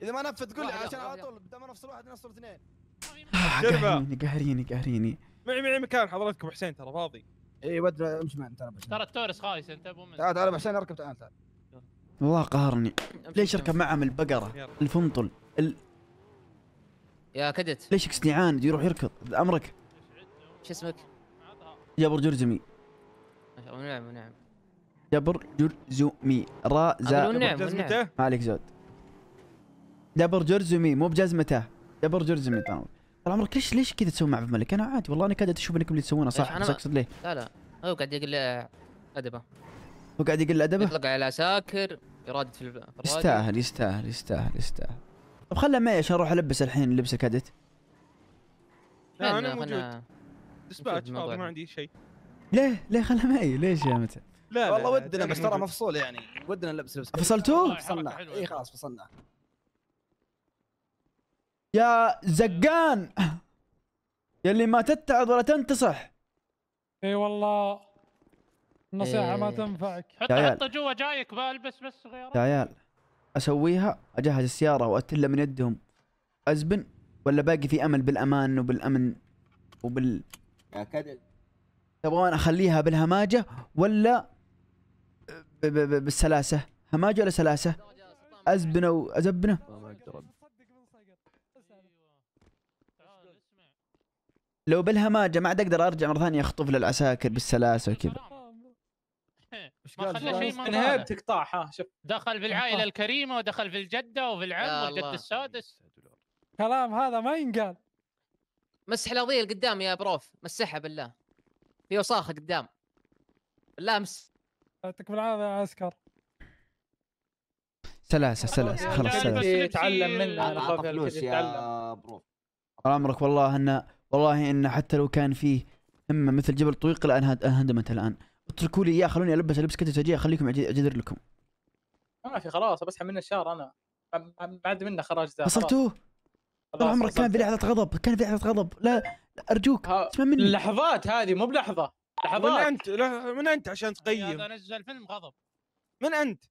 اذا ما نفذ قول عشان على طول بدل ما نفصل واحد لا اثنين قهريني قهريني قهريني معي معي مكان حضرتكم حسين ترى فاضي اي ود امشي معنا ترى ترى التورس خايس انت ابو تعال تعال حسين اركب تعال تعال الله قهرني ليش اركب معهم البقره الفنطل ال... يا كدت ليش يكسني عاند يروح يركض امرك شو اسمك؟ جابر جرزمي ونعم ونعم جبر جرزمي را زا ونعم نعم. ما عليك زود جبر جرزمي مو بجزمته جبر جرزمي طال طال عمرك ليش ليش كذا تسوي مع عبد الملك؟ انا عادي والله انا قاعد اشوف انكم اللي تسوونه صح بس اقصد ليه؟ لا لا هو قاعد يقول ادبه هو قاعد يقول ادبه؟ يطلق على ساكر يراد في الراديو يستاهل يستاهل يستاهل يستاهل طب خله معي عشان اروح البس الحين لبس الكادت لا انا موجود دسباتش فاضي ما عندي شيء ليه ليه خله معي ليش يا متى؟ لا والله ودنا بس ترى مفصول يعني ودنا نلبس لبس فصلتوه؟ فصلناه اي خلاص فصلناه يا زقان يا اللي ما تتعظ ولا تنتصح اي والله النصيحه إيه. ما تنفعك حط حطه جوا جايك بلبس بس غيره يا عيال اسويها اجهز السياره واتله من يدهم ازبن ولا باقي في امل بالامان وبالامن وبال يا كدل تبغون اخليها بالهماجه ولا ب ب ب بالسلاسه هماجه ولا سلاسه ازبنه وازبنه لو بالهماجه ما عاد اقدر ارجع مره ثانيه اخطف للعساكر بالسلاسل بالسلاسه وكذا ما خلى شيء من هيب تقطع ها شوف دخل في العائله الكريمه ودخل في الجده وفي العم والجد السادس كلام هذا ما ينقال مسح الأرضية قدام يا بروف مسحها بالله في وصاخه قدام بالله مس يعطيكم العافية يا عسكر سلاسه سلاسه خلاص سلاسه يتعلم منها انا فلوس يا بروف امرك والله انه والله ان حتى لو كان فيه همه مثل جبل طويق الان انهدمت الان اتركوا لي اياه خلوني البس لبس كذا تجي اخليكم اجدر لكم ما في خلاص بسحب منه الشهر انا بعد منه خرج ذا فصلتوه طال عمرك كان في لحظه غضب كان في لحظه غضب لا, لا ارجوك اسمع مني اللحظات هذه مو بلحظه لحظات من انت من انت عشان تقيم هذا نزل فيلم غضب من انت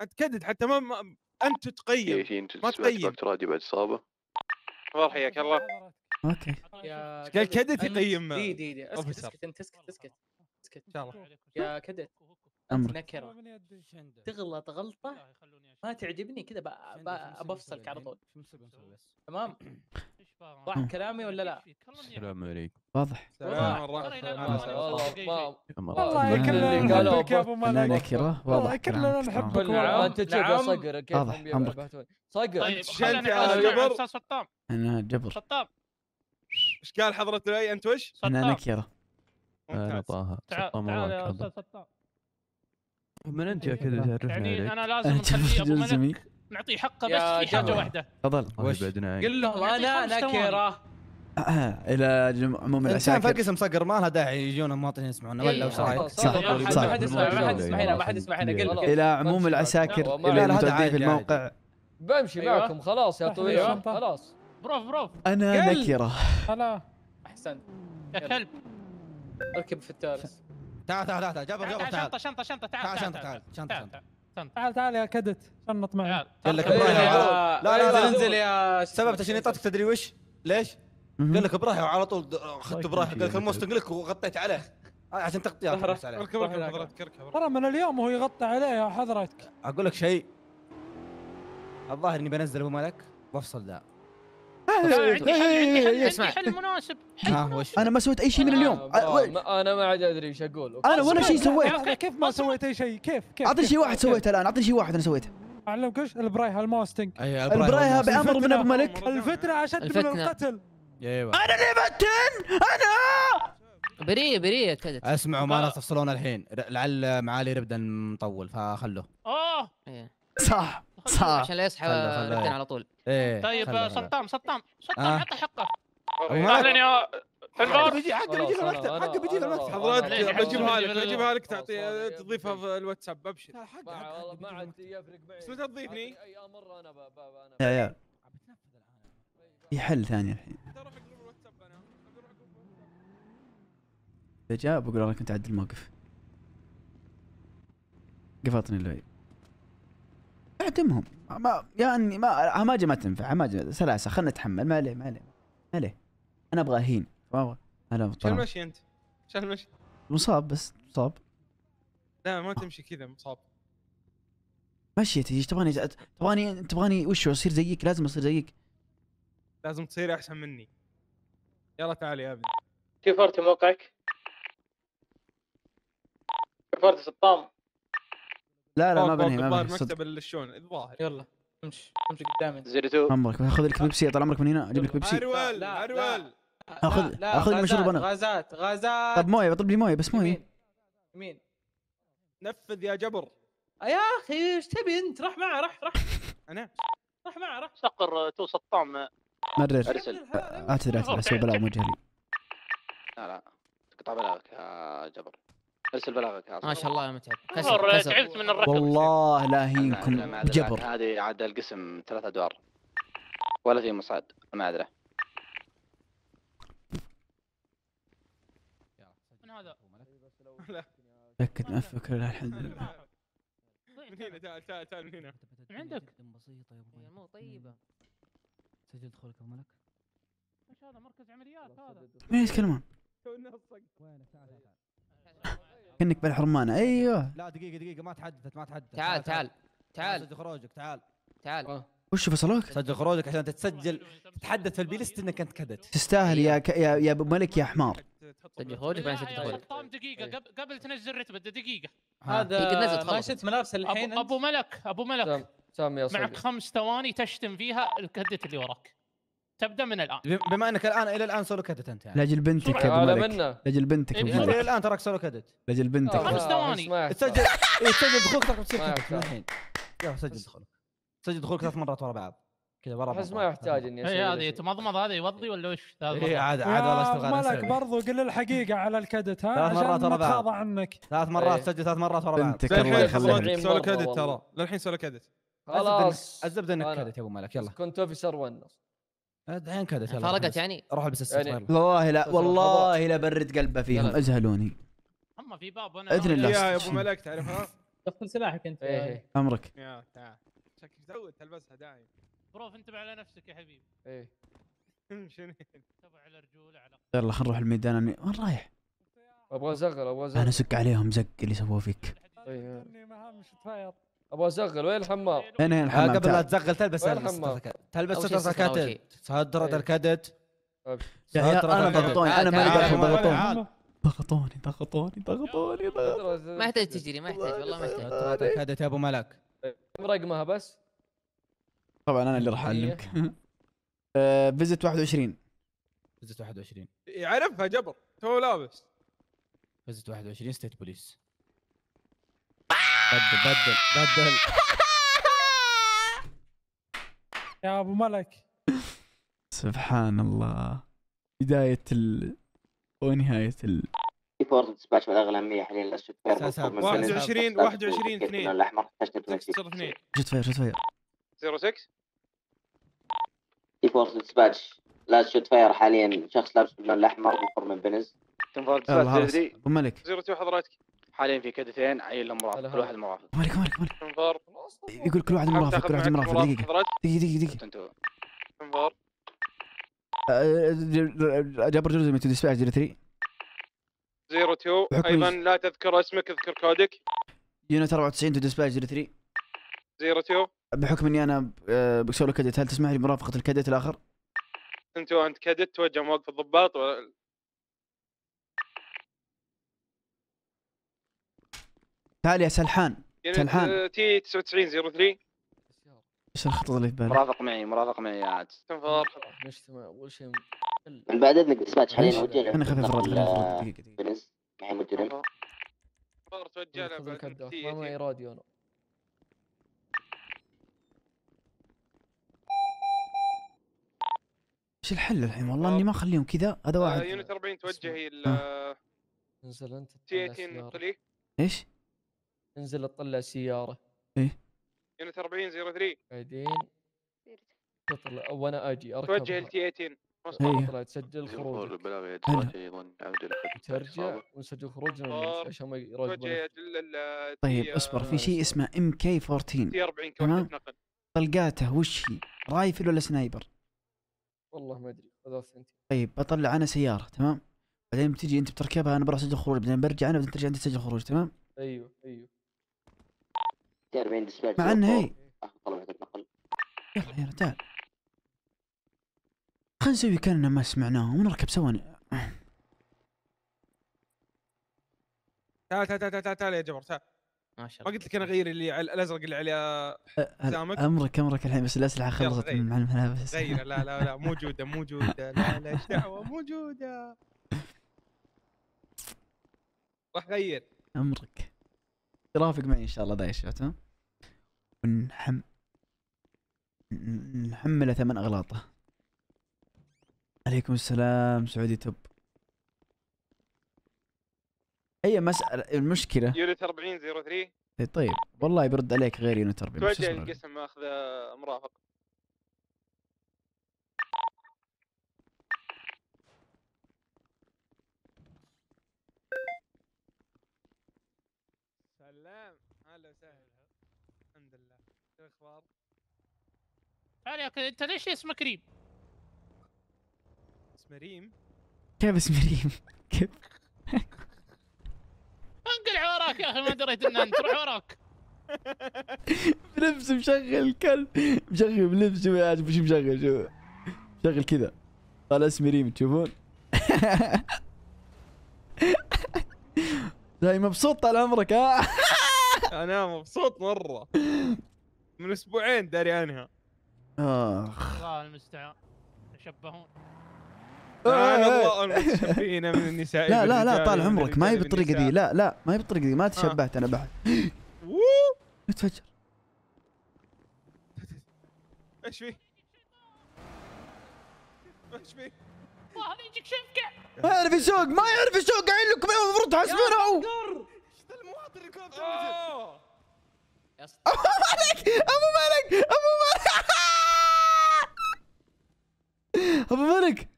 اتكدد حتى ما, ما انت تقيم إيه، ما تقيم بعد اصابه الله حياك الله اوكي قال كدت يقيم دي دي دي اسكت اسكت انت اسكت اسكت اسكت ان شاء الله يا كدت امر نكره تغلط غلطه ما تعجبني كذا بفصلك على طول تمام واضح أمم. كلامي ولا لا؟ السلام عليكم واضح والله كلنا نحبك يا ابو ملك والله كلنا نحبك انت جيب صقر كيف واضح امرك صقر انت شلت على جبر انا جبر شطام ايش قال حضرة الاي انت وش؟ انا نكره انا طه تعال يا استاذ سطار من انت يا كذا تعرفني يعني انا لازم نخلي نعطيه حقه بس في حاجه واحده تفضل قل لهم انا نكره <laughs> الى عموم العساكر الانسان فقس مصقر ما لها داعي يجون مواطنين يسمعونا ولا وش رايك؟ صح ما حد يسمع ما حد يسمع هنا ما حد يسمع هنا قل الى عموم العساكر اللي المتواجدين في الموقع بمشي أيوة. معكم خلاص يا طويل أيوة. خلاص بروف بروف انا نكره هلا احسنت يا كلب اركب في التارس تعال تعال تعال جابر جابر تعال شنطه شنطه شنطه تعال شنطه تعال شنطه شنطه تعال تعال يا كدت شنط معي قال لك لا لا انزل يا سبب تشنيطاتك تدري وش؟ ليش؟ قال لك براحي وعلى طول اخذت براحي قال لك الموست لك وغطيت عليه آه، عشان تغطي اركب اركب حضرتك اركب ترى من اليوم هو يغطي عليه يا حضرتك اقول لك شيء الظاهر اني بنزل ابو ملك وافصل ذا عندي حل مناسب انا ما سويت اي شيء من آه، اليوم آه، انا ما عاد ادري ايش اقول انا ولا شيء سويت كيف ما سويت اي شيء كيف كيف اعطني شيء واحد سويته الان اعطني شيء واحد انا سويته اعلمك ايش البرايها الماستنج البرايها بامر من ابو ملك الفتنه اشد من القتل إيه، انا اللي بتن انا بريه بريه كذا اسمعوا ما آه. تفصلون الحين لعل معالي ربدا مطول فخلوه اوه إيه. صح صح عشان لا يصحى ردا إيه. على طول ايه طيب سطام سطام سطام حط حقه اهلا أيوة. يا حقه بيجي حقه بيجي في المكتب حقه بيجي في المكتب حضرتك بجيبها لك بجيبها لك تعطي تضيفها في الواتساب ابشر حقه والله ما عاد يفرق معي بس متى تضيفني؟ اي امر انا يا عيال في حل ثاني الحين اذا جاء بقول لك انت عدل الموقف قفطني اللعيب اعدمهم ما يا اني ما هماجه ما تنفع ما سلاسه خلنا نتحمل ما عليه ما عليه ما عليه انا ابغى اهين ما ابغى انا شو المشي انت شو المشي؟ مصاب بس مصاب لا ما تمشي كذا مصاب مشي ايش تبغاني تبغاني تبغاني وش اصير زيك لازم اصير زيك لازم تصير احسن مني يلا تعال يا ابني كيف موقعك؟ كفرت سطام لا لا ما بنهي ما بنهي مكتب الشون الظاهر يلا امشي امشي قدامي زيرو تو عمرك خذ لك بيبسي طال عمرك من هنا اجيب لك بيبسي هرول هرول اخذ اخذ مشروب انا غازات غازات طب مويه بطلب لي مويه بس مويه يمين نفذ يا جبر يا اخي ايش تبي انت راح معه راح راح انا راح معه راح صقر تو سطام ما ادري ارسل اعتذر اعتذر آه، آه، اسوي بلاغ موجه لي لا لا تقطع بلاغك يا جبر ارسل بلاغك ما شاء الله يا متعب كسر كسر تعبت من الركب والله لا هينكم بجبر هذه عاد القسم ثلاث ادوار ولا في مصعد ما ادري من هذا؟ تاكد ما فكر افكر الحمد لله من هنا تعال تعال تعال من هنا من عندك بسيطه يا ابوي مو طيبه سجلت خلق الملك ايش هذا مركز عمليات هذا مين يتكلمون؟ وينك تعال تعال كانك بالحرمانه ايوه لا دقيقه دقيقه ما تحدثت ما تحدثت تعال تعال تعال سجل خروجك تعال تعال أه. وش فصلوك؟ سجل خروجك عشان تتسجل تتحدث في البليست انك انت كدت تستاهل يا ك... يا يا ابو ملك يا حمار سجل خروجك بعدين سجل خروجك دقيقه قبل تنزل رتبه دقيقه هذا ما شفت ملابس الحين أبو, ملك ابو ملك معك خمس ثواني تشتم فيها الكدت اللي وراك تبدا من الان بما انك الان الى الان سولو كدت انت يعني لاجل بنتك يا ابو ملك لاجل بنتك إيه، إيه. الى الان تراك سولو كدت لاجل بنتك آه، خمس ثواني آه، إيه، سجل سجل دخولك ترك تصير الحين يا سجل دخولك سجل دخولك ثلاث مرات ورا بعض كذا ورا بعض ما يحتاج اني اسوي هذه تمضمض هذا يوضي ولا وش؟ اي عاد عاد والله اشتغل ملك برضو قل الحقيقه على الكدت ها ثلاث مرات ورا بعض عنك ثلاث مرات سجل ثلاث مرات ورا بعض بنتك الله يخليك سولو كدت ترى للحين سولو كدت خلاص الزبده انك كدت يا ابو مالك يلا كنت اوفيسر 1 كذا ترى فرقت يعني؟ روح البس السيارة يعني والله لا والله لا برد قلبه فيهم ازهلوني اما في باب وانا اذن الله يا ابو ملك تعرفها؟ تقتل سلاحك انت ايه, إيه. امرك يا تعال شكلك تعود تلبسها دايم بروف انتبه على نفسك يا حبيبي ايه <laughs> شنو؟ انتبه على رجوله على يلا خلينا نروح الميدان وين رايح؟ ابغى ازغل ابغى ازغل انا سك عليهم زق اللي سووه فيك طيب. مش ابغى اشغل وين الحمام؟ هنا هنا الحمام قبل لا تزغل تلبس تلبس ستر سترة كاتت سترة الكاتت انا ضغطوني انا ما داخل ضغطوني ضغطوني ضغطوني ضغطوني ضغطوني <laughs> ما يحتاج تجري ما يحتاج والله ما يحتاج سترة طيب، الكاتت طيب، طيب، يا ابو ملك كم رقمها بس؟ طبعا انا اللي راح اعلمك فيزت 21 فيزت 21 يعرفها جبر تو لابس فيزت 21 ستيت بوليس بدل بدل بدل <laughs> يا ابو ملك سبحان الله بداية ال ونهاية ال فورد ديسباتش 100 حاليا الاسود 21 21 2 الاحمر 2 جت فاير جت فاير 06 اي فورس سباش لا شوت فاير حاليا شخص لابس باللون الاحمر وفر من بنز تنفرد سباش ابو ملك 02 حضرتك حاليا في كادتين عيل للمرافق كل واحد المرافق مالك مالك مالك يقول كل واحد المرافق كل واحد المرافق دقيقة دقيقة دقيقة دقيقة أه، أه، جابر جوزي من ديسباتش زيرو تو ايضا لا تذكر اسمك اذكر كودك يونت 94 تو ديسباتش 03 تو بحكم اني انا أه، بسولو كادت هل تسمح لي بمرافقه الكادت الاخر؟ انت وانت كادت توجه موقف الضباط تعال يا سلحان يعني سلحان تي 9903 ايش الخطط اللي في بالك؟ مرافق معي مرافق معي عاد نجتمع اول شيء من بعد اذنك اسمات حاليا وجهنا خلينا خفيف الرد دقيقه دقيقه معي مجرم ما معي راديو انا ايش الحل الحين والله اني ما اخليهم كذا هذا آه، واحد يونت 40 توجهي ال آه. انزل انت تي 18 ايش؟ انزل اطلع سياره ايه يونت 40 03 بعدين تطلع وانا اجي اركب توجه إيه. آه. ال تي 18 تطلع تسجل خروج ايضا عوده ترجع ونسجل خروجنا عشان ما يراجعون طيب اصبر في آه، شيء اسمه ام كي 14 تي 40 كوحده نقل طلقاته وش هي؟ رايفل ولا سنايبر؟ والله ما ادري هذا طيب بطلع انا سياره تمام؟ بعدين بتجي انت بتركبها انا بروح اسجل خروج بعدين برجع انا بعدين ترجع انت تسجل خروج تمام؟ ايوه ايوه 40 مع انه اي آه، يلا يلا تعال خلينا نسوي كاننا ما سمعناه ونركب سوا تعال تعال تعال تعال يا جبر تعال ما شاء الله ما قلت لك انا غير اللي الازرق اللي على سامك امرك امرك الحين بس الاسلحه خلصت من الملابس غير لا لا لا موجوده موجوده لا لا ايش دعوه موجوده <laughs> راح غير امرك ترافق معي ان شاء الله دايش تمام ونحم نحمله ثمن اغلاطه عليكم السلام سعودي توب هي مسألة المشكلة يونت 40 03 إيه، طيب والله برد عليك غير يونت 40 توجه القسم اخذ مرافق عليك انت ليش اسمك ريم؟ اسمه ريم؟ كيف اسمه ريم؟ <laughs> كيف؟ انقلع وراك يا اخي ما دريت ان انت روح وراك <laughs> بلبس مشغل الكلب مشغل بلبس ما عجبه شو مشغل شو مشغل كذا قال اسمي ريم تشوفون هاي <laughs> مبسوط طال عمرك ها انا مبسوط مره من اسبوعين داري عنها اخ الله المستعان تشبهون آه، الله المتشبهين من النساء لا لا لا طال عمرك ما هي بالطريقه ذي لا لا ما هي بالطريقه ذي ما آه. تشبهت انا بعد تفجر ايش في؟ ايش في؟ الله يجيك شفقه ما يعرف يسوق ما يعرف يسوق قايل لكم المفروض تحاسبونه هو ايش المواطن اللي كنت ابو مالك ابو مالك ابو مالك <laughs> ابو مالك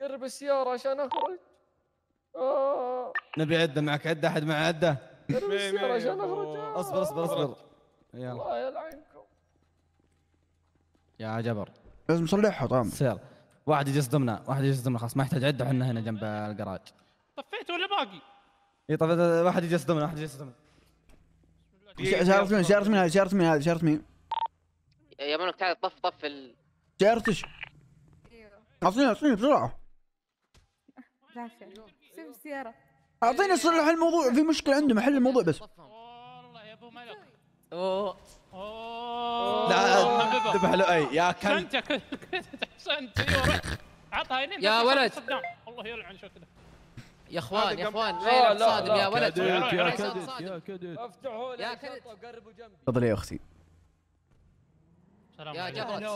قرب <laughs> السيارة عشان اخرج نبي عدة معك عدة احد مع عدة قرب السيارة عشان اخرج اصبر اصبر اصبر يلا الله يلعنكم يا جبر لازم نصلحها طبعا سير واحد يجي يصدمنا واحد يجي يصدمنا خلاص ما يحتاج عدة احنا هنا جنب الجراج طفيت ولا باقي؟ اي طبعا واحد يجي يصدمنا واحد يجي يصدمنا شارت مين شارت مين هذه شارت مين هذه شارت مين يا منك تعال طف طف ال شارت ايش؟ إيوه. اعطيني اعطيني بسرعه شوف السياره اعطيني صلح الموضوع في مشكله عندهم حل الموضوع بس والله يا ابو ملك اوه لا ذبح له اي يا كلب انت احسنت <laughs> ايوه عطها يا ولد الله يلعن شكله يا اخوان يا اخوان غير صادم يا ولد يا كدت يا كدت افتحوا لي يا كدت وقربوا جنبي تفضلي يا اختي يا جبرت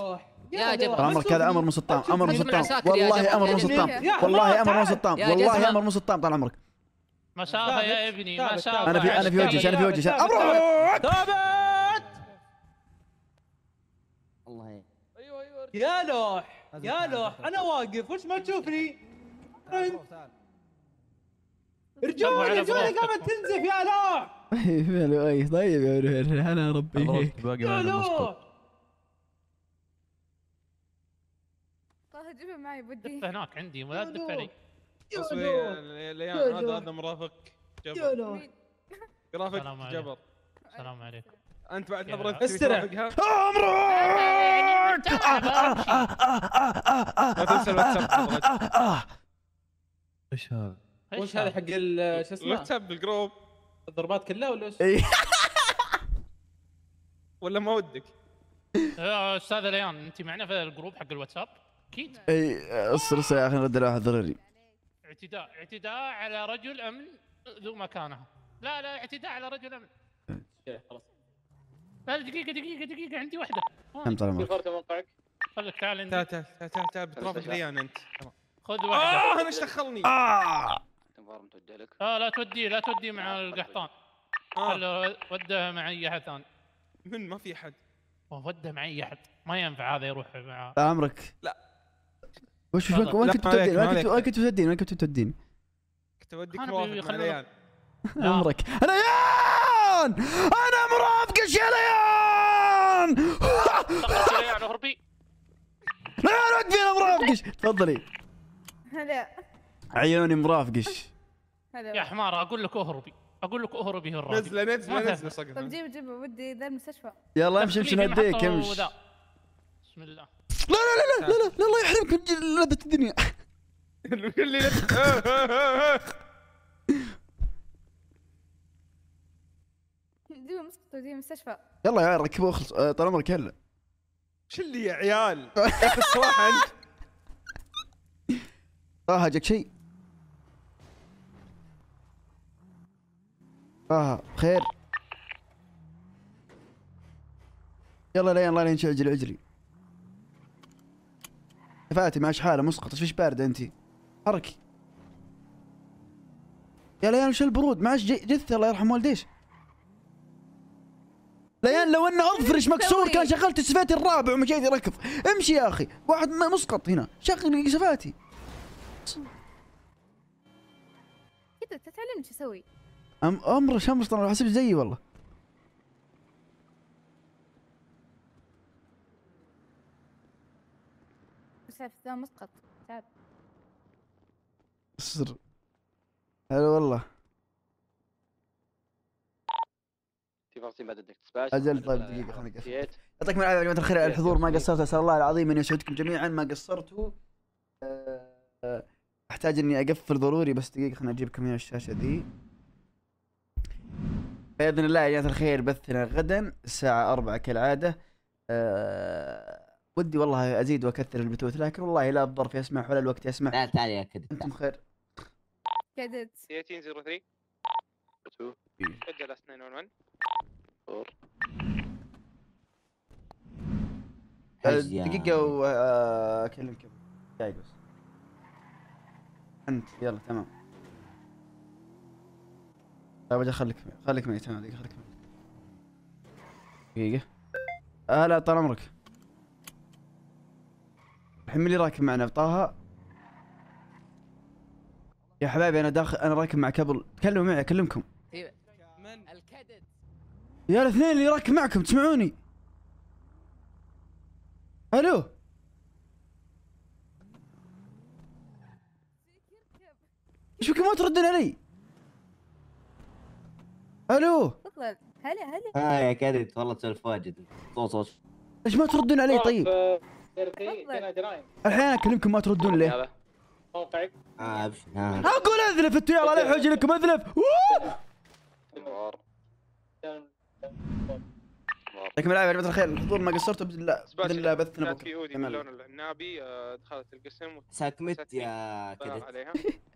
يا جبرت امر كذا امر مسطام امر مسطام والله امر مسطام والله امر مسطام والله امر مسطام طال عمرك مسافه يا ابني مسافه انا في انا في وجهي انا في وجهي امرك ثابت الله يعين يا لوح يا لوح انا واقف وش ما تشوفني انت رجولي رجولي قامت تنزف يا لوع <laughs> طيب يا هلا ربي فيك يا لوع طه جيبه معي بدي هناك عندي ولا تدف علي ليان هذا هذا مرافق جبر مرافقك جبر السلام عليكم انت بعد نظرتك استرع امرك تنسى <laughs> ايش هذا وش هذا حق شو اسمه؟ الواتساب بالجروب الضربات كلها ولا ايش؟ <laughs> ولا ما ودك؟ استاذ ليان انت معنا في الجروب حق الواتساب؟ اكيد اي اصر يا اخي نرد على واحد ضروري اعتداء اعتداء على رجل امن ذو مكانه لا لا اعتداء على رجل امن إيه، خلاص دقيقة دقيقة دقيقة عندي واحدة كم طال عمرك؟ موقعك؟ خليك تعال انت تعال تعال تعال بترافق ليان انت خذ واحدة اه انا ايش دخلني؟ آه. الغار متوجه لك آه، لا لا توديه لا توديه مع القحطان آه. وده مع اي احد ثاني من ما في احد وده مع اي احد ما ينفع هذا يروح مع عمرك لا وش وش وين كنت تودي وين كنت تودين وين كنت تودين كنت اوديك مرافق ليان عمرك انا ليان انا مرافقش يا ليان اهربي ليان ودي انا مرافقش تفضلي هلا عيوني مرافقش هذا يا حمار اقول لك اهربي اقول لك اهربي هربي نزله نزله نزله سقط طيب جيب جيب ودي ذا المستشفى يلا امشي امشي نهديك امشي بسم الله لا لا لا لا لا لا الله يحرمك من لذة الدنيا اللي <laughs> <laughs> مستشفى المستشفى يلا يا عيال ركبوا خلص آه، طال عمرك هلا شو اللي يا عيال؟ <laughs> الصراحه انت طه جاك شيء اه خير يلا لين الله لين عجل عجلي فاتي ايش حاله مسقط ايش فيش بارده انت حركي يا ليان وش البرود معاش جثه الله يرحم والديش ليان لو انه اظفرش مكسور كان شغلت سفاتي الرابع ومشيت ركض امشي يا اخي واحد مسقط هنا شغل سفاتي كذا تتعلم شو اسوي أم أمر شمس طلع حسب زيي والله مسقط تعب سر هلا والله اجل طيب دقيقه خليني اقفل يعطيكم العافيه يا جماعه الخير على الحضور ما قصرت اسال الله العظيم ان يسعدكم جميعا ما قصرتوا أه، احتاج اني اقفل ضروري بس دقيقه خليني اجيبكم هنا الشاشه ذي باذن الله يا جماعه الخير بثنا غدا الساعه 4 كالعاده أه ودي والله ازيد واكثر البثوث لكن والله لا الظرف يسمح ولا الوقت يسمح تعال تعال يا كدت انتم خير كدت 1803 2 سجل 211 آه، دقيقة واكلمك آه، جاي بس انت يلا تمام لا طيب، بدي خليك خليك معي تمام دقيقة خليك معي دقيقة آه لا طال عمرك الحين من اللي راكب معنا طه يا حبايبي انا داخل انا راكب مع كبل تكلموا معي اكلمكم أيوة. من الكدد يا الاثنين اللي راكب معكم تسمعوني الو ايش بكم ما تردون علي؟ الو تفضل هلا هلا ها يا كذب والله تسولف واجد صوص ليش ما تردون علي طيب؟, طيب. الحين اكلمكم ما تردون لي موقعك آه اقول اذلف انتوا يلا لا يحوج لكم اذلف يعطيكم العافيه يا جماعه الخير الحضور ما قصرتوا باذن الله باذن الله بثنا بكره اللون العنابي آه، دخلت القسم ساكمت يا كذب <laughs>